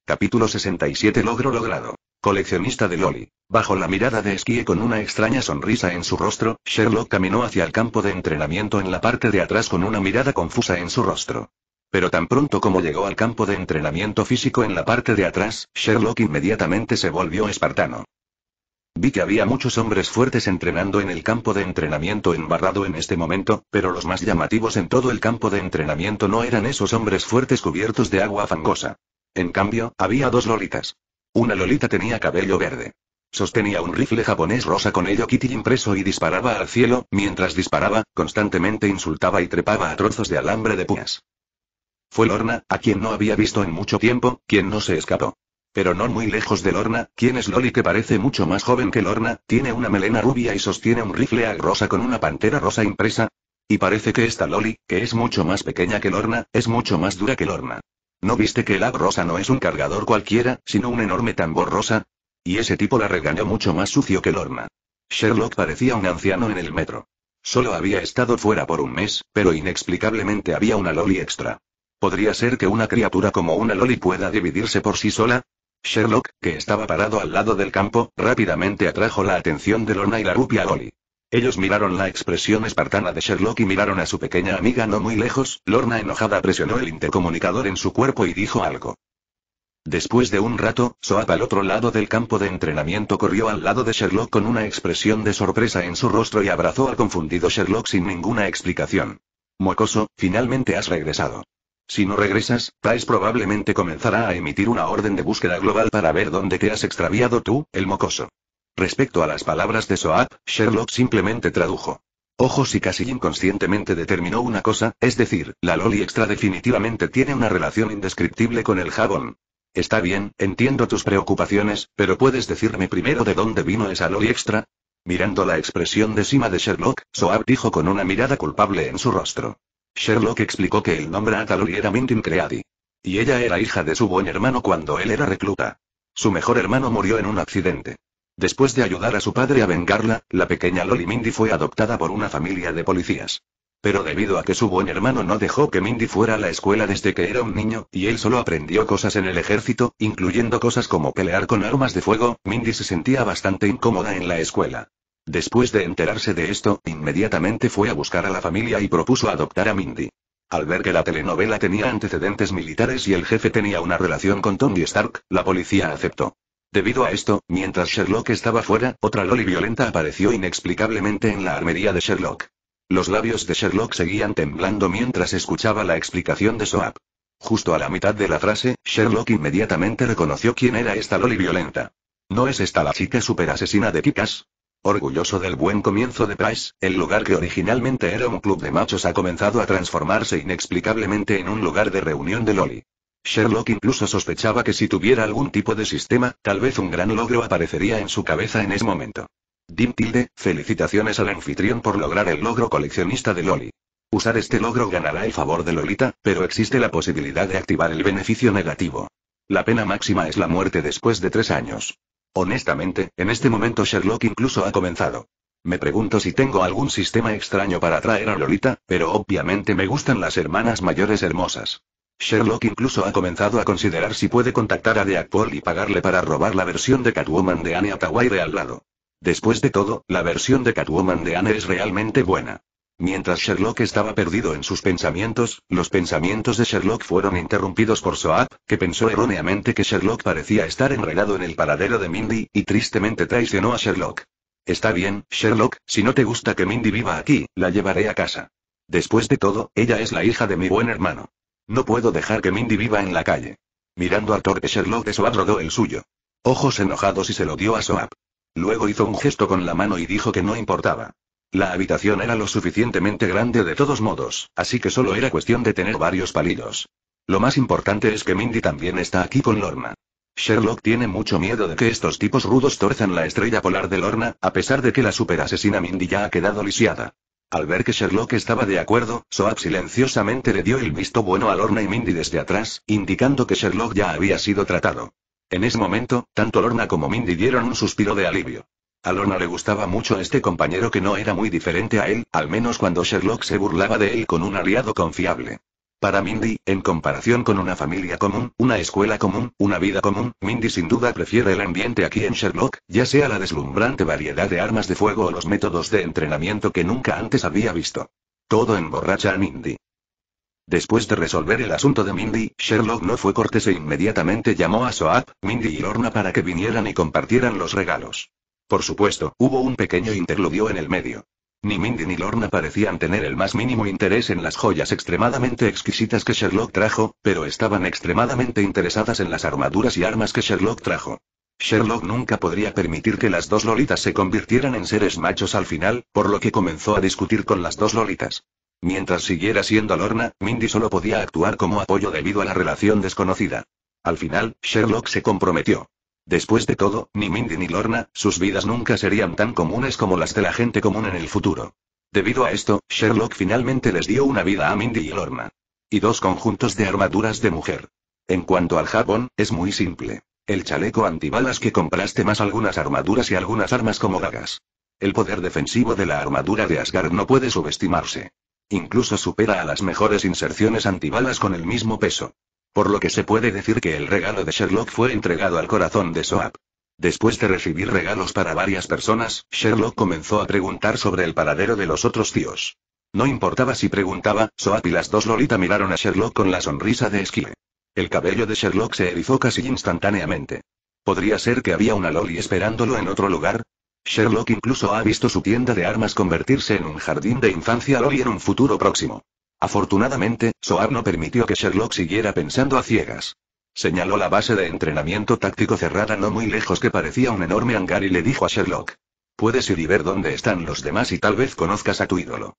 Capítulo 67 Logro logrado. Coleccionista de Loli. Bajo la mirada de Esquie con una extraña sonrisa en su rostro, Sherlock caminó hacia el campo de entrenamiento en la parte de atrás con una mirada confusa en su rostro. Pero tan pronto como llegó al campo de entrenamiento físico en la parte de atrás, Sherlock inmediatamente se volvió espartano. Vi que había muchos hombres fuertes entrenando en el campo de entrenamiento embarrado en este momento, pero los más llamativos en todo el campo de entrenamiento no eran esos hombres fuertes cubiertos de agua fangosa. En cambio, había dos lolitas. Una lolita tenía cabello verde. Sostenía un rifle japonés rosa con ello Kitty impreso y disparaba al cielo, mientras disparaba, constantemente insultaba y trepaba a trozos de alambre de puñas. Fue Lorna, a quien no había visto en mucho tiempo, quien no se escapó. Pero no muy lejos de Lorna, quien es Loli que parece mucho más joven que Lorna, tiene una melena rubia y sostiene un rifle a rosa con una pantera rosa impresa. Y parece que esta Loli, que es mucho más pequeña que Lorna, es mucho más dura que Lorna. ¿No viste que el ag rosa no es un cargador cualquiera, sino un enorme tambor rosa? Y ese tipo la regañó mucho más sucio que Lorna. Sherlock parecía un anciano en el metro. Solo había estado fuera por un mes, pero inexplicablemente había una Loli extra. ¿Podría ser que una criatura como una Loli pueda dividirse por sí sola? Sherlock, que estaba parado al lado del campo, rápidamente atrajo la atención de Lorna y la rupia Goli. Ellos miraron la expresión espartana de Sherlock y miraron a su pequeña amiga no muy lejos, Lorna enojada presionó el intercomunicador en su cuerpo y dijo algo. Después de un rato, Soap al otro lado del campo de entrenamiento corrió al lado de Sherlock con una expresión de sorpresa en su rostro y abrazó al confundido Sherlock sin ninguna explicación. Mocoso, finalmente has regresado. Si no regresas, Paes probablemente comenzará a emitir una orden de búsqueda global para ver dónde te has extraviado tú, el mocoso. Respecto a las palabras de Soap, Sherlock simplemente tradujo. Ojos y casi inconscientemente determinó una cosa, es decir, la Loli Extra definitivamente tiene una relación indescriptible con el jabón. Está bien, entiendo tus preocupaciones, pero ¿puedes decirme primero de dónde vino esa Loli Extra? Mirando la expresión de cima de Sherlock, Soap dijo con una mirada culpable en su rostro. Sherlock explicó que el nombre Atalori era Mindy Cready. Y ella era hija de su buen hermano cuando él era recluta. Su mejor hermano murió en un accidente. Después de ayudar a su padre a vengarla, la pequeña Loli Mindy fue adoptada por una familia de policías. Pero debido a que su buen hermano no dejó que Mindy fuera a la escuela desde que era un niño, y él solo aprendió cosas en el ejército, incluyendo cosas como pelear con armas de fuego, Mindy se sentía bastante incómoda en la escuela. Después de enterarse de esto, inmediatamente fue a buscar a la familia y propuso adoptar a Mindy. Al ver que la telenovela tenía antecedentes militares y el jefe tenía una relación con Tony Stark, la policía aceptó. Debido a esto, mientras Sherlock estaba fuera, otra Loli violenta apareció inexplicablemente en la armería de Sherlock. Los labios de Sherlock seguían temblando mientras escuchaba la explicación de Soap. Justo a la mitad de la frase, Sherlock inmediatamente reconoció quién era esta Loli violenta. ¿No es esta la chica superasesina de Kikas? Orgulloso del buen comienzo de Price, el lugar que originalmente era un club de machos ha comenzado a transformarse inexplicablemente en un lugar de reunión de Loli. Sherlock incluso sospechaba que si tuviera algún tipo de sistema, tal vez un gran logro aparecería en su cabeza en ese momento. Dim felicitaciones al anfitrión por lograr el logro coleccionista de Loli. Usar este logro ganará el favor de Lolita, pero existe la posibilidad de activar el beneficio negativo. La pena máxima es la muerte después de tres años. Honestamente, en este momento Sherlock incluso ha comenzado. Me pregunto si tengo algún sistema extraño para atraer a Lolita, pero obviamente me gustan las hermanas mayores hermosas. Sherlock incluso ha comenzado a considerar si puede contactar a Paul y pagarle para robar la versión de Catwoman de Anne de al lado. Después de todo, la versión de Catwoman de Anne es realmente buena. Mientras Sherlock estaba perdido en sus pensamientos, los pensamientos de Sherlock fueron interrumpidos por Soap, que pensó erróneamente que Sherlock parecía estar enredado en el paradero de Mindy, y tristemente traicionó a Sherlock. Está bien, Sherlock, si no te gusta que Mindy viva aquí, la llevaré a casa. Después de todo, ella es la hija de mi buen hermano. No puedo dejar que Mindy viva en la calle. Mirando a torpe Sherlock de Soap rodó el suyo. Ojos enojados y se lo dio a Soap. Luego hizo un gesto con la mano y dijo que no importaba. La habitación era lo suficientemente grande de todos modos, así que solo era cuestión de tener varios palidos. Lo más importante es que Mindy también está aquí con Lorna. Sherlock tiene mucho miedo de que estos tipos rudos torzan la estrella polar de Lorna, a pesar de que la superasesina Mindy ya ha quedado lisiada. Al ver que Sherlock estaba de acuerdo, Soap silenciosamente le dio el visto bueno a Lorna y Mindy desde atrás, indicando que Sherlock ya había sido tratado. En ese momento, tanto Lorna como Mindy dieron un suspiro de alivio. A Lorna le gustaba mucho este compañero que no era muy diferente a él, al menos cuando Sherlock se burlaba de él con un aliado confiable. Para Mindy, en comparación con una familia común, una escuela común, una vida común, Mindy sin duda prefiere el ambiente aquí en Sherlock, ya sea la deslumbrante variedad de armas de fuego o los métodos de entrenamiento que nunca antes había visto. Todo emborracha a Mindy. Después de resolver el asunto de Mindy, Sherlock no fue cortés e inmediatamente llamó a Soap, Mindy y Lorna para que vinieran y compartieran los regalos. Por supuesto, hubo un pequeño interludio en el medio. Ni Mindy ni Lorna parecían tener el más mínimo interés en las joyas extremadamente exquisitas que Sherlock trajo, pero estaban extremadamente interesadas en las armaduras y armas que Sherlock trajo. Sherlock nunca podría permitir que las dos lolitas se convirtieran en seres machos al final, por lo que comenzó a discutir con las dos lolitas. Mientras siguiera siendo Lorna, Mindy solo podía actuar como apoyo debido a la relación desconocida. Al final, Sherlock se comprometió. Después de todo, ni Mindy ni Lorna, sus vidas nunca serían tan comunes como las de la gente común en el futuro. Debido a esto, Sherlock finalmente les dio una vida a Mindy y Lorna. Y dos conjuntos de armaduras de mujer. En cuanto al jabón, es muy simple. El chaleco antibalas que compraste más algunas armaduras y algunas armas como dagas. El poder defensivo de la armadura de Asgard no puede subestimarse. Incluso supera a las mejores inserciones antibalas con el mismo peso. Por lo que se puede decir que el regalo de Sherlock fue entregado al corazón de Soap. Después de recibir regalos para varias personas, Sherlock comenzó a preguntar sobre el paradero de los otros tíos. No importaba si preguntaba, Soap y las dos Lolita miraron a Sherlock con la sonrisa de esquile. El cabello de Sherlock se erizó casi instantáneamente. ¿Podría ser que había una Loli esperándolo en otro lugar? Sherlock incluso ha visto su tienda de armas convertirse en un jardín de infancia Loli en un futuro próximo. Afortunadamente, Soar no permitió que Sherlock siguiera pensando a ciegas. Señaló la base de entrenamiento táctico cerrada no muy lejos que parecía un enorme hangar y le dijo a Sherlock. Puedes ir y ver dónde están los demás y tal vez conozcas a tu ídolo.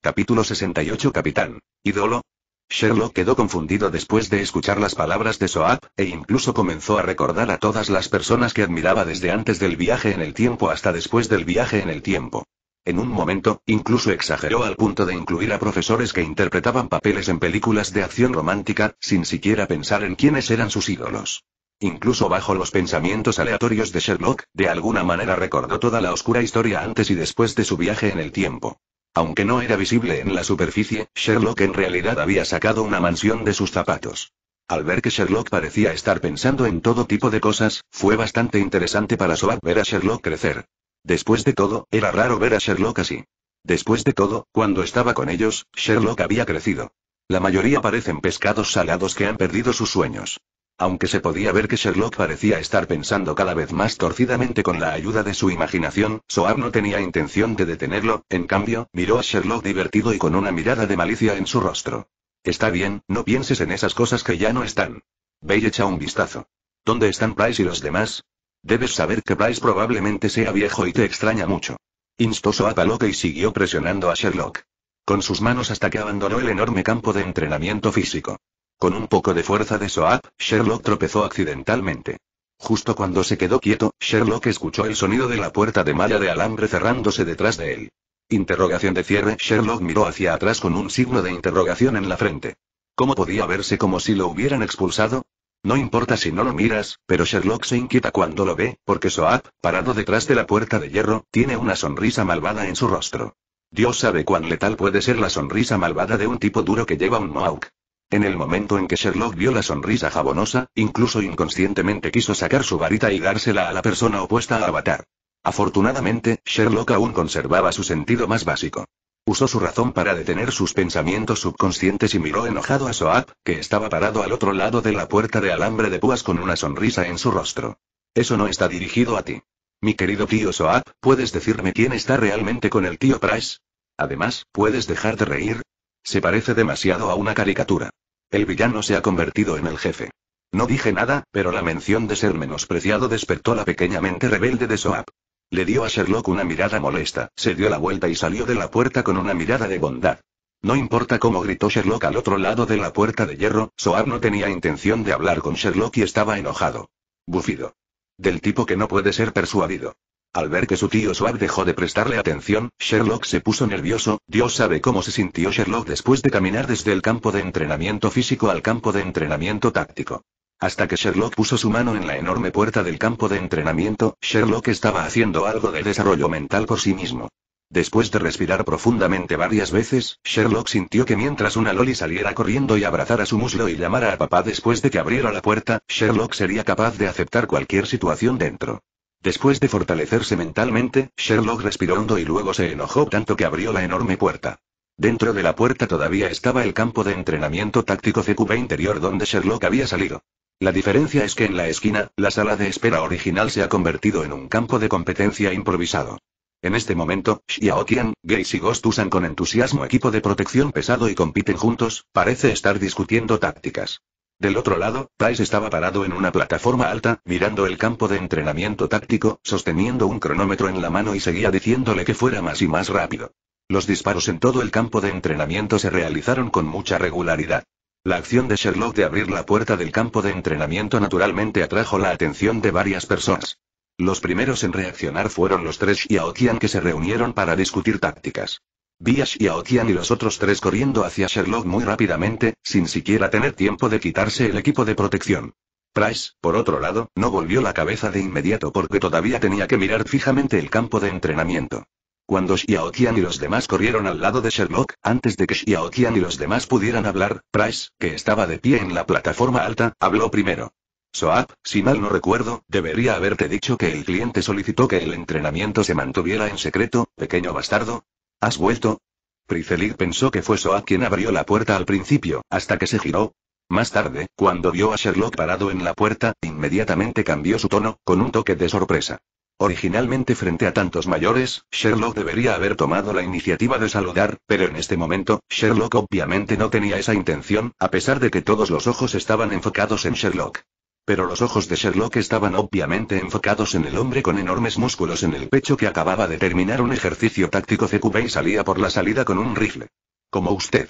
Capítulo 68 Capitán. ¿Ídolo? Sherlock quedó confundido después de escuchar las palabras de Soap, e incluso comenzó a recordar a todas las personas que admiraba desde antes del viaje en el tiempo hasta después del viaje en el tiempo. En un momento, incluso exageró al punto de incluir a profesores que interpretaban papeles en películas de acción romántica, sin siquiera pensar en quiénes eran sus ídolos. Incluso bajo los pensamientos aleatorios de Sherlock, de alguna manera recordó toda la oscura historia antes y después de su viaje en el tiempo. Aunque no era visible en la superficie, Sherlock en realidad había sacado una mansión de sus zapatos. Al ver que Sherlock parecía estar pensando en todo tipo de cosas, fue bastante interesante para sobat ver a Sherlock crecer. Después de todo, era raro ver a Sherlock así. Después de todo, cuando estaba con ellos, Sherlock había crecido. La mayoría parecen pescados salados que han perdido sus sueños. Aunque se podía ver que Sherlock parecía estar pensando cada vez más torcidamente con la ayuda de su imaginación, Soap no tenía intención de detenerlo, en cambio, miró a Sherlock divertido y con una mirada de malicia en su rostro. Está bien, no pienses en esas cosas que ya no están. Bell echa un vistazo. ¿Dónde están Price y los demás? Debes saber que Bryce probablemente sea viejo y te extraña mucho. Instó a Locke y siguió presionando a Sherlock. Con sus manos hasta que abandonó el enorme campo de entrenamiento físico. Con un poco de fuerza de Soap, Sherlock tropezó accidentalmente. Justo cuando se quedó quieto, Sherlock escuchó el sonido de la puerta de malla de alambre cerrándose detrás de él. Interrogación de cierre, Sherlock miró hacia atrás con un signo de interrogación en la frente. ¿Cómo podía verse como si lo hubieran expulsado? No importa si no lo miras, pero Sherlock se inquieta cuando lo ve, porque Soap, parado detrás de la puerta de hierro, tiene una sonrisa malvada en su rostro. Dios sabe cuán letal puede ser la sonrisa malvada de un tipo duro que lleva un mohawk. En el momento en que Sherlock vio la sonrisa jabonosa, incluso inconscientemente quiso sacar su varita y dársela a la persona opuesta a Avatar. Afortunadamente, Sherlock aún conservaba su sentido más básico. Usó su razón para detener sus pensamientos subconscientes y miró enojado a Soap, que estaba parado al otro lado de la puerta de alambre de púas con una sonrisa en su rostro. Eso no está dirigido a ti. Mi querido tío Soap, ¿puedes decirme quién está realmente con el tío Price? Además, ¿puedes dejar de reír? Se parece demasiado a una caricatura. El villano se ha convertido en el jefe. No dije nada, pero la mención de ser menospreciado despertó la pequeña mente rebelde de Soap. Le dio a Sherlock una mirada molesta, se dio la vuelta y salió de la puerta con una mirada de bondad. No importa cómo gritó Sherlock al otro lado de la puerta de hierro, soab no tenía intención de hablar con Sherlock y estaba enojado. Bufido. Del tipo que no puede ser persuadido. Al ver que su tío Soab dejó de prestarle atención, Sherlock se puso nervioso, Dios sabe cómo se sintió Sherlock después de caminar desde el campo de entrenamiento físico al campo de entrenamiento táctico. Hasta que Sherlock puso su mano en la enorme puerta del campo de entrenamiento, Sherlock estaba haciendo algo de desarrollo mental por sí mismo. Después de respirar profundamente varias veces, Sherlock sintió que mientras una Loli saliera corriendo y abrazara su muslo y llamara a papá después de que abriera la puerta, Sherlock sería capaz de aceptar cualquier situación dentro. Después de fortalecerse mentalmente, Sherlock respiró hondo y luego se enojó tanto que abrió la enorme puerta. Dentro de la puerta todavía estaba el campo de entrenamiento táctico CQB interior donde Sherlock había salido. La diferencia es que en la esquina, la sala de espera original se ha convertido en un campo de competencia improvisado. En este momento, Xiaotian, Gaze y Ghost usan con entusiasmo equipo de protección pesado y compiten juntos, parece estar discutiendo tácticas. Del otro lado, Tais estaba parado en una plataforma alta, mirando el campo de entrenamiento táctico, sosteniendo un cronómetro en la mano y seguía diciéndole que fuera más y más rápido. Los disparos en todo el campo de entrenamiento se realizaron con mucha regularidad. La acción de Sherlock de abrir la puerta del campo de entrenamiento naturalmente atrajo la atención de varias personas. Los primeros en reaccionar fueron los tres y que se reunieron para discutir tácticas. Vi y Aokian y los otros tres corriendo hacia Sherlock muy rápidamente, sin siquiera tener tiempo de quitarse el equipo de protección. Price, por otro lado, no volvió la cabeza de inmediato porque todavía tenía que mirar fijamente el campo de entrenamiento. Cuando Xiao y los demás corrieron al lado de Sherlock, antes de que Xiao y los demás pudieran hablar, Price, que estaba de pie en la plataforma alta, habló primero. Soap, si mal no recuerdo, debería haberte dicho que el cliente solicitó que el entrenamiento se mantuviera en secreto, pequeño bastardo. ¿Has vuelto? Pricelid pensó que fue Soap quien abrió la puerta al principio, hasta que se giró. Más tarde, cuando vio a Sherlock parado en la puerta, inmediatamente cambió su tono, con un toque de sorpresa. Originalmente frente a tantos mayores, Sherlock debería haber tomado la iniciativa de saludar, pero en este momento, Sherlock obviamente no tenía esa intención, a pesar de que todos los ojos estaban enfocados en Sherlock. Pero los ojos de Sherlock estaban obviamente enfocados en el hombre con enormes músculos en el pecho que acababa de terminar un ejercicio táctico CQB y salía por la salida con un rifle. Como usted.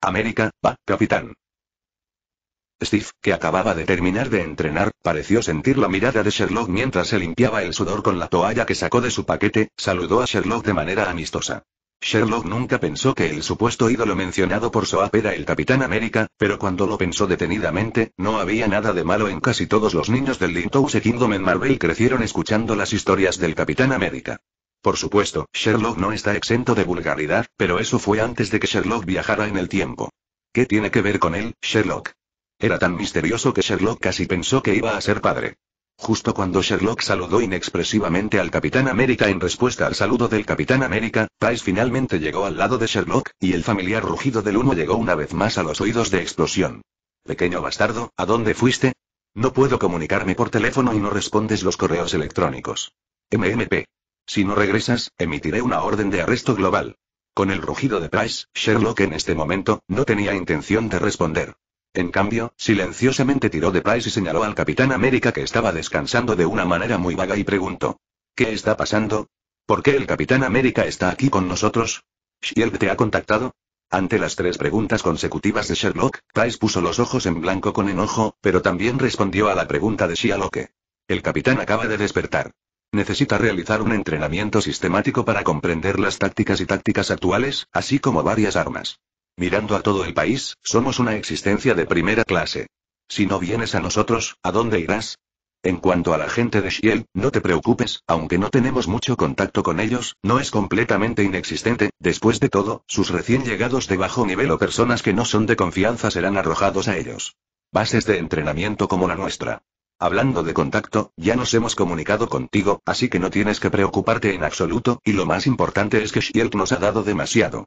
América, va, capitán. Steve, que acababa de terminar de entrenar, pareció sentir la mirada de Sherlock mientras se limpiaba el sudor con la toalla que sacó de su paquete, saludó a Sherlock de manera amistosa. Sherlock nunca pensó que el supuesto ídolo mencionado por Soap era el Capitán América, pero cuando lo pensó detenidamente, no había nada de malo en casi todos los niños del Lintouse Kingdom en Marvel crecieron escuchando las historias del Capitán América. Por supuesto, Sherlock no está exento de vulgaridad, pero eso fue antes de que Sherlock viajara en el tiempo. ¿Qué tiene que ver con él, Sherlock? Era tan misterioso que Sherlock casi pensó que iba a ser padre. Justo cuando Sherlock saludó inexpresivamente al Capitán América en respuesta al saludo del Capitán América, Price finalmente llegó al lado de Sherlock, y el familiar rugido del humo llegó una vez más a los oídos de explosión. Pequeño bastardo, ¿a dónde fuiste? No puedo comunicarme por teléfono y no respondes los correos electrónicos. MMP. Si no regresas, emitiré una orden de arresto global. Con el rugido de Price, Sherlock en este momento, no tenía intención de responder. En cambio, silenciosamente tiró de Price y señaló al Capitán América que estaba descansando de una manera muy vaga y preguntó. ¿Qué está pasando? ¿Por qué el Capitán América está aquí con nosotros? ¿Shield te ha contactado? Ante las tres preguntas consecutivas de Sherlock, Price puso los ojos en blanco con enojo, pero también respondió a la pregunta de Sherlock. El capitán acaba de despertar. Necesita realizar un entrenamiento sistemático para comprender las tácticas y tácticas actuales, así como varias armas. Mirando a todo el país, somos una existencia de primera clase. Si no vienes a nosotros, ¿a dónde irás? En cuanto a la gente de Shiel, no te preocupes, aunque no tenemos mucho contacto con ellos, no es completamente inexistente, después de todo, sus recién llegados de bajo nivel o personas que no son de confianza serán arrojados a ellos. Bases de entrenamiento como la nuestra. Hablando de contacto, ya nos hemos comunicado contigo, así que no tienes que preocuparte en absoluto, y lo más importante es que Shield nos ha dado demasiado.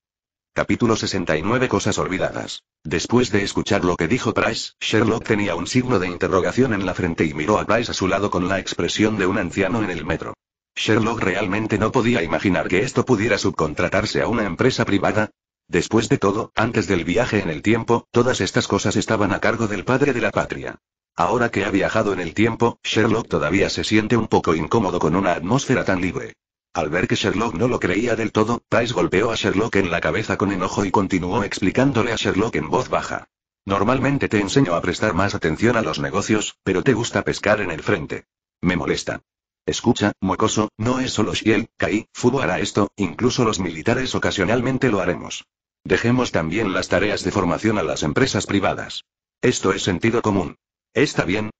Capítulo 69 Cosas olvidadas. Después de escuchar lo que dijo Price, Sherlock tenía un signo de interrogación en la frente y miró a Price a su lado con la expresión de un anciano en el metro. Sherlock realmente no podía imaginar que esto pudiera subcontratarse a una empresa privada. Después de todo, antes del viaje en el tiempo, todas estas cosas estaban a cargo del padre de la patria. Ahora que ha viajado en el tiempo, Sherlock todavía se siente un poco incómodo con una atmósfera tan libre. Al ver que Sherlock no lo creía del todo, Price golpeó a Sherlock en la cabeza con enojo y continuó explicándole a Sherlock en voz baja. Normalmente te enseño a prestar más atención a los negocios, pero te gusta pescar en el frente. Me molesta. Escucha, mocoso, no es solo Shiel, Kai, Fubo hará esto, incluso los militares ocasionalmente lo haremos. Dejemos también las tareas de formación a las empresas privadas. Esto es sentido común. Está bien,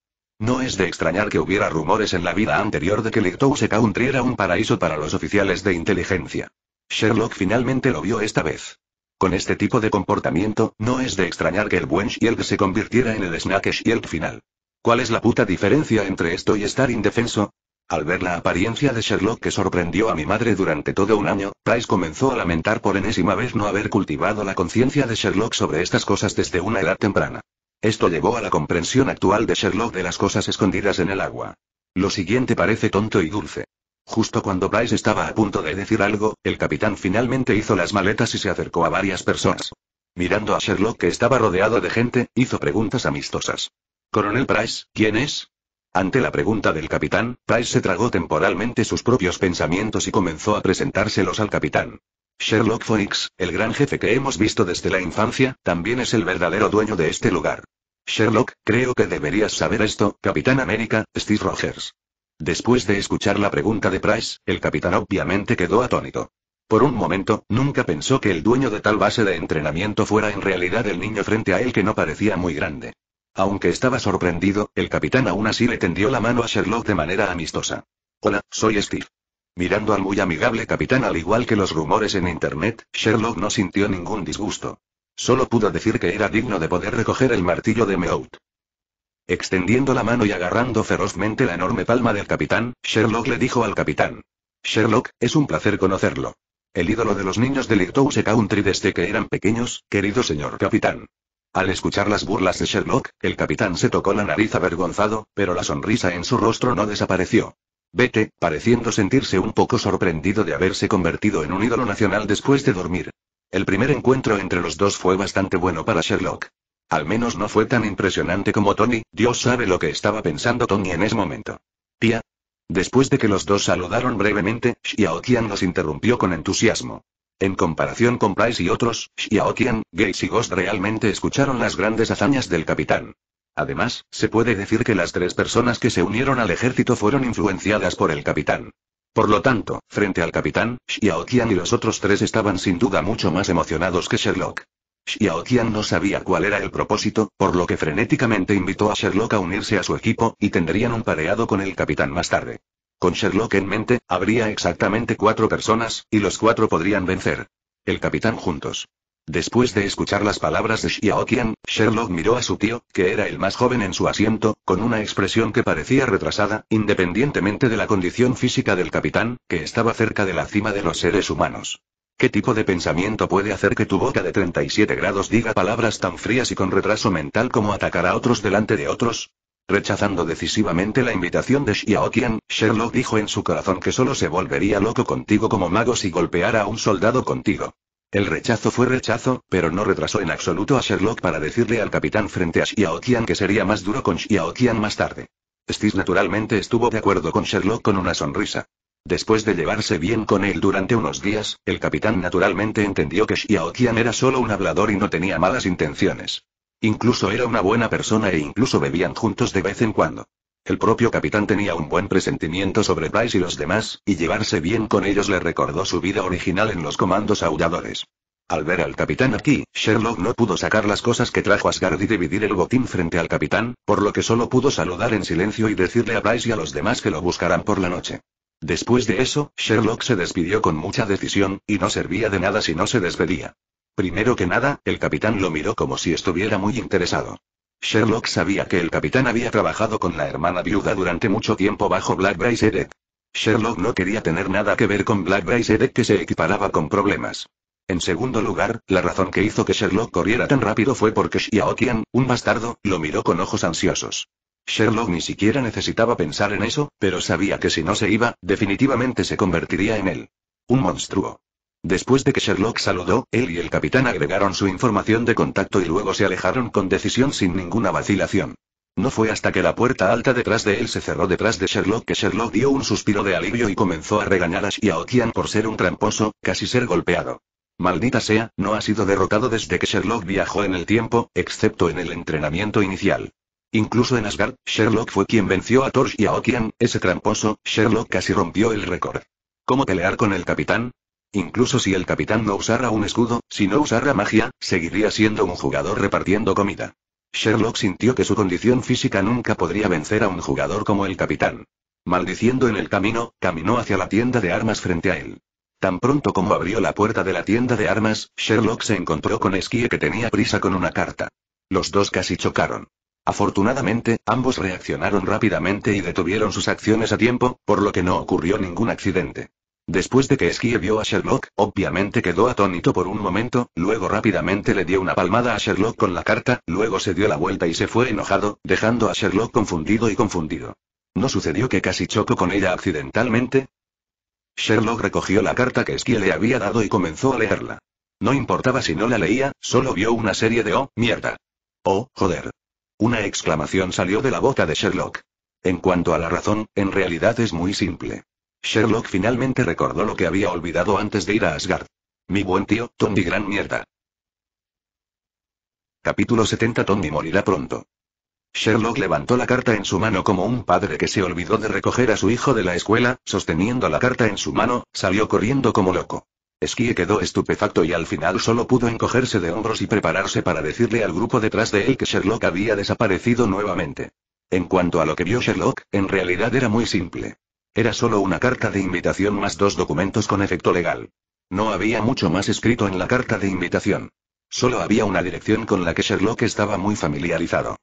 no es de extrañar que hubiera rumores en la vida anterior de que Lectouse Country era un paraíso para los oficiales de inteligencia. Sherlock finalmente lo vio esta vez. Con este tipo de comportamiento, no es de extrañar que el buen Shield se convirtiera en el Snack Shield final. ¿Cuál es la puta diferencia entre esto y estar indefenso? Al ver la apariencia de Sherlock que sorprendió a mi madre durante todo un año, Price comenzó a lamentar por enésima vez no haber cultivado la conciencia de Sherlock sobre estas cosas desde una edad temprana. Esto llevó a la comprensión actual de Sherlock de las cosas escondidas en el agua. Lo siguiente parece tonto y dulce. Justo cuando Price estaba a punto de decir algo, el capitán finalmente hizo las maletas y se acercó a varias personas. Mirando a Sherlock que estaba rodeado de gente, hizo preguntas amistosas. Coronel Price, ¿quién es? Ante la pregunta del capitán, Price se tragó temporalmente sus propios pensamientos y comenzó a presentárselos al capitán. Sherlock Phoenix, el gran jefe que hemos visto desde la infancia, también es el verdadero dueño de este lugar. Sherlock, creo que deberías saber esto, Capitán América, Steve Rogers. Después de escuchar la pregunta de Price, el capitán obviamente quedó atónito. Por un momento, nunca pensó que el dueño de tal base de entrenamiento fuera en realidad el niño frente a él que no parecía muy grande. Aunque estaba sorprendido, el capitán aún así le tendió la mano a Sherlock de manera amistosa. Hola, soy Steve. Mirando al muy amigable capitán al igual que los rumores en Internet, Sherlock no sintió ningún disgusto. Solo pudo decir que era digno de poder recoger el martillo de Meout. Extendiendo la mano y agarrando ferozmente la enorme palma del capitán, Sherlock le dijo al capitán. Sherlock, es un placer conocerlo. El ídolo de los niños de Irtouse Country desde que eran pequeños, querido señor capitán. Al escuchar las burlas de Sherlock, el capitán se tocó la nariz avergonzado, pero la sonrisa en su rostro no desapareció. Vete, pareciendo sentirse un poco sorprendido de haberse convertido en un ídolo nacional después de dormir. El primer encuentro entre los dos fue bastante bueno para Sherlock. Al menos no fue tan impresionante como Tony, Dios sabe lo que estaba pensando Tony en ese momento. Tía. Después de que los dos saludaron brevemente, Xiao los interrumpió con entusiasmo. En comparación con Price y otros, Xiao Qian, Gates y Ghost realmente escucharon las grandes hazañas del capitán. Además, se puede decir que las tres personas que se unieron al ejército fueron influenciadas por el capitán. Por lo tanto, frente al capitán, Xiao y los otros tres estaban sin duda mucho más emocionados que Sherlock. Xiao no sabía cuál era el propósito, por lo que frenéticamente invitó a Sherlock a unirse a su equipo, y tendrían un pareado con el capitán más tarde. Con Sherlock en mente, habría exactamente cuatro personas, y los cuatro podrían vencer. El capitán juntos. Después de escuchar las palabras de Xiaoqian, Sherlock miró a su tío, que era el más joven en su asiento, con una expresión que parecía retrasada, independientemente de la condición física del capitán, que estaba cerca de la cima de los seres humanos. ¿Qué tipo de pensamiento puede hacer que tu boca de 37 grados diga palabras tan frías y con retraso mental como atacar a otros delante de otros? Rechazando decisivamente la invitación de Xiaoqian, Sherlock dijo en su corazón que solo se volvería loco contigo como mago si golpeara a un soldado contigo. El rechazo fue rechazo, pero no retrasó en absoluto a Sherlock para decirle al capitán frente a Xiao que sería más duro con Xiao más tarde. Stis naturalmente estuvo de acuerdo con Sherlock con una sonrisa. Después de llevarse bien con él durante unos días, el capitán naturalmente entendió que Xiao era solo un hablador y no tenía malas intenciones. Incluso era una buena persona e incluso bebían juntos de vez en cuando. El propio capitán tenía un buen presentimiento sobre Bryce y los demás, y llevarse bien con ellos le recordó su vida original en los comandos aulladores. Al ver al capitán aquí, Sherlock no pudo sacar las cosas que trajo Asgard y dividir el botín frente al capitán, por lo que solo pudo saludar en silencio y decirle a Bryce y a los demás que lo buscarán por la noche. Después de eso, Sherlock se despidió con mucha decisión, y no servía de nada si no se despedía. Primero que nada, el capitán lo miró como si estuviera muy interesado. Sherlock sabía que el capitán había trabajado con la hermana viuda durante mucho tiempo bajo Black Edek. Sherlock no quería tener nada que ver con Black Edek que se equiparaba con problemas. En segundo lugar, la razón que hizo que Sherlock corriera tan rápido fue porque Shiaokian, un bastardo, lo miró con ojos ansiosos. Sherlock ni siquiera necesitaba pensar en eso, pero sabía que si no se iba, definitivamente se convertiría en él. Un monstruo. Después de que Sherlock saludó, él y el capitán agregaron su información de contacto y luego se alejaron con decisión sin ninguna vacilación. No fue hasta que la puerta alta detrás de él se cerró detrás de Sherlock que Sherlock dio un suspiro de alivio y comenzó a regañar a Shiaokian por ser un tramposo, casi ser golpeado. Maldita sea, no ha sido derrotado desde que Sherlock viajó en el tiempo, excepto en el entrenamiento inicial. Incluso en Asgard, Sherlock fue quien venció a Thor Okian, ese tramposo, Sherlock casi rompió el récord. ¿Cómo pelear con el capitán? Incluso si el capitán no usara un escudo, si no usara magia, seguiría siendo un jugador repartiendo comida. Sherlock sintió que su condición física nunca podría vencer a un jugador como el capitán. Maldiciendo en el camino, caminó hacia la tienda de armas frente a él. Tan pronto como abrió la puerta de la tienda de armas, Sherlock se encontró con Esquie que tenía prisa con una carta. Los dos casi chocaron. Afortunadamente, ambos reaccionaron rápidamente y detuvieron sus acciones a tiempo, por lo que no ocurrió ningún accidente. Después de que Skye vio a Sherlock, obviamente quedó atónito por un momento, luego rápidamente le dio una palmada a Sherlock con la carta, luego se dio la vuelta y se fue enojado, dejando a Sherlock confundido y confundido. ¿No sucedió que casi chocó con ella accidentalmente? Sherlock recogió la carta que Skye le había dado y comenzó a leerla. No importaba si no la leía, solo vio una serie de oh, mierda. Oh, joder. Una exclamación salió de la boca de Sherlock. En cuanto a la razón, en realidad es muy simple. Sherlock finalmente recordó lo que había olvidado antes de ir a Asgard. Mi buen tío, Tommy gran mierda. Capítulo 70 Tommy morirá pronto. Sherlock levantó la carta en su mano como un padre que se olvidó de recoger a su hijo de la escuela, sosteniendo la carta en su mano, salió corriendo como loco. Esquie quedó estupefacto y al final solo pudo encogerse de hombros y prepararse para decirle al grupo detrás de él que Sherlock había desaparecido nuevamente. En cuanto a lo que vio Sherlock, en realidad era muy simple. Era solo una carta de invitación más dos documentos con efecto legal. No había mucho más escrito en la carta de invitación. Solo había una dirección con la que Sherlock estaba muy familiarizado.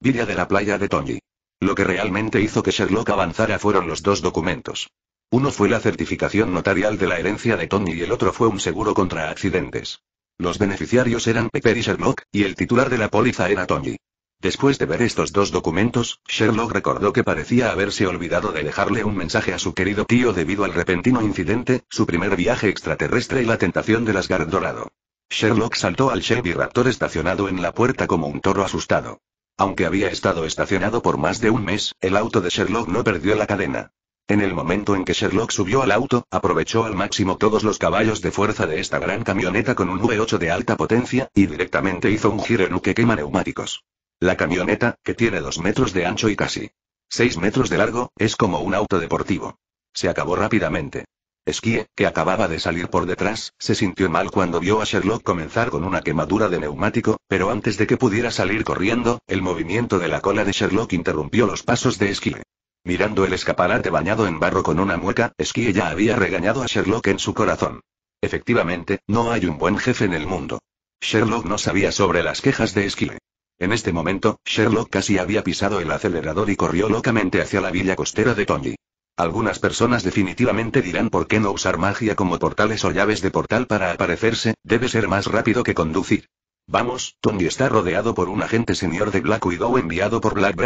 Villa de la Playa de Tony. Lo que realmente hizo que Sherlock avanzara fueron los dos documentos. Uno fue la certificación notarial de la herencia de Tony y el otro fue un seguro contra accidentes. Los beneficiarios eran Pepper y Sherlock, y el titular de la póliza era Tony. Después de ver estos dos documentos, Sherlock recordó que parecía haberse olvidado de dejarle un mensaje a su querido tío debido al repentino incidente, su primer viaje extraterrestre y la tentación del Asgard Dorado. Sherlock saltó al Shelby Raptor estacionado en la puerta como un toro asustado. Aunque había estado estacionado por más de un mes, el auto de Sherlock no perdió la cadena. En el momento en que Sherlock subió al auto, aprovechó al máximo todos los caballos de fuerza de esta gran camioneta con un V8 de alta potencia, y directamente hizo un giro en que quema neumáticos. La camioneta, que tiene dos metros de ancho y casi seis metros de largo, es como un auto deportivo. Se acabó rápidamente. Esquie, que acababa de salir por detrás, se sintió mal cuando vio a Sherlock comenzar con una quemadura de neumático, pero antes de que pudiera salir corriendo, el movimiento de la cola de Sherlock interrumpió los pasos de Esquie. Mirando el escaparate bañado en barro con una mueca, Esquie ya había regañado a Sherlock en su corazón. Efectivamente, no hay un buen jefe en el mundo. Sherlock no sabía sobre las quejas de Esquile. En este momento, Sherlock casi había pisado el acelerador y corrió locamente hacia la villa costera de Tony. Algunas personas definitivamente dirán por qué no usar magia como portales o llaves de portal para aparecerse, debe ser más rápido que conducir. Vamos, Tony está rodeado por un agente señor de Black Widow enviado por Black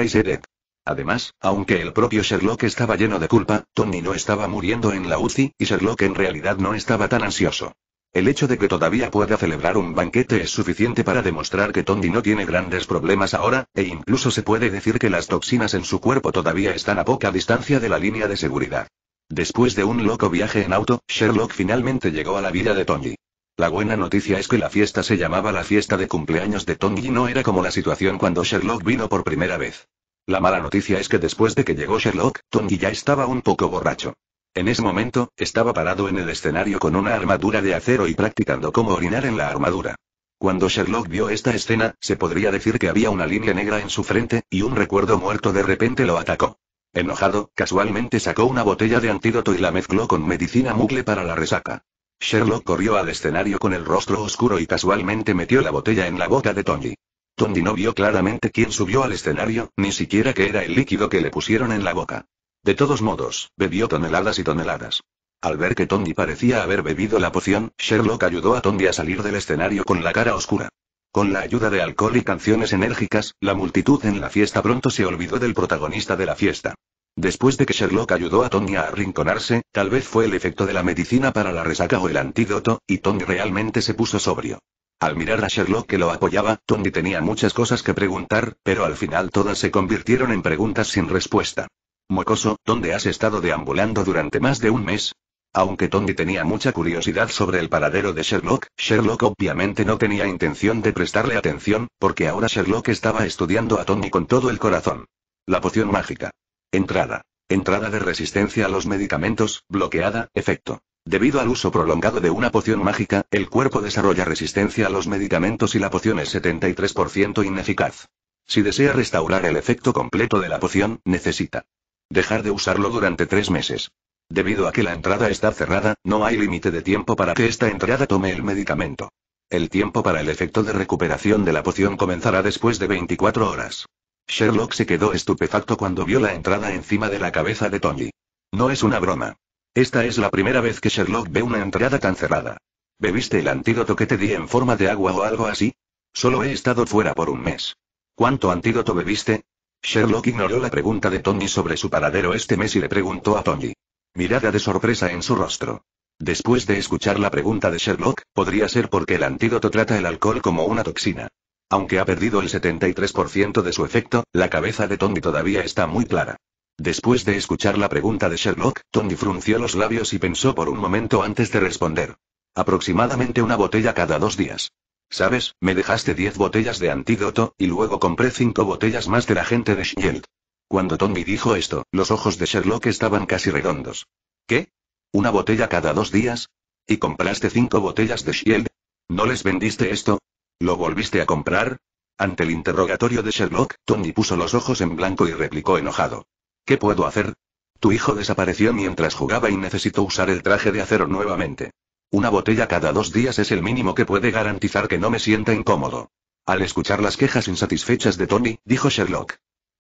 Además, aunque el propio Sherlock estaba lleno de culpa, Tony no estaba muriendo en la UCI, y Sherlock en realidad no estaba tan ansioso. El hecho de que todavía pueda celebrar un banquete es suficiente para demostrar que Tondi no tiene grandes problemas ahora, e incluso se puede decir que las toxinas en su cuerpo todavía están a poca distancia de la línea de seguridad. Después de un loco viaje en auto, Sherlock finalmente llegó a la vida de Tongi. La buena noticia es que la fiesta se llamaba la fiesta de cumpleaños de Tongi y no era como la situación cuando Sherlock vino por primera vez. La mala noticia es que después de que llegó Sherlock, Tongi ya estaba un poco borracho. En ese momento, estaba parado en el escenario con una armadura de acero y practicando cómo orinar en la armadura. Cuando Sherlock vio esta escena, se podría decir que había una línea negra en su frente, y un recuerdo muerto de repente lo atacó. Enojado, casualmente sacó una botella de antídoto y la mezcló con medicina mugle para la resaca. Sherlock corrió al escenario con el rostro oscuro y casualmente metió la botella en la boca de Tony. Tony no vio claramente quién subió al escenario, ni siquiera que era el líquido que le pusieron en la boca. De todos modos, bebió toneladas y toneladas. Al ver que Tony parecía haber bebido la poción, Sherlock ayudó a Tony a salir del escenario con la cara oscura. Con la ayuda de alcohol y canciones enérgicas, la multitud en la fiesta pronto se olvidó del protagonista de la fiesta. Después de que Sherlock ayudó a Tony a arrinconarse, tal vez fue el efecto de la medicina para la resaca o el antídoto, y Tony realmente se puso sobrio. Al mirar a Sherlock que lo apoyaba, Tony tenía muchas cosas que preguntar, pero al final todas se convirtieron en preguntas sin respuesta. Mocoso, ¿dónde has estado deambulando durante más de un mes? Aunque Tony tenía mucha curiosidad sobre el paradero de Sherlock, Sherlock obviamente no tenía intención de prestarle atención, porque ahora Sherlock estaba estudiando a Tony con todo el corazón. La poción mágica. Entrada. Entrada de resistencia a los medicamentos, bloqueada, efecto. Debido al uso prolongado de una poción mágica, el cuerpo desarrolla resistencia a los medicamentos y la poción es 73% ineficaz. Si desea restaurar el efecto completo de la poción, necesita Dejar de usarlo durante tres meses. Debido a que la entrada está cerrada, no hay límite de tiempo para que esta entrada tome el medicamento. El tiempo para el efecto de recuperación de la poción comenzará después de 24 horas. Sherlock se quedó estupefacto cuando vio la entrada encima de la cabeza de Tony. No es una broma. Esta es la primera vez que Sherlock ve una entrada tan cerrada. ¿Bebiste el antídoto que te di en forma de agua o algo así? Solo he estado fuera por un mes. ¿Cuánto antídoto bebiste? Sherlock ignoró la pregunta de Tony sobre su paradero este mes y le preguntó a Tony. Mirada de sorpresa en su rostro. Después de escuchar la pregunta de Sherlock, podría ser porque el antídoto trata el alcohol como una toxina. Aunque ha perdido el 73% de su efecto, la cabeza de Tony todavía está muy clara. Después de escuchar la pregunta de Sherlock, Tony frunció los labios y pensó por un momento antes de responder. Aproximadamente una botella cada dos días. ¿Sabes? Me dejaste 10 botellas de antídoto, y luego compré 5 botellas más de la gente de Shield. Cuando Tommy dijo esto, los ojos de Sherlock estaban casi redondos. ¿Qué? ¿Una botella cada dos días? ¿Y compraste 5 botellas de Shield? ¿No les vendiste esto? ¿Lo volviste a comprar? Ante el interrogatorio de Sherlock, Tommy puso los ojos en blanco y replicó enojado. ¿Qué puedo hacer? Tu hijo desapareció mientras jugaba y necesito usar el traje de acero nuevamente. Una botella cada dos días es el mínimo que puede garantizar que no me sienta incómodo. Al escuchar las quejas insatisfechas de Tony, dijo Sherlock.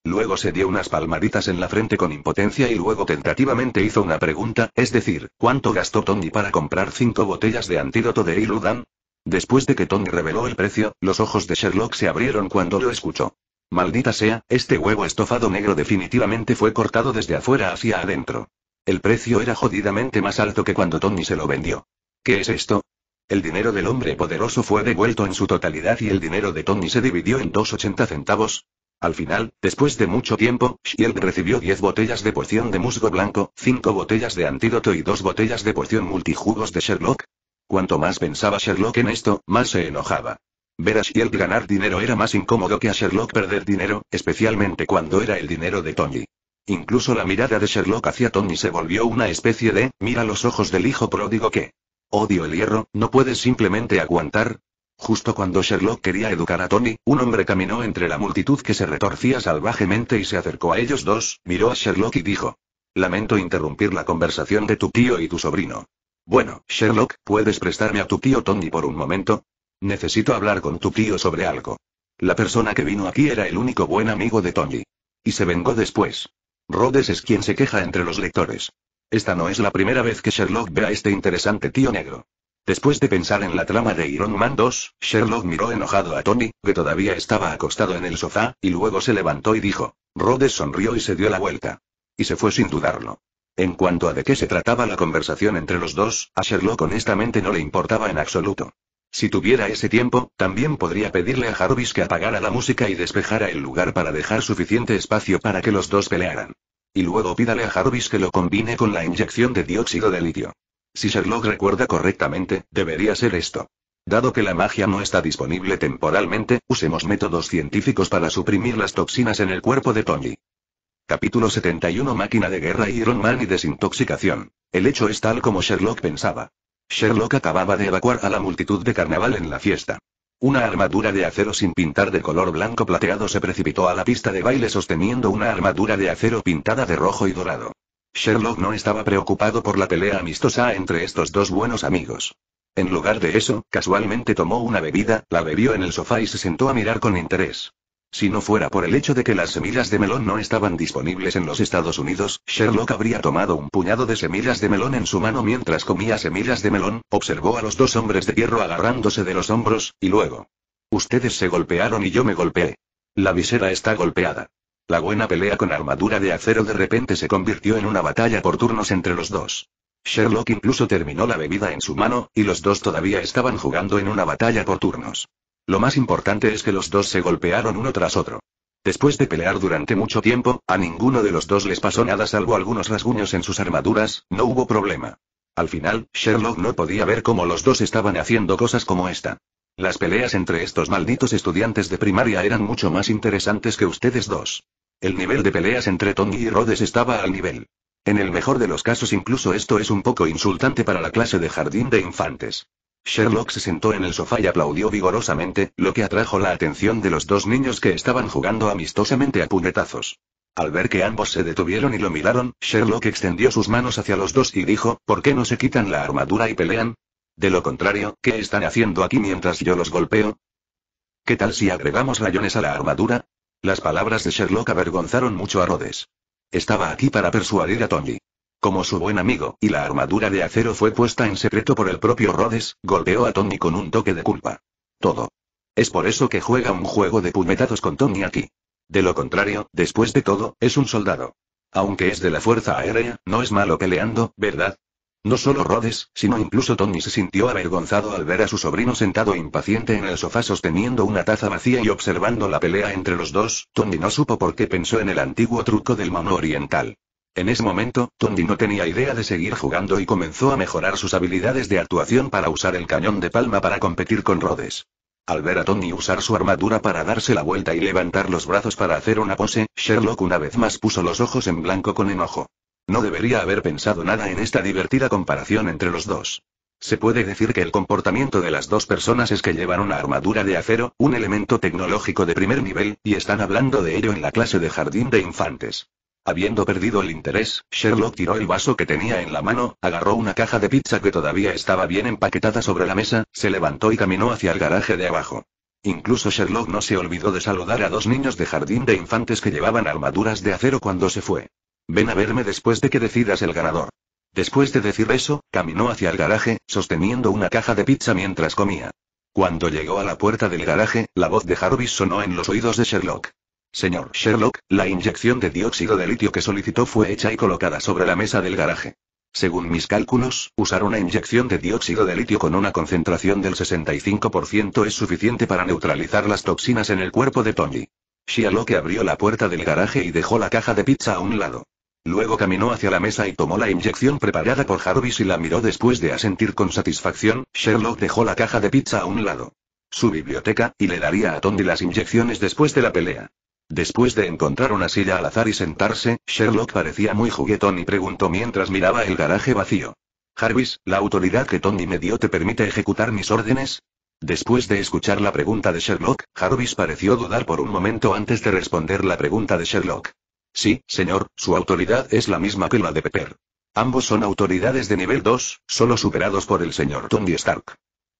Luego se dio unas palmaditas en la frente con impotencia y luego tentativamente hizo una pregunta, es decir, ¿cuánto gastó Tony para comprar cinco botellas de antídoto de Iludan? Después de que Tony reveló el precio, los ojos de Sherlock se abrieron cuando lo escuchó. Maldita sea, este huevo estofado negro definitivamente fue cortado desde afuera hacia adentro. El precio era jodidamente más alto que cuando Tony se lo vendió. ¿Qué es esto? El dinero del hombre poderoso fue devuelto en su totalidad y el dinero de Tony se dividió en 2.80 centavos. Al final, después de mucho tiempo, Shield recibió 10 botellas de poción de musgo blanco, 5 botellas de antídoto y 2 botellas de poción multijugos de Sherlock. Cuanto más pensaba Sherlock en esto, más se enojaba. Ver a Shield ganar dinero era más incómodo que a Sherlock perder dinero, especialmente cuando era el dinero de Tony. Incluso la mirada de Sherlock hacia Tony se volvió una especie de, mira los ojos del hijo pródigo que, Odio el hierro, no puedes simplemente aguantar. Justo cuando Sherlock quería educar a Tony, un hombre caminó entre la multitud que se retorcía salvajemente y se acercó a ellos dos, miró a Sherlock y dijo. Lamento interrumpir la conversación de tu tío y tu sobrino. Bueno, Sherlock, ¿puedes prestarme a tu tío Tony por un momento? Necesito hablar con tu tío sobre algo. La persona que vino aquí era el único buen amigo de Tony. Y se vengó después. Rhodes es quien se queja entre los lectores. Esta no es la primera vez que Sherlock ve a este interesante tío negro. Después de pensar en la trama de Iron Man 2, Sherlock miró enojado a Tony, que todavía estaba acostado en el sofá, y luego se levantó y dijo. Rhodes sonrió y se dio la vuelta. Y se fue sin dudarlo. En cuanto a de qué se trataba la conversación entre los dos, a Sherlock honestamente no le importaba en absoluto. Si tuviera ese tiempo, también podría pedirle a Jarvis que apagara la música y despejara el lugar para dejar suficiente espacio para que los dos pelearan. Y luego pídale a Jarvis que lo combine con la inyección de dióxido de litio. Si Sherlock recuerda correctamente, debería ser esto. Dado que la magia no está disponible temporalmente, usemos métodos científicos para suprimir las toxinas en el cuerpo de Tony. Capítulo 71 Máquina de guerra Iron Man y desintoxicación. El hecho es tal como Sherlock pensaba. Sherlock acababa de evacuar a la multitud de carnaval en la fiesta. Una armadura de acero sin pintar de color blanco plateado se precipitó a la pista de baile sosteniendo una armadura de acero pintada de rojo y dorado. Sherlock no estaba preocupado por la pelea amistosa entre estos dos buenos amigos. En lugar de eso, casualmente tomó una bebida, la bebió en el sofá y se sentó a mirar con interés. Si no fuera por el hecho de que las semillas de melón no estaban disponibles en los Estados Unidos, Sherlock habría tomado un puñado de semillas de melón en su mano mientras comía semillas de melón, observó a los dos hombres de hierro agarrándose de los hombros, y luego. Ustedes se golpearon y yo me golpeé. La visera está golpeada. La buena pelea con armadura de acero de repente se convirtió en una batalla por turnos entre los dos. Sherlock incluso terminó la bebida en su mano, y los dos todavía estaban jugando en una batalla por turnos. Lo más importante es que los dos se golpearon uno tras otro. Después de pelear durante mucho tiempo, a ninguno de los dos les pasó nada salvo algunos rasguños en sus armaduras, no hubo problema. Al final, Sherlock no podía ver cómo los dos estaban haciendo cosas como esta. Las peleas entre estos malditos estudiantes de primaria eran mucho más interesantes que ustedes dos. El nivel de peleas entre Tony y Rhodes estaba al nivel. En el mejor de los casos incluso esto es un poco insultante para la clase de jardín de infantes. Sherlock se sentó en el sofá y aplaudió vigorosamente, lo que atrajo la atención de los dos niños que estaban jugando amistosamente a puñetazos. Al ver que ambos se detuvieron y lo miraron, Sherlock extendió sus manos hacia los dos y dijo, ¿por qué no se quitan la armadura y pelean? De lo contrario, ¿qué están haciendo aquí mientras yo los golpeo? ¿Qué tal si agregamos rayones a la armadura? Las palabras de Sherlock avergonzaron mucho a Rhodes. Estaba aquí para persuadir a Tommy. Como su buen amigo, y la armadura de acero fue puesta en secreto por el propio Rhodes, golpeó a Tony con un toque de culpa. Todo. Es por eso que juega un juego de puñetazos con Tony aquí. De lo contrario, después de todo, es un soldado. Aunque es de la Fuerza Aérea, no es malo peleando, ¿verdad? No solo Rhodes, sino incluso Tony se sintió avergonzado al ver a su sobrino sentado impaciente en el sofá sosteniendo una taza vacía y observando la pelea entre los dos, Tony no supo por qué pensó en el antiguo truco del mano oriental. En ese momento, Tony no tenía idea de seguir jugando y comenzó a mejorar sus habilidades de actuación para usar el cañón de palma para competir con Rhodes. Al ver a Tony usar su armadura para darse la vuelta y levantar los brazos para hacer una pose, Sherlock una vez más puso los ojos en blanco con enojo. No debería haber pensado nada en esta divertida comparación entre los dos. Se puede decir que el comportamiento de las dos personas es que llevan una armadura de acero, un elemento tecnológico de primer nivel, y están hablando de ello en la clase de jardín de infantes. Habiendo perdido el interés, Sherlock tiró el vaso que tenía en la mano, agarró una caja de pizza que todavía estaba bien empaquetada sobre la mesa, se levantó y caminó hacia el garaje de abajo. Incluso Sherlock no se olvidó de saludar a dos niños de jardín de infantes que llevaban armaduras de acero cuando se fue. Ven a verme después de que decidas el ganador. Después de decir eso, caminó hacia el garaje, sosteniendo una caja de pizza mientras comía. Cuando llegó a la puerta del garaje, la voz de Jarvis sonó en los oídos de Sherlock. Señor Sherlock, la inyección de dióxido de litio que solicitó fue hecha y colocada sobre la mesa del garaje. Según mis cálculos, usar una inyección de dióxido de litio con una concentración del 65% es suficiente para neutralizar las toxinas en el cuerpo de Tony. Sherlock abrió la puerta del garaje y dejó la caja de pizza a un lado. Luego caminó hacia la mesa y tomó la inyección preparada por Jarvis y la miró después de asentir con satisfacción, Sherlock dejó la caja de pizza a un lado. Su biblioteca, y le daría a Tony las inyecciones después de la pelea. Después de encontrar una silla al azar y sentarse, Sherlock parecía muy juguetón y preguntó mientras miraba el garaje vacío. «Harvis, ¿la autoridad que Tony me dio te permite ejecutar mis órdenes? Después de escuchar la pregunta de Sherlock, Harvis pareció dudar por un momento antes de responder la pregunta de Sherlock. Sí, señor, su autoridad es la misma que la de Pepper. Ambos son autoridades de nivel 2, solo superados por el señor Tony Stark.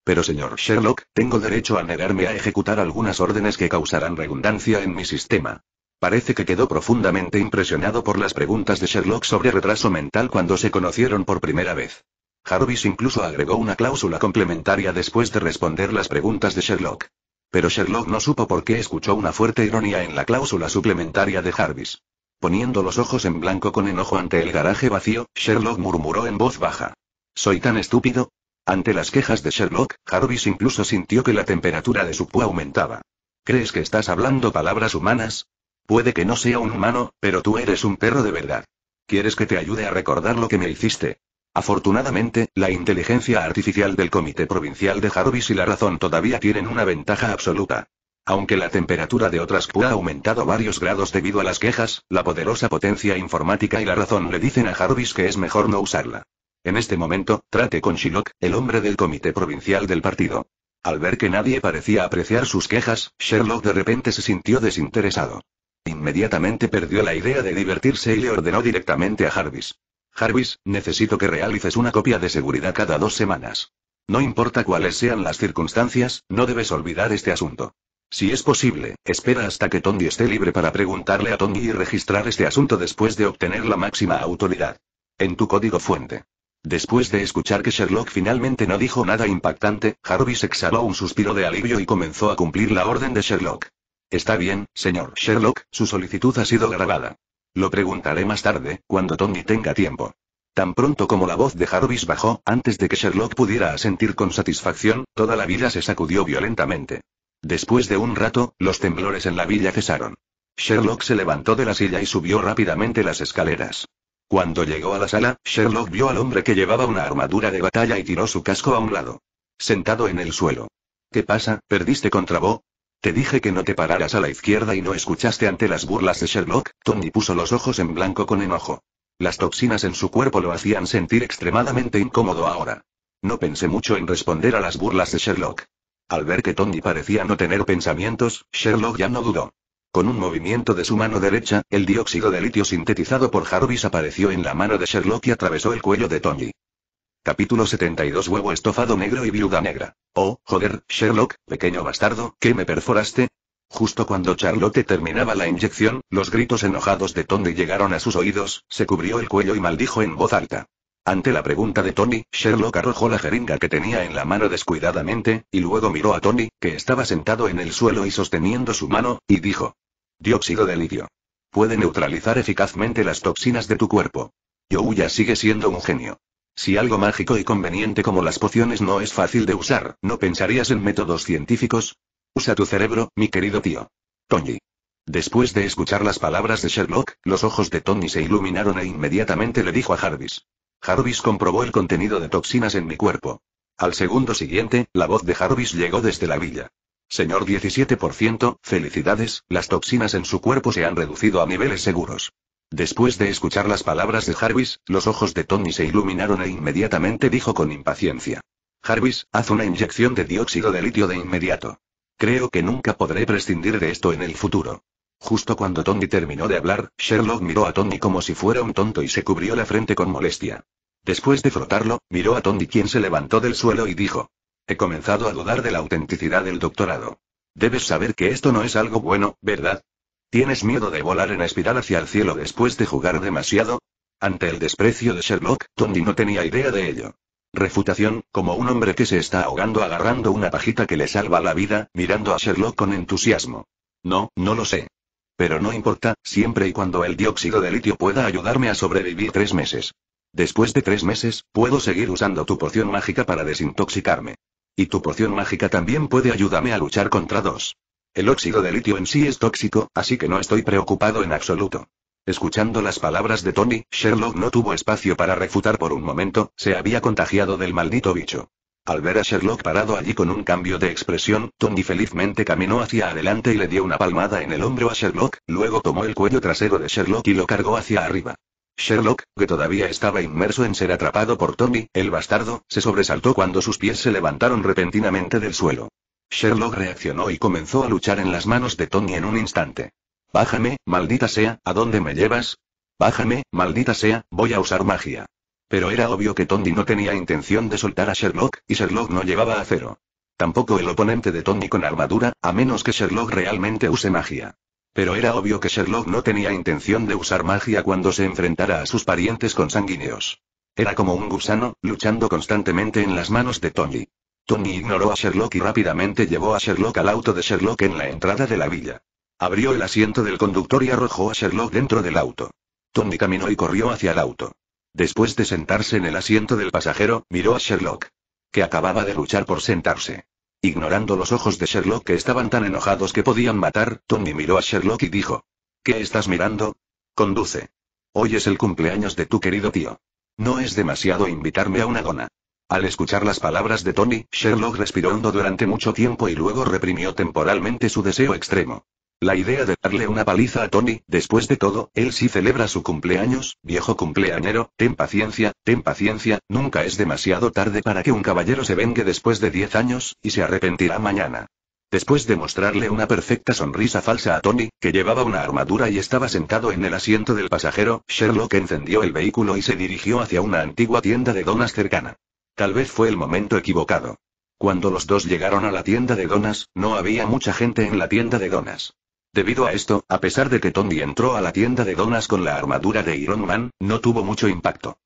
Pero señor Sherlock, tengo derecho a negarme a ejecutar algunas órdenes que causarán redundancia en mi sistema. Parece que quedó profundamente impresionado por las preguntas de Sherlock sobre retraso mental cuando se conocieron por primera vez. Jarvis incluso agregó una cláusula complementaria después de responder las preguntas de Sherlock. Pero Sherlock no supo por qué escuchó una fuerte ironía en la cláusula suplementaria de Jarvis. Poniendo los ojos en blanco con enojo ante el garaje vacío, Sherlock murmuró en voz baja. Soy tan estúpido, ante las quejas de Sherlock, Jarvis incluso sintió que la temperatura de su púa aumentaba. ¿Crees que estás hablando palabras humanas? Puede que no sea un humano, pero tú eres un perro de verdad. ¿Quieres que te ayude a recordar lo que me hiciste? Afortunadamente, la inteligencia artificial del Comité Provincial de Jarvis y la razón todavía tienen una ventaja absoluta. Aunque la temperatura de otras Q ha aumentado varios grados debido a las quejas, la poderosa potencia informática y la razón le dicen a Jarvis que es mejor no usarla. En este momento, trate con Sherlock, el hombre del comité provincial del partido. Al ver que nadie parecía apreciar sus quejas, Sherlock de repente se sintió desinteresado. Inmediatamente perdió la idea de divertirse y le ordenó directamente a Jarvis. Jarvis, necesito que realices una copia de seguridad cada dos semanas. No importa cuáles sean las circunstancias, no debes olvidar este asunto. Si es posible, espera hasta que Tony esté libre para preguntarle a Tony y registrar este asunto después de obtener la máxima autoridad. En tu código fuente. Después de escuchar que Sherlock finalmente no dijo nada impactante, Jarvis exhaló un suspiro de alivio y comenzó a cumplir la orden de Sherlock. Está bien, señor Sherlock, su solicitud ha sido grabada. Lo preguntaré más tarde, cuando Tony tenga tiempo. Tan pronto como la voz de Jarvis bajó, antes de que Sherlock pudiera asentir con satisfacción, toda la villa se sacudió violentamente. Después de un rato, los temblores en la villa cesaron. Sherlock se levantó de la silla y subió rápidamente las escaleras. Cuando llegó a la sala, Sherlock vio al hombre que llevaba una armadura de batalla y tiró su casco a un lado. Sentado en el suelo. ¿Qué pasa, perdiste contra Bo? Te dije que no te pararas a la izquierda y no escuchaste ante las burlas de Sherlock, Tony puso los ojos en blanco con enojo. Las toxinas en su cuerpo lo hacían sentir extremadamente incómodo ahora. No pensé mucho en responder a las burlas de Sherlock. Al ver que Tony parecía no tener pensamientos, Sherlock ya no dudó. Con un movimiento de su mano derecha, el dióxido de litio sintetizado por Jarvis apareció en la mano de Sherlock y atravesó el cuello de Tony. Capítulo 72 Huevo estofado negro y viuda negra. Oh, joder, Sherlock, pequeño bastardo, ¿qué me perforaste? Justo cuando Charlotte terminaba la inyección, los gritos enojados de Tony llegaron a sus oídos, se cubrió el cuello y maldijo en voz alta. Ante la pregunta de Tony, Sherlock arrojó la jeringa que tenía en la mano descuidadamente, y luego miró a Tony, que estaba sentado en el suelo y sosteniendo su mano, y dijo. Dióxido de litio. Puede neutralizar eficazmente las toxinas de tu cuerpo. Youya sigue siendo un genio. Si algo mágico y conveniente como las pociones no es fácil de usar, ¿no pensarías en métodos científicos? Usa tu cerebro, mi querido tío. Tony. Después de escuchar las palabras de Sherlock, los ojos de Tony se iluminaron e inmediatamente le dijo a Jarvis. Jarvis comprobó el contenido de toxinas en mi cuerpo. Al segundo siguiente, la voz de Jarvis llegó desde la villa. Señor 17%, felicidades, las toxinas en su cuerpo se han reducido a niveles seguros. Después de escuchar las palabras de Jarvis, los ojos de Tony se iluminaron e inmediatamente dijo con impaciencia. Jarvis, haz una inyección de dióxido de litio de inmediato. Creo que nunca podré prescindir de esto en el futuro. Justo cuando Tony terminó de hablar, Sherlock miró a Tony como si fuera un tonto y se cubrió la frente con molestia. Después de frotarlo, miró a Tony quien se levantó del suelo y dijo. He comenzado a dudar de la autenticidad del doctorado. Debes saber que esto no es algo bueno, ¿verdad? ¿Tienes miedo de volar en espiral hacia el cielo después de jugar demasiado? Ante el desprecio de Sherlock, Tony no tenía idea de ello. Refutación, como un hombre que se está ahogando agarrando una pajita que le salva la vida, mirando a Sherlock con entusiasmo. No, no lo sé. Pero no importa, siempre y cuando el dióxido de litio pueda ayudarme a sobrevivir tres meses. Después de tres meses, puedo seguir usando tu poción mágica para desintoxicarme. Y tu poción mágica también puede ayudarme a luchar contra dos. El óxido de litio en sí es tóxico, así que no estoy preocupado en absoluto. Escuchando las palabras de Tony, Sherlock no tuvo espacio para refutar por un momento, se había contagiado del maldito bicho. Al ver a Sherlock parado allí con un cambio de expresión, Tony felizmente caminó hacia adelante y le dio una palmada en el hombro a Sherlock, luego tomó el cuello trasero de Sherlock y lo cargó hacia arriba. Sherlock, que todavía estaba inmerso en ser atrapado por Tony, el bastardo, se sobresaltó cuando sus pies se levantaron repentinamente del suelo. Sherlock reaccionó y comenzó a luchar en las manos de Tony en un instante. Bájame, maldita sea, ¿a dónde me llevas? Bájame, maldita sea, voy a usar magia. Pero era obvio que Tony no tenía intención de soltar a Sherlock, y Sherlock no llevaba a cero. Tampoco el oponente de Tony con armadura, a menos que Sherlock realmente use magia. Pero era obvio que Sherlock no tenía intención de usar magia cuando se enfrentara a sus parientes consanguíneos. Era como un gusano, luchando constantemente en las manos de Tony. Tony ignoró a Sherlock y rápidamente llevó a Sherlock al auto de Sherlock en la entrada de la villa. Abrió el asiento del conductor y arrojó a Sherlock dentro del auto. Tony caminó y corrió hacia el auto. Después de sentarse en el asiento del pasajero, miró a Sherlock. Que acababa de luchar por sentarse. Ignorando los ojos de Sherlock que estaban tan enojados que podían matar, Tony miró a Sherlock y dijo. ¿Qué estás mirando? Conduce. Hoy es el cumpleaños de tu querido tío. No es demasiado invitarme a una dona. Al escuchar las palabras de Tony, Sherlock respiró hondo durante mucho tiempo y luego reprimió temporalmente su deseo extremo. La idea de darle una paliza a Tony, después de todo, él sí celebra su cumpleaños, viejo cumpleañero, ten paciencia, ten paciencia, nunca es demasiado tarde para que un caballero se vengue después de 10 años, y se arrepentirá mañana. Después de mostrarle una perfecta sonrisa falsa a Tony, que llevaba una armadura y estaba sentado en el asiento del pasajero, Sherlock encendió el vehículo y se dirigió hacia una antigua tienda de donas cercana. Tal vez fue el momento equivocado. Cuando los dos llegaron a la tienda de donas, no había mucha gente en la tienda de donas. Debido a esto, a pesar de que Tony entró a la tienda de donas con la armadura de Iron Man, no tuvo mucho impacto.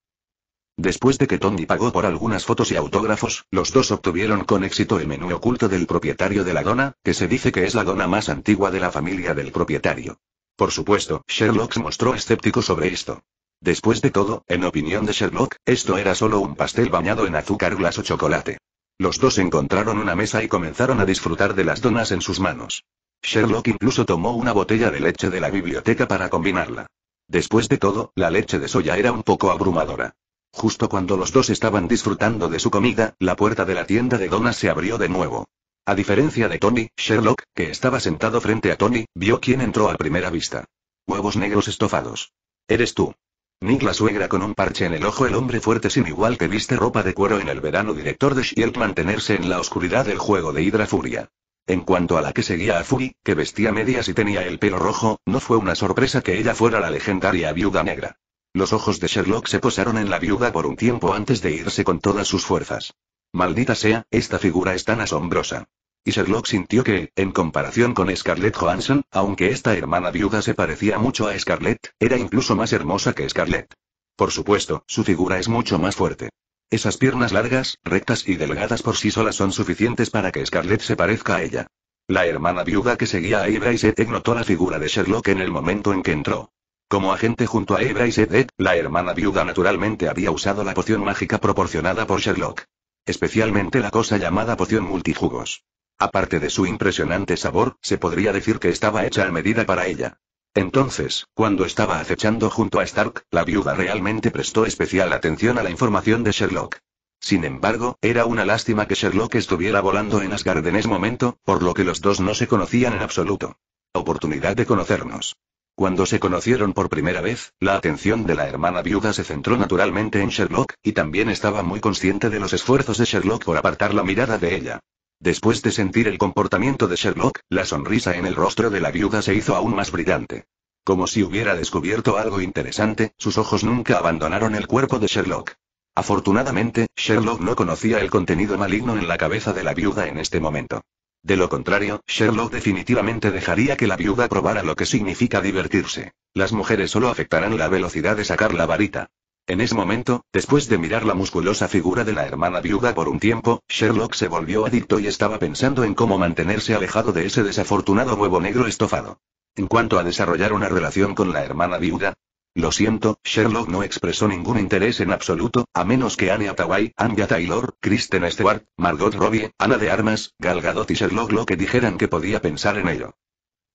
Después de que Tony pagó por algunas fotos y autógrafos, los dos obtuvieron con éxito el menú oculto del propietario de la dona, que se dice que es la dona más antigua de la familia del propietario. Por supuesto, Sherlock se mostró escéptico sobre esto. Después de todo, en opinión de Sherlock, esto era solo un pastel bañado en azúcar glas o chocolate. Los dos encontraron una mesa y comenzaron a disfrutar de las donas en sus manos. Sherlock incluso tomó una botella de leche de la biblioteca para combinarla. Después de todo, la leche de soya era un poco abrumadora. Justo cuando los dos estaban disfrutando de su comida, la puerta de la tienda de donas se abrió de nuevo. A diferencia de Tony, Sherlock, que estaba sentado frente a Tony, vio quién entró a primera vista. Huevos negros estofados. Eres tú. Nick la suegra con un parche en el ojo, el hombre fuerte sin igual que viste ropa de cuero en el verano, director de Shield, mantenerse en la oscuridad del juego de Hydra Furia. En cuanto a la que seguía a Fury, que vestía medias y tenía el pelo rojo, no fue una sorpresa que ella fuera la legendaria viuda negra. Los ojos de Sherlock se posaron en la viuda por un tiempo antes de irse con todas sus fuerzas. Maldita sea, esta figura es tan asombrosa. Y Sherlock sintió que, en comparación con Scarlett Johansson, aunque esta hermana viuda se parecía mucho a Scarlett, era incluso más hermosa que Scarlett. Por supuesto, su figura es mucho más fuerte. Esas piernas largas, rectas y delgadas por sí solas son suficientes para que Scarlett se parezca a ella. La hermana viuda que seguía a Ibra y notó la figura de Sherlock en el momento en que entró. Como agente junto a Ibra y la hermana viuda naturalmente había usado la poción mágica proporcionada por Sherlock. Especialmente la cosa llamada poción multijugos. Aparte de su impresionante sabor, se podría decir que estaba hecha a medida para ella. Entonces, cuando estaba acechando junto a Stark, la viuda realmente prestó especial atención a la información de Sherlock. Sin embargo, era una lástima que Sherlock estuviera volando en Asgard en ese momento, por lo que los dos no se conocían en absoluto. Oportunidad de conocernos. Cuando se conocieron por primera vez, la atención de la hermana viuda se centró naturalmente en Sherlock, y también estaba muy consciente de los esfuerzos de Sherlock por apartar la mirada de ella. Después de sentir el comportamiento de Sherlock, la sonrisa en el rostro de la viuda se hizo aún más brillante. Como si hubiera descubierto algo interesante, sus ojos nunca abandonaron el cuerpo de Sherlock. Afortunadamente, Sherlock no conocía el contenido maligno en la cabeza de la viuda en este momento. De lo contrario, Sherlock definitivamente dejaría que la viuda probara lo que significa divertirse. Las mujeres solo afectarán la velocidad de sacar la varita. En ese momento, después de mirar la musculosa figura de la hermana viuda por un tiempo, Sherlock se volvió adicto y estaba pensando en cómo mantenerse alejado de ese desafortunado huevo negro estofado. En cuanto a desarrollar una relación con la hermana viuda, lo siento, Sherlock no expresó ningún interés en absoluto, a menos que Anne Hathaway, Anja Taylor, Kristen Stewart, Margot Robbie, Ana de Armas, Gal Gadot y Sherlock lo que dijeran que podía pensar en ello.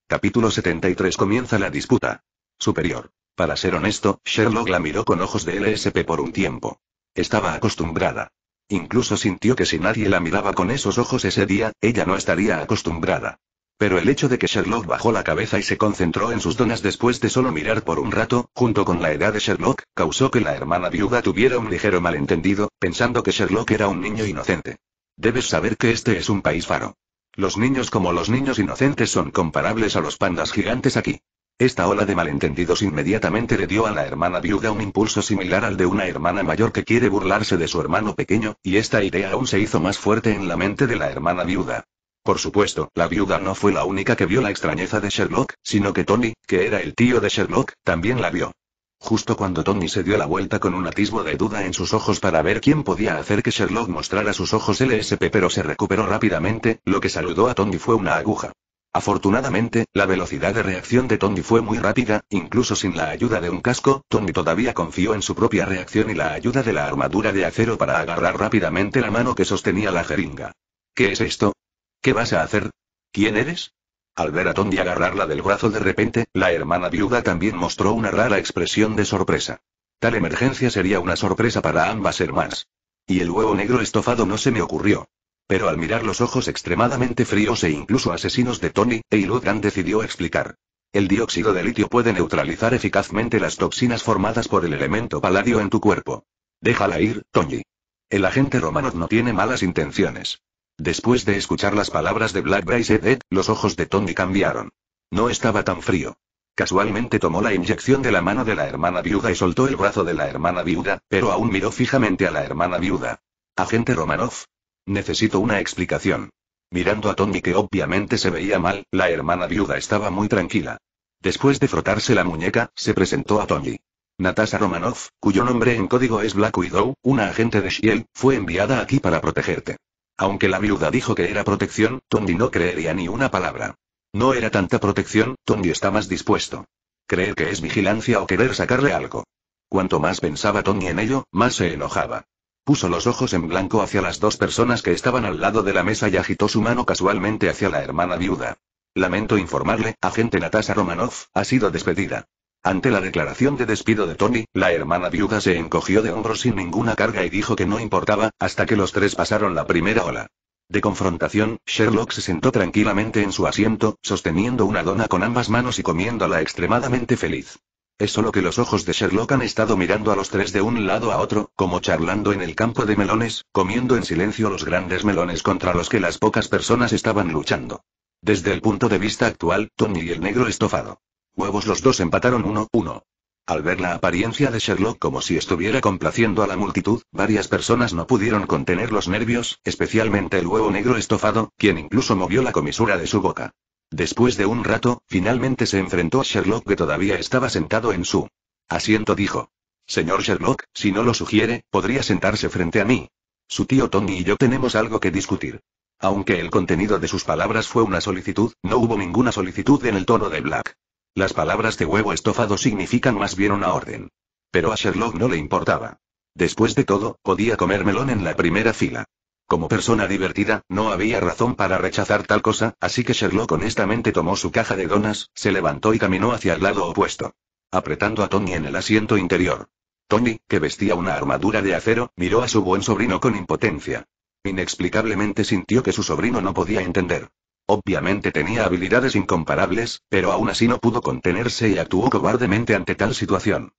Capítulo 73 Comienza la disputa. Superior. Para ser honesto, Sherlock la miró con ojos de LSP por un tiempo. Estaba acostumbrada. Incluso sintió que si nadie la miraba con esos ojos ese día, ella no estaría acostumbrada. Pero el hecho de que Sherlock bajó la cabeza y se concentró en sus donas después de solo mirar por un rato, junto con la edad de Sherlock, causó que la hermana viuda tuviera un ligero malentendido, pensando que Sherlock era un niño inocente. Debes saber que este es un país faro. Los niños como los niños inocentes son comparables a los pandas gigantes aquí. Esta ola de malentendidos inmediatamente le dio a la hermana viuda un impulso similar al de una hermana mayor que quiere burlarse de su hermano pequeño, y esta idea aún se hizo más fuerte en la mente de la hermana viuda. Por supuesto, la viuda no fue la única que vio la extrañeza de Sherlock, sino que Tony, que era el tío de Sherlock, también la vio. Justo cuando Tony se dio la vuelta con un atisbo de duda en sus ojos para ver quién podía hacer que Sherlock mostrara sus ojos LSP pero se recuperó rápidamente, lo que saludó a Tony fue una aguja. Afortunadamente, la velocidad de reacción de Tony fue muy rápida, incluso sin la ayuda de un casco, Tony todavía confió en su propia reacción y la ayuda de la armadura de acero para agarrar rápidamente la mano que sostenía la jeringa. ¿Qué es esto? ¿Qué vas a hacer? ¿Quién eres? Al ver a Tony agarrarla del brazo de repente, la hermana viuda también mostró una rara expresión de sorpresa. Tal emergencia sería una sorpresa para ambas hermanas. Y el huevo negro estofado no se me ocurrió. Pero al mirar los ojos extremadamente fríos e incluso asesinos de Tony, Eiludan decidió explicar. El dióxido de litio puede neutralizar eficazmente las toxinas formadas por el elemento paladio en tu cuerpo. Déjala ir, Tony. El agente Romanov no tiene malas intenciones. Después de escuchar las palabras de Black Ed, los ojos de Tony cambiaron. No estaba tan frío. Casualmente tomó la inyección de la mano de la hermana viuda y soltó el brazo de la hermana viuda, pero aún miró fijamente a la hermana viuda. Agente Romanov, Necesito una explicación. Mirando a Tony que obviamente se veía mal, la hermana viuda estaba muy tranquila. Después de frotarse la muñeca, se presentó a Tony. Natasha Romanoff, cuyo nombre en código es Black Widow, una agente de Shield, fue enviada aquí para protegerte. Aunque la viuda dijo que era protección, Tony no creería ni una palabra. No era tanta protección, Tony está más dispuesto. Creer que es vigilancia o querer sacarle algo. Cuanto más pensaba Tony en ello, más se enojaba. Puso los ojos en blanco hacia las dos personas que estaban al lado de la mesa y agitó su mano casualmente hacia la hermana viuda. Lamento informarle, agente Natasha Romanoff, ha sido despedida. Ante la declaración de despido de Tony, la hermana viuda se encogió de hombros sin ninguna carga y dijo que no importaba, hasta que los tres pasaron la primera ola. De confrontación, Sherlock se sentó tranquilamente en su asiento, sosteniendo una dona con ambas manos y comiéndola extremadamente feliz. Es solo que los ojos de Sherlock han estado mirando a los tres de un lado a otro, como charlando en el campo de melones, comiendo en silencio los grandes melones contra los que las pocas personas estaban luchando. Desde el punto de vista actual, Tony y el negro estofado. Huevos los dos empataron 1 uno. Al ver la apariencia de Sherlock como si estuviera complaciendo a la multitud, varias personas no pudieron contener los nervios, especialmente el huevo negro estofado, quien incluso movió la comisura de su boca. Después de un rato, finalmente se enfrentó a Sherlock que todavía estaba sentado en su asiento, dijo. Señor Sherlock, si no lo sugiere, podría sentarse frente a mí. Su tío Tony y yo tenemos algo que discutir. Aunque el contenido de sus palabras fue una solicitud, no hubo ninguna solicitud en el tono de Black. Las palabras de huevo estofado significan más bien una orden. Pero a Sherlock no le importaba. Después de todo, podía comer melón en la primera fila. Como persona divertida, no había razón para rechazar tal cosa, así que Sherlock honestamente tomó su caja de donas, se levantó y caminó hacia el lado opuesto. Apretando a Tony en el asiento interior. Tony, que vestía una armadura de acero, miró a su buen sobrino con impotencia. Inexplicablemente sintió que su sobrino no podía entender. Obviamente tenía habilidades incomparables, pero aún así no pudo contenerse y actuó cobardemente ante tal situación.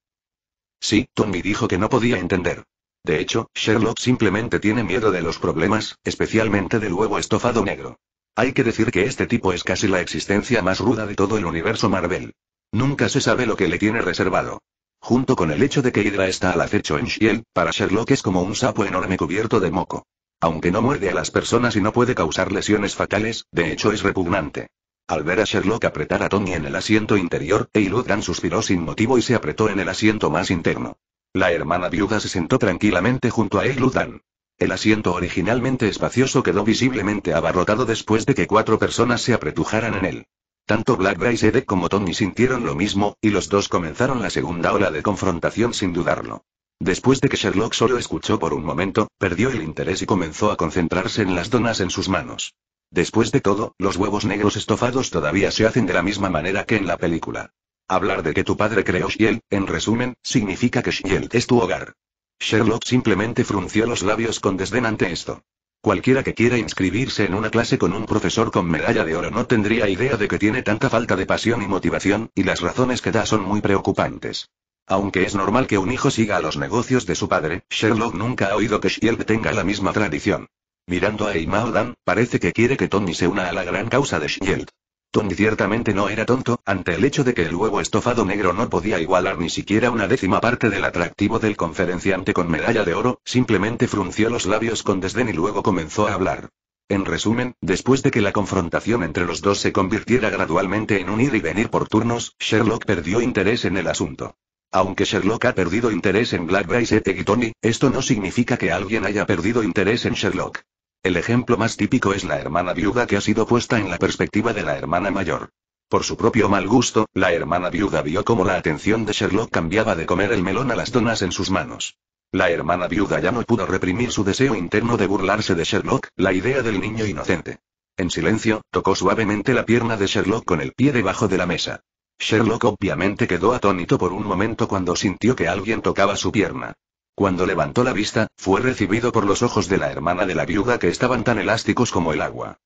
Sí, Tony dijo que no podía entender. De hecho, Sherlock simplemente tiene miedo de los problemas, especialmente del huevo estofado negro. Hay que decir que este tipo es casi la existencia más ruda de todo el universo Marvel. Nunca se sabe lo que le tiene reservado. Junto con el hecho de que Hydra está al acecho en Shield, para Sherlock es como un sapo enorme cubierto de moco. Aunque no muerde a las personas y no puede causar lesiones fatales, de hecho es repugnante. Al ver a Sherlock apretar a Tony en el asiento interior, Dan suspiró sin motivo y se apretó en el asiento más interno. La hermana viuda se sentó tranquilamente junto a Eiludan. El asiento originalmente espacioso quedó visiblemente abarrotado después de que cuatro personas se apretujaran en él. Tanto Black Edek como Tony sintieron lo mismo, y los dos comenzaron la segunda ola de confrontación sin dudarlo. Después de que Sherlock solo escuchó por un momento, perdió el interés y comenzó a concentrarse en las donas en sus manos. Después de todo, los huevos negros estofados todavía se hacen de la misma manera que en la película. Hablar de que tu padre creó Shield, en resumen, significa que Shield es tu hogar. Sherlock simplemente frunció los labios con desdén ante esto. Cualquiera que quiera inscribirse en una clase con un profesor con medalla de oro no tendría idea de que tiene tanta falta de pasión y motivación, y las razones que da son muy preocupantes. Aunque es normal que un hijo siga a los negocios de su padre, Sherlock nunca ha oído que Shield tenga la misma tradición. Mirando a Imaodan, parece que quiere que Tony se una a la gran causa de Shield. Tony ciertamente no era tonto, ante el hecho de que el huevo estofado negro no podía igualar ni siquiera una décima parte del atractivo del conferenciante con medalla de oro, simplemente frunció los labios con desdén y luego comenzó a hablar. En resumen, después de que la confrontación entre los dos se convirtiera gradualmente en un ir y venir por turnos, Sherlock perdió interés en el asunto. Aunque Sherlock ha perdido interés en Black Bracelet y Tony, esto no significa que alguien haya perdido interés en Sherlock. El ejemplo más típico es la hermana viuda que ha sido puesta en la perspectiva de la hermana mayor. Por su propio mal gusto, la hermana viuda vio cómo la atención de Sherlock cambiaba de comer el melón a las donas en sus manos. La hermana viuda ya no pudo reprimir su deseo interno de burlarse de Sherlock, la idea del niño inocente. En silencio, tocó suavemente la pierna de Sherlock con el pie debajo de la mesa. Sherlock obviamente quedó atónito por un momento cuando sintió que alguien tocaba su pierna. Cuando levantó la vista, fue recibido por los ojos de la hermana de la viuda que estaban tan elásticos como el agua.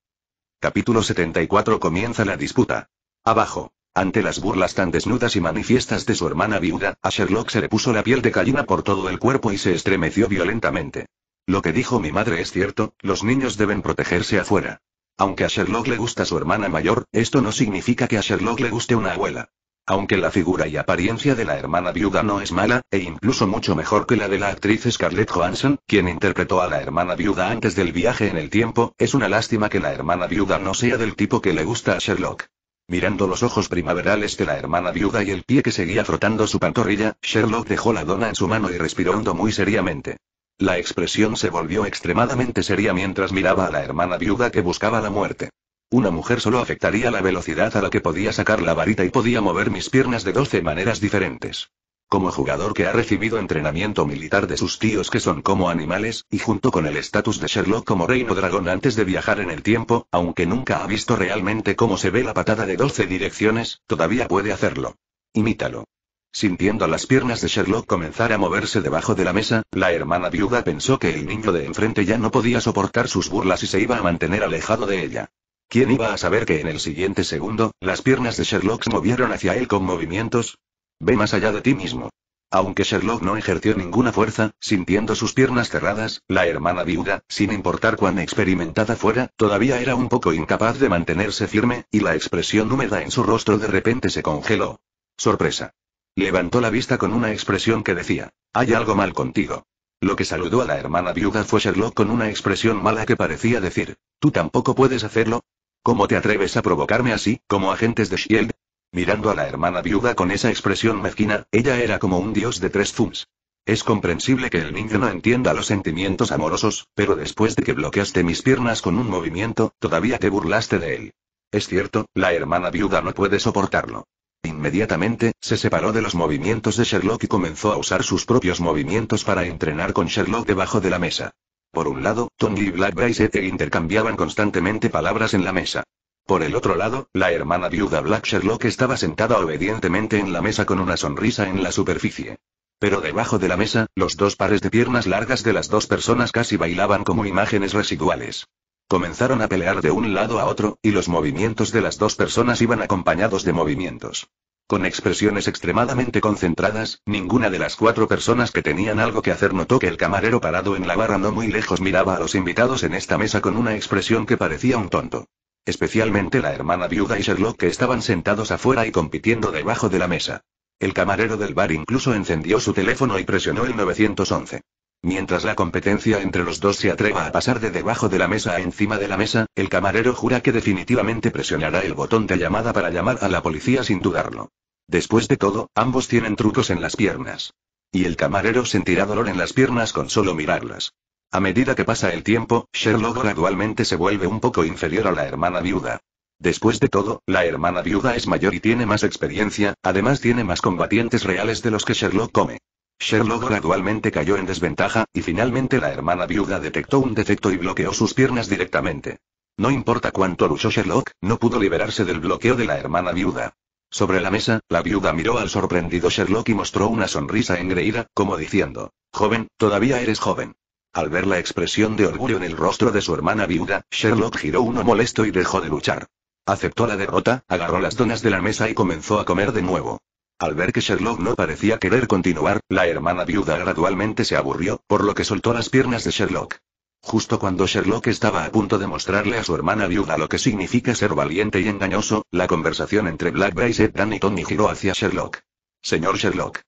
Capítulo 74 Comienza la disputa. Abajo. Ante las burlas tan desnudas y manifiestas de su hermana viuda, a Sherlock se le puso la piel de gallina por todo el cuerpo y se estremeció violentamente. Lo que dijo mi madre es cierto, los niños deben protegerse afuera. Aunque a Sherlock le gusta su hermana mayor, esto no significa que a Sherlock le guste una abuela. Aunque la figura y apariencia de la hermana viuda no es mala, e incluso mucho mejor que la de la actriz Scarlett Johansson, quien interpretó a la hermana viuda antes del viaje en el tiempo, es una lástima que la hermana viuda no sea del tipo que le gusta a Sherlock. Mirando los ojos primaverales de la hermana viuda y el pie que seguía frotando su pantorrilla, Sherlock dejó la dona en su mano y respiró hondo muy seriamente. La expresión se volvió extremadamente seria mientras miraba a la hermana viuda que buscaba la muerte. Una mujer solo afectaría la velocidad a la que podía sacar la varita y podía mover mis piernas de 12 maneras diferentes. Como jugador que ha recibido entrenamiento militar de sus tíos que son como animales, y junto con el estatus de Sherlock como reino dragón antes de viajar en el tiempo, aunque nunca ha visto realmente cómo se ve la patada de 12 direcciones, todavía puede hacerlo. Imítalo. Sintiendo las piernas de Sherlock comenzar a moverse debajo de la mesa, la hermana viuda pensó que el niño de enfrente ya no podía soportar sus burlas y se iba a mantener alejado de ella. ¿Quién iba a saber que en el siguiente segundo, las piernas de Sherlock se movieron hacia él con movimientos? Ve más allá de ti mismo. Aunque Sherlock no ejerció ninguna fuerza, sintiendo sus piernas cerradas, la hermana viuda, sin importar cuán experimentada fuera, todavía era un poco incapaz de mantenerse firme, y la expresión húmeda en su rostro de repente se congeló. Sorpresa. Levantó la vista con una expresión que decía, hay algo mal contigo. Lo que saludó a la hermana viuda fue Sherlock con una expresión mala que parecía decir, ¿tú tampoco puedes hacerlo? ¿Cómo te atreves a provocarme así, como agentes de Shield? Mirando a la hermana viuda con esa expresión mezquina, ella era como un dios de tres zooms. Es comprensible que el niño no entienda los sentimientos amorosos, pero después de que bloqueaste mis piernas con un movimiento, todavía te burlaste de él. Es cierto, la hermana viuda no puede soportarlo. Inmediatamente, se separó de los movimientos de Sherlock y comenzó a usar sus propios movimientos para entrenar con Sherlock debajo de la mesa. Por un lado, Tony y Black se intercambiaban constantemente palabras en la mesa. Por el otro lado, la hermana viuda Black Sherlock estaba sentada obedientemente en la mesa con una sonrisa en la superficie. Pero debajo de la mesa, los dos pares de piernas largas de las dos personas casi bailaban como imágenes residuales. Comenzaron a pelear de un lado a otro, y los movimientos de las dos personas iban acompañados de movimientos con expresiones extremadamente concentradas, ninguna de las cuatro personas que tenían algo que hacer notó que el camarero parado en la barra no muy lejos miraba a los invitados en esta mesa con una expresión que parecía un tonto. Especialmente la hermana viuda y Sherlock que estaban sentados afuera y compitiendo debajo de la mesa. El camarero del bar incluso encendió su teléfono y presionó el 911. Mientras la competencia entre los dos se atreva a pasar de debajo de la mesa a encima de la mesa, el camarero jura que definitivamente presionará el botón de llamada para llamar a la policía sin dudarlo. Después de todo, ambos tienen trucos en las piernas. Y el camarero sentirá dolor en las piernas con solo mirarlas. A medida que pasa el tiempo, Sherlock gradualmente se vuelve un poco inferior a la hermana viuda. Después de todo, la hermana viuda es mayor y tiene más experiencia, además tiene más combatientes reales de los que Sherlock come. Sherlock gradualmente cayó en desventaja, y finalmente la hermana viuda detectó un defecto y bloqueó sus piernas directamente. No importa cuánto luchó Sherlock, no pudo liberarse del bloqueo de la hermana viuda. Sobre la mesa, la viuda miró al sorprendido Sherlock y mostró una sonrisa engreída, como diciendo, Joven, todavía eres joven. Al ver la expresión de orgullo en el rostro de su hermana viuda, Sherlock giró uno molesto y dejó de luchar. Aceptó la derrota, agarró las donas de la mesa y comenzó a comer de nuevo. Al ver que Sherlock no parecía querer continuar, la hermana viuda gradualmente se aburrió, por lo que soltó las piernas de Sherlock. Justo cuando Sherlock estaba a punto de mostrarle a su hermana viuda lo que significa ser valiente y engañoso, la conversación entre Black y Seth y Tony giró hacia Sherlock. Señor Sherlock.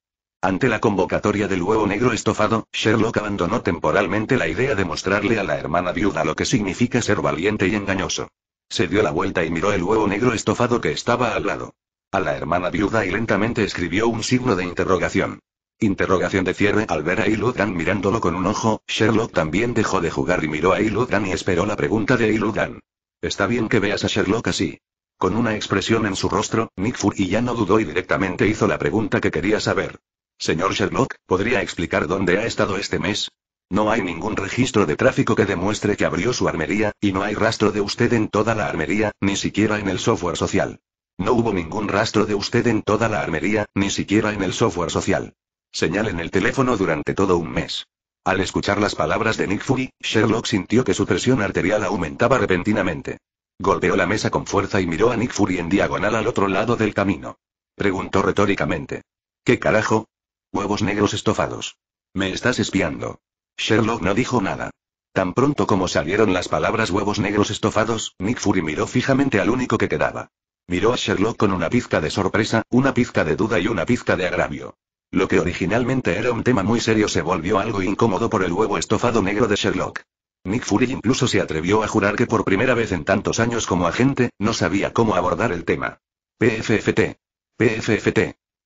Ante la convocatoria del huevo negro estofado, Sherlock abandonó temporalmente la idea de mostrarle a la hermana viuda lo que significa ser valiente y engañoso. Se dio la vuelta y miró el huevo negro estofado que estaba al lado a la hermana viuda y lentamente escribió un signo de interrogación. Interrogación de cierre al ver a Iludan mirándolo con un ojo, Sherlock también dejó de jugar y miró a Iludan y esperó la pregunta de Iludan. Está bien que veas a Sherlock así. Con una expresión en su rostro, Nick Fury ya no dudó y directamente hizo la pregunta que quería saber. Señor Sherlock, ¿podría explicar dónde ha estado este mes? No hay ningún registro de tráfico que demuestre que abrió su armería, y no hay rastro de usted en toda la armería, ni siquiera en el software social. No hubo ningún rastro de usted en toda la armería, ni siquiera en el software social. Señal en el teléfono durante todo un mes. Al escuchar las palabras de Nick Fury, Sherlock sintió que su presión arterial aumentaba repentinamente. Golpeó la mesa con fuerza y miró a Nick Fury en diagonal al otro lado del camino. Preguntó retóricamente. ¿Qué carajo? Huevos negros estofados. Me estás espiando. Sherlock no dijo nada. Tan pronto como salieron las palabras huevos negros estofados, Nick Fury miró fijamente al único que quedaba. Miró a Sherlock con una pizca de sorpresa, una pizca de duda y una pizca de agravio. Lo que originalmente era un tema muy serio se volvió algo incómodo por el huevo estofado negro de Sherlock. Nick Fury incluso se atrevió a jurar que por primera vez en tantos años como agente, no sabía cómo abordar el tema. PFFT. PFFT.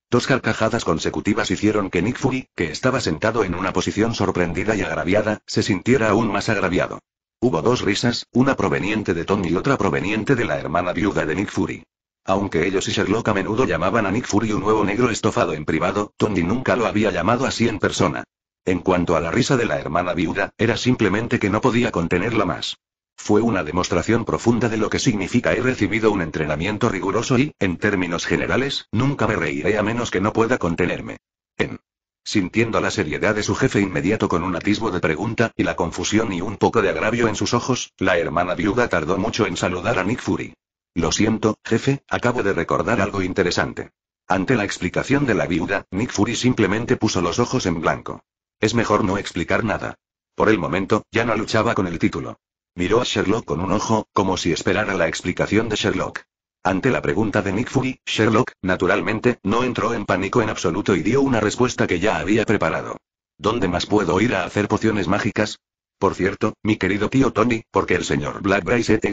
Dos carcajadas consecutivas hicieron que Nick Fury, que estaba sentado en una posición sorprendida y agraviada, se sintiera aún más agraviado. Hubo dos risas, una proveniente de Tony y otra proveniente de la hermana viuda de Nick Fury. Aunque ellos y Sherlock a menudo llamaban a Nick Fury un nuevo negro estofado en privado, Tony nunca lo había llamado así en persona. En cuanto a la risa de la hermana viuda, era simplemente que no podía contenerla más. Fue una demostración profunda de lo que significa he recibido un entrenamiento riguroso y, en términos generales, nunca me reiré a menos que no pueda contenerme. En Sintiendo la seriedad de su jefe inmediato con un atisbo de pregunta, y la confusión y un poco de agravio en sus ojos, la hermana viuda tardó mucho en saludar a Nick Fury. Lo siento, jefe, acabo de recordar algo interesante. Ante la explicación de la viuda, Nick Fury simplemente puso los ojos en blanco. Es mejor no explicar nada. Por el momento, ya no luchaba con el título. Miró a Sherlock con un ojo, como si esperara la explicación de Sherlock. Ante la pregunta de Nick Fury, Sherlock, naturalmente, no entró en pánico en absoluto y dio una respuesta que ya había preparado. ¿Dónde más puedo ir a hacer pociones mágicas? Por cierto, mi querido tío Tony, porque el señor Black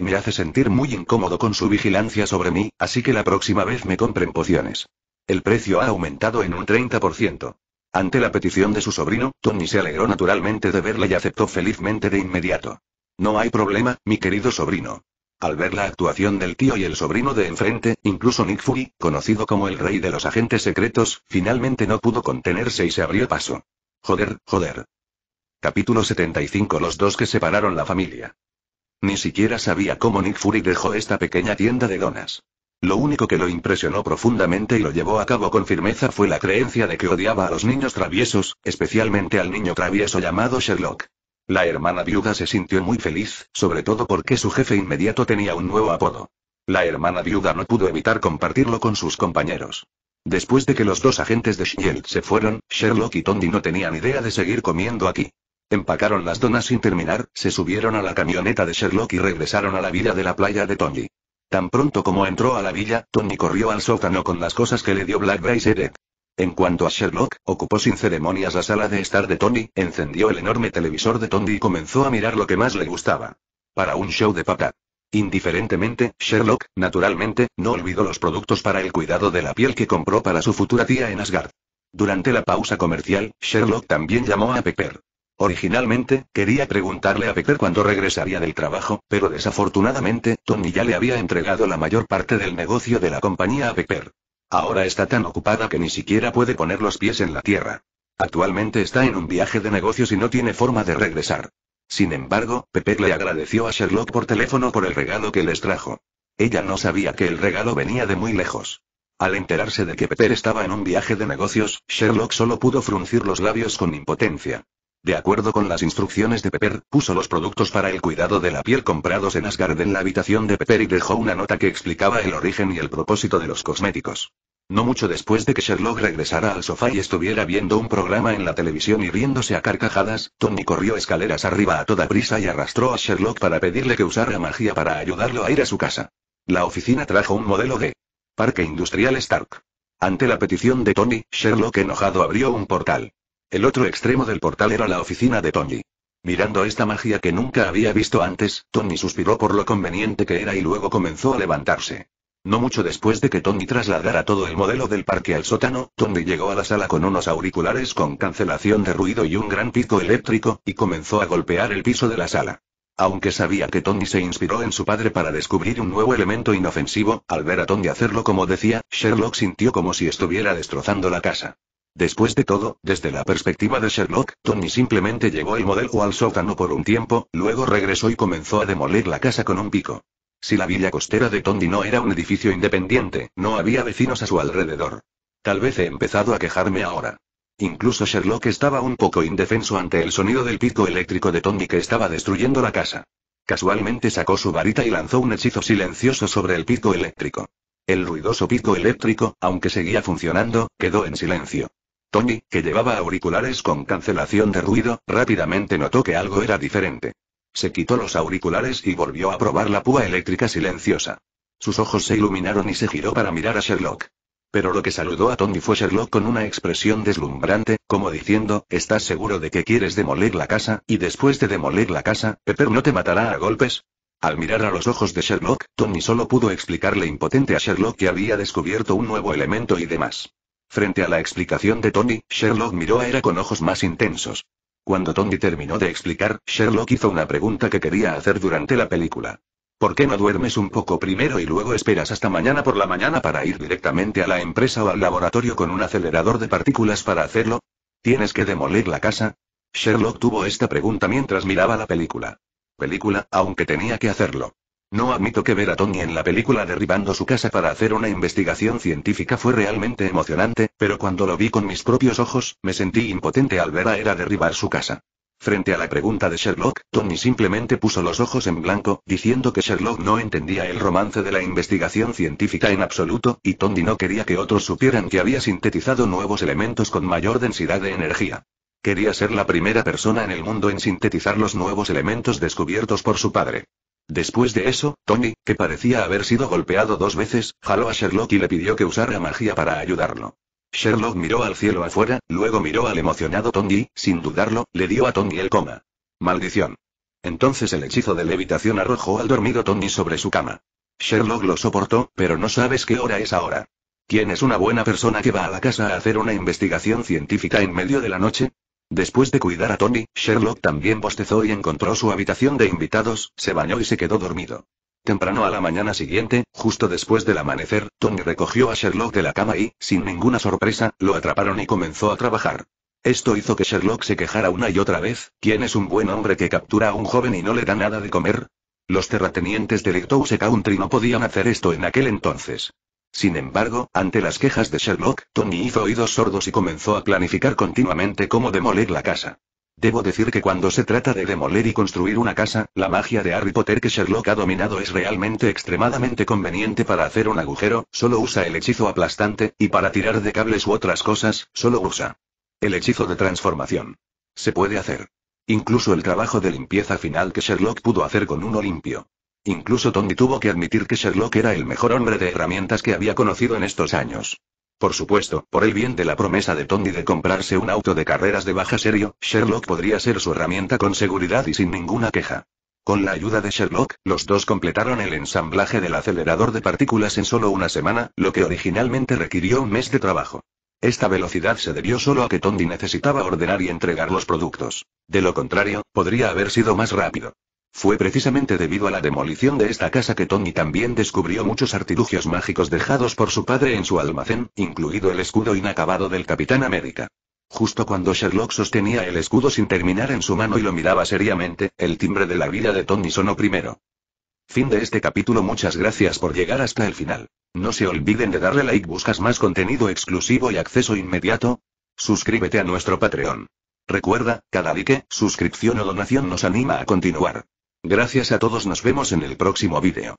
me hace sentir muy incómodo con su vigilancia sobre mí, así que la próxima vez me compren pociones. El precio ha aumentado en un 30%. Ante la petición de su sobrino, Tony se alegró naturalmente de verla y aceptó felizmente de inmediato. No hay problema, mi querido sobrino. Al ver la actuación del tío y el sobrino de enfrente, incluso Nick Fury, conocido como el rey de los agentes secretos, finalmente no pudo contenerse y se abrió paso. Joder, joder. Capítulo 75 Los dos que separaron la familia. Ni siquiera sabía cómo Nick Fury dejó esta pequeña tienda de donas. Lo único que lo impresionó profundamente y lo llevó a cabo con firmeza fue la creencia de que odiaba a los niños traviesos, especialmente al niño travieso llamado Sherlock. La hermana viuda se sintió muy feliz, sobre todo porque su jefe inmediato tenía un nuevo apodo. La hermana viuda no pudo evitar compartirlo con sus compañeros. Después de que los dos agentes de Shield se fueron, Sherlock y Tony no tenían idea de seguir comiendo aquí. Empacaron las donas sin terminar, se subieron a la camioneta de Sherlock y regresaron a la villa de la playa de Tony. Tan pronto como entró a la villa, Tony corrió al sótano con las cosas que le dio Black Bracelet. En cuanto a Sherlock, ocupó sin ceremonias la sala de estar de Tony, encendió el enorme televisor de Tony y comenzó a mirar lo que más le gustaba. Para un show de papá. Indiferentemente, Sherlock, naturalmente, no olvidó los productos para el cuidado de la piel que compró para su futura tía en Asgard. Durante la pausa comercial, Sherlock también llamó a Pepper. Originalmente, quería preguntarle a Pepper cuándo regresaría del trabajo, pero desafortunadamente, Tony ya le había entregado la mayor parte del negocio de la compañía a Pepper. Ahora está tan ocupada que ni siquiera puede poner los pies en la tierra. Actualmente está en un viaje de negocios y no tiene forma de regresar. Sin embargo, Pepe le agradeció a Sherlock por teléfono por el regalo que les trajo. Ella no sabía que el regalo venía de muy lejos. Al enterarse de que Pepe estaba en un viaje de negocios, Sherlock solo pudo fruncir los labios con impotencia. De acuerdo con las instrucciones de Pepper, puso los productos para el cuidado de la piel comprados en Asgard en la habitación de Pepper y dejó una nota que explicaba el origen y el propósito de los cosméticos. No mucho después de que Sherlock regresara al sofá y estuviera viendo un programa en la televisión y riéndose a carcajadas, Tony corrió escaleras arriba a toda prisa y arrastró a Sherlock para pedirle que usara magia para ayudarlo a ir a su casa. La oficina trajo un modelo de Parque Industrial Stark. Ante la petición de Tony, Sherlock enojado abrió un portal. El otro extremo del portal era la oficina de Tony. Mirando esta magia que nunca había visto antes, Tony suspiró por lo conveniente que era y luego comenzó a levantarse. No mucho después de que Tony trasladara todo el modelo del parque al sótano, Tony llegó a la sala con unos auriculares con cancelación de ruido y un gran pico eléctrico, y comenzó a golpear el piso de la sala. Aunque sabía que Tony se inspiró en su padre para descubrir un nuevo elemento inofensivo, al ver a Tony hacerlo como decía, Sherlock sintió como si estuviera destrozando la casa. Después de todo, desde la perspectiva de Sherlock, Tony simplemente llevó el modelo al sótano por un tiempo, luego regresó y comenzó a demoler la casa con un pico. Si la villa costera de Tony no era un edificio independiente, no había vecinos a su alrededor. Tal vez he empezado a quejarme ahora. Incluso Sherlock estaba un poco indefenso ante el sonido del pico eléctrico de Tony que estaba destruyendo la casa. Casualmente sacó su varita y lanzó un hechizo silencioso sobre el pico eléctrico. El ruidoso pico eléctrico, aunque seguía funcionando, quedó en silencio. Tony, que llevaba auriculares con cancelación de ruido, rápidamente notó que algo era diferente. Se quitó los auriculares y volvió a probar la púa eléctrica silenciosa. Sus ojos se iluminaron y se giró para mirar a Sherlock. Pero lo que saludó a Tony fue Sherlock con una expresión deslumbrante, como diciendo, ¿estás seguro de que quieres demoler la casa? Y después de demoler la casa, Pepper no te matará a golpes. Al mirar a los ojos de Sherlock, Tony solo pudo explicarle impotente a Sherlock que había descubierto un nuevo elemento y demás. Frente a la explicación de Tony, Sherlock miró a Era con ojos más intensos. Cuando Tony terminó de explicar, Sherlock hizo una pregunta que quería hacer durante la película. ¿Por qué no duermes un poco primero y luego esperas hasta mañana por la mañana para ir directamente a la empresa o al laboratorio con un acelerador de partículas para hacerlo? ¿Tienes que demoler la casa? Sherlock tuvo esta pregunta mientras miraba la película. Película, aunque tenía que hacerlo. No admito que ver a Tony en la película derribando su casa para hacer una investigación científica fue realmente emocionante, pero cuando lo vi con mis propios ojos, me sentí impotente al ver a Era derribar su casa. Frente a la pregunta de Sherlock, Tony simplemente puso los ojos en blanco, diciendo que Sherlock no entendía el romance de la investigación científica en absoluto, y Tony no quería que otros supieran que había sintetizado nuevos elementos con mayor densidad de energía. Quería ser la primera persona en el mundo en sintetizar los nuevos elementos descubiertos por su padre. Después de eso, Tony, que parecía haber sido golpeado dos veces, jaló a Sherlock y le pidió que usara magia para ayudarlo. Sherlock miró al cielo afuera, luego miró al emocionado Tony, sin dudarlo, le dio a Tony el coma. Maldición. Entonces el hechizo de levitación arrojó al dormido Tony sobre su cama. Sherlock lo soportó, pero no sabes qué hora es ahora. ¿Quién es una buena persona que va a la casa a hacer una investigación científica en medio de la noche? Después de cuidar a Tony, Sherlock también bostezó y encontró su habitación de invitados, se bañó y se quedó dormido. Temprano a la mañana siguiente, justo después del amanecer, Tony recogió a Sherlock de la cama y, sin ninguna sorpresa, lo atraparon y comenzó a trabajar. Esto hizo que Sherlock se quejara una y otra vez, ¿quién es un buen hombre que captura a un joven y no le da nada de comer? Los terratenientes de Lighthouse Country no podían hacer esto en aquel entonces. Sin embargo, ante las quejas de Sherlock, Tony hizo oídos sordos y comenzó a planificar continuamente cómo demoler la casa. Debo decir que cuando se trata de demoler y construir una casa, la magia de Harry Potter que Sherlock ha dominado es realmente extremadamente conveniente para hacer un agujero, solo usa el hechizo aplastante, y para tirar de cables u otras cosas, solo usa el hechizo de transformación. Se puede hacer. Incluso el trabajo de limpieza final que Sherlock pudo hacer con uno limpio. Incluso Tommy tuvo que admitir que Sherlock era el mejor hombre de herramientas que había conocido en estos años. Por supuesto, por el bien de la promesa de Tony de comprarse un auto de carreras de baja serio, Sherlock podría ser su herramienta con seguridad y sin ninguna queja. Con la ayuda de Sherlock, los dos completaron el ensamblaje del acelerador de partículas en solo una semana, lo que originalmente requirió un mes de trabajo. Esta velocidad se debió solo a que Tondi necesitaba ordenar y entregar los productos. De lo contrario, podría haber sido más rápido. Fue precisamente debido a la demolición de esta casa que Tony también descubrió muchos artilugios mágicos dejados por su padre en su almacén, incluido el escudo inacabado del Capitán América. Justo cuando Sherlock sostenía el escudo sin terminar en su mano y lo miraba seriamente, el timbre de la vida de Tony sonó primero. Fin de este capítulo Muchas gracias por llegar hasta el final. No se olviden de darle like buscas más contenido exclusivo y acceso inmediato. Suscríbete a nuestro Patreon. Recuerda, cada like, suscripción o donación nos anima a continuar. Gracias a todos nos vemos en el próximo video.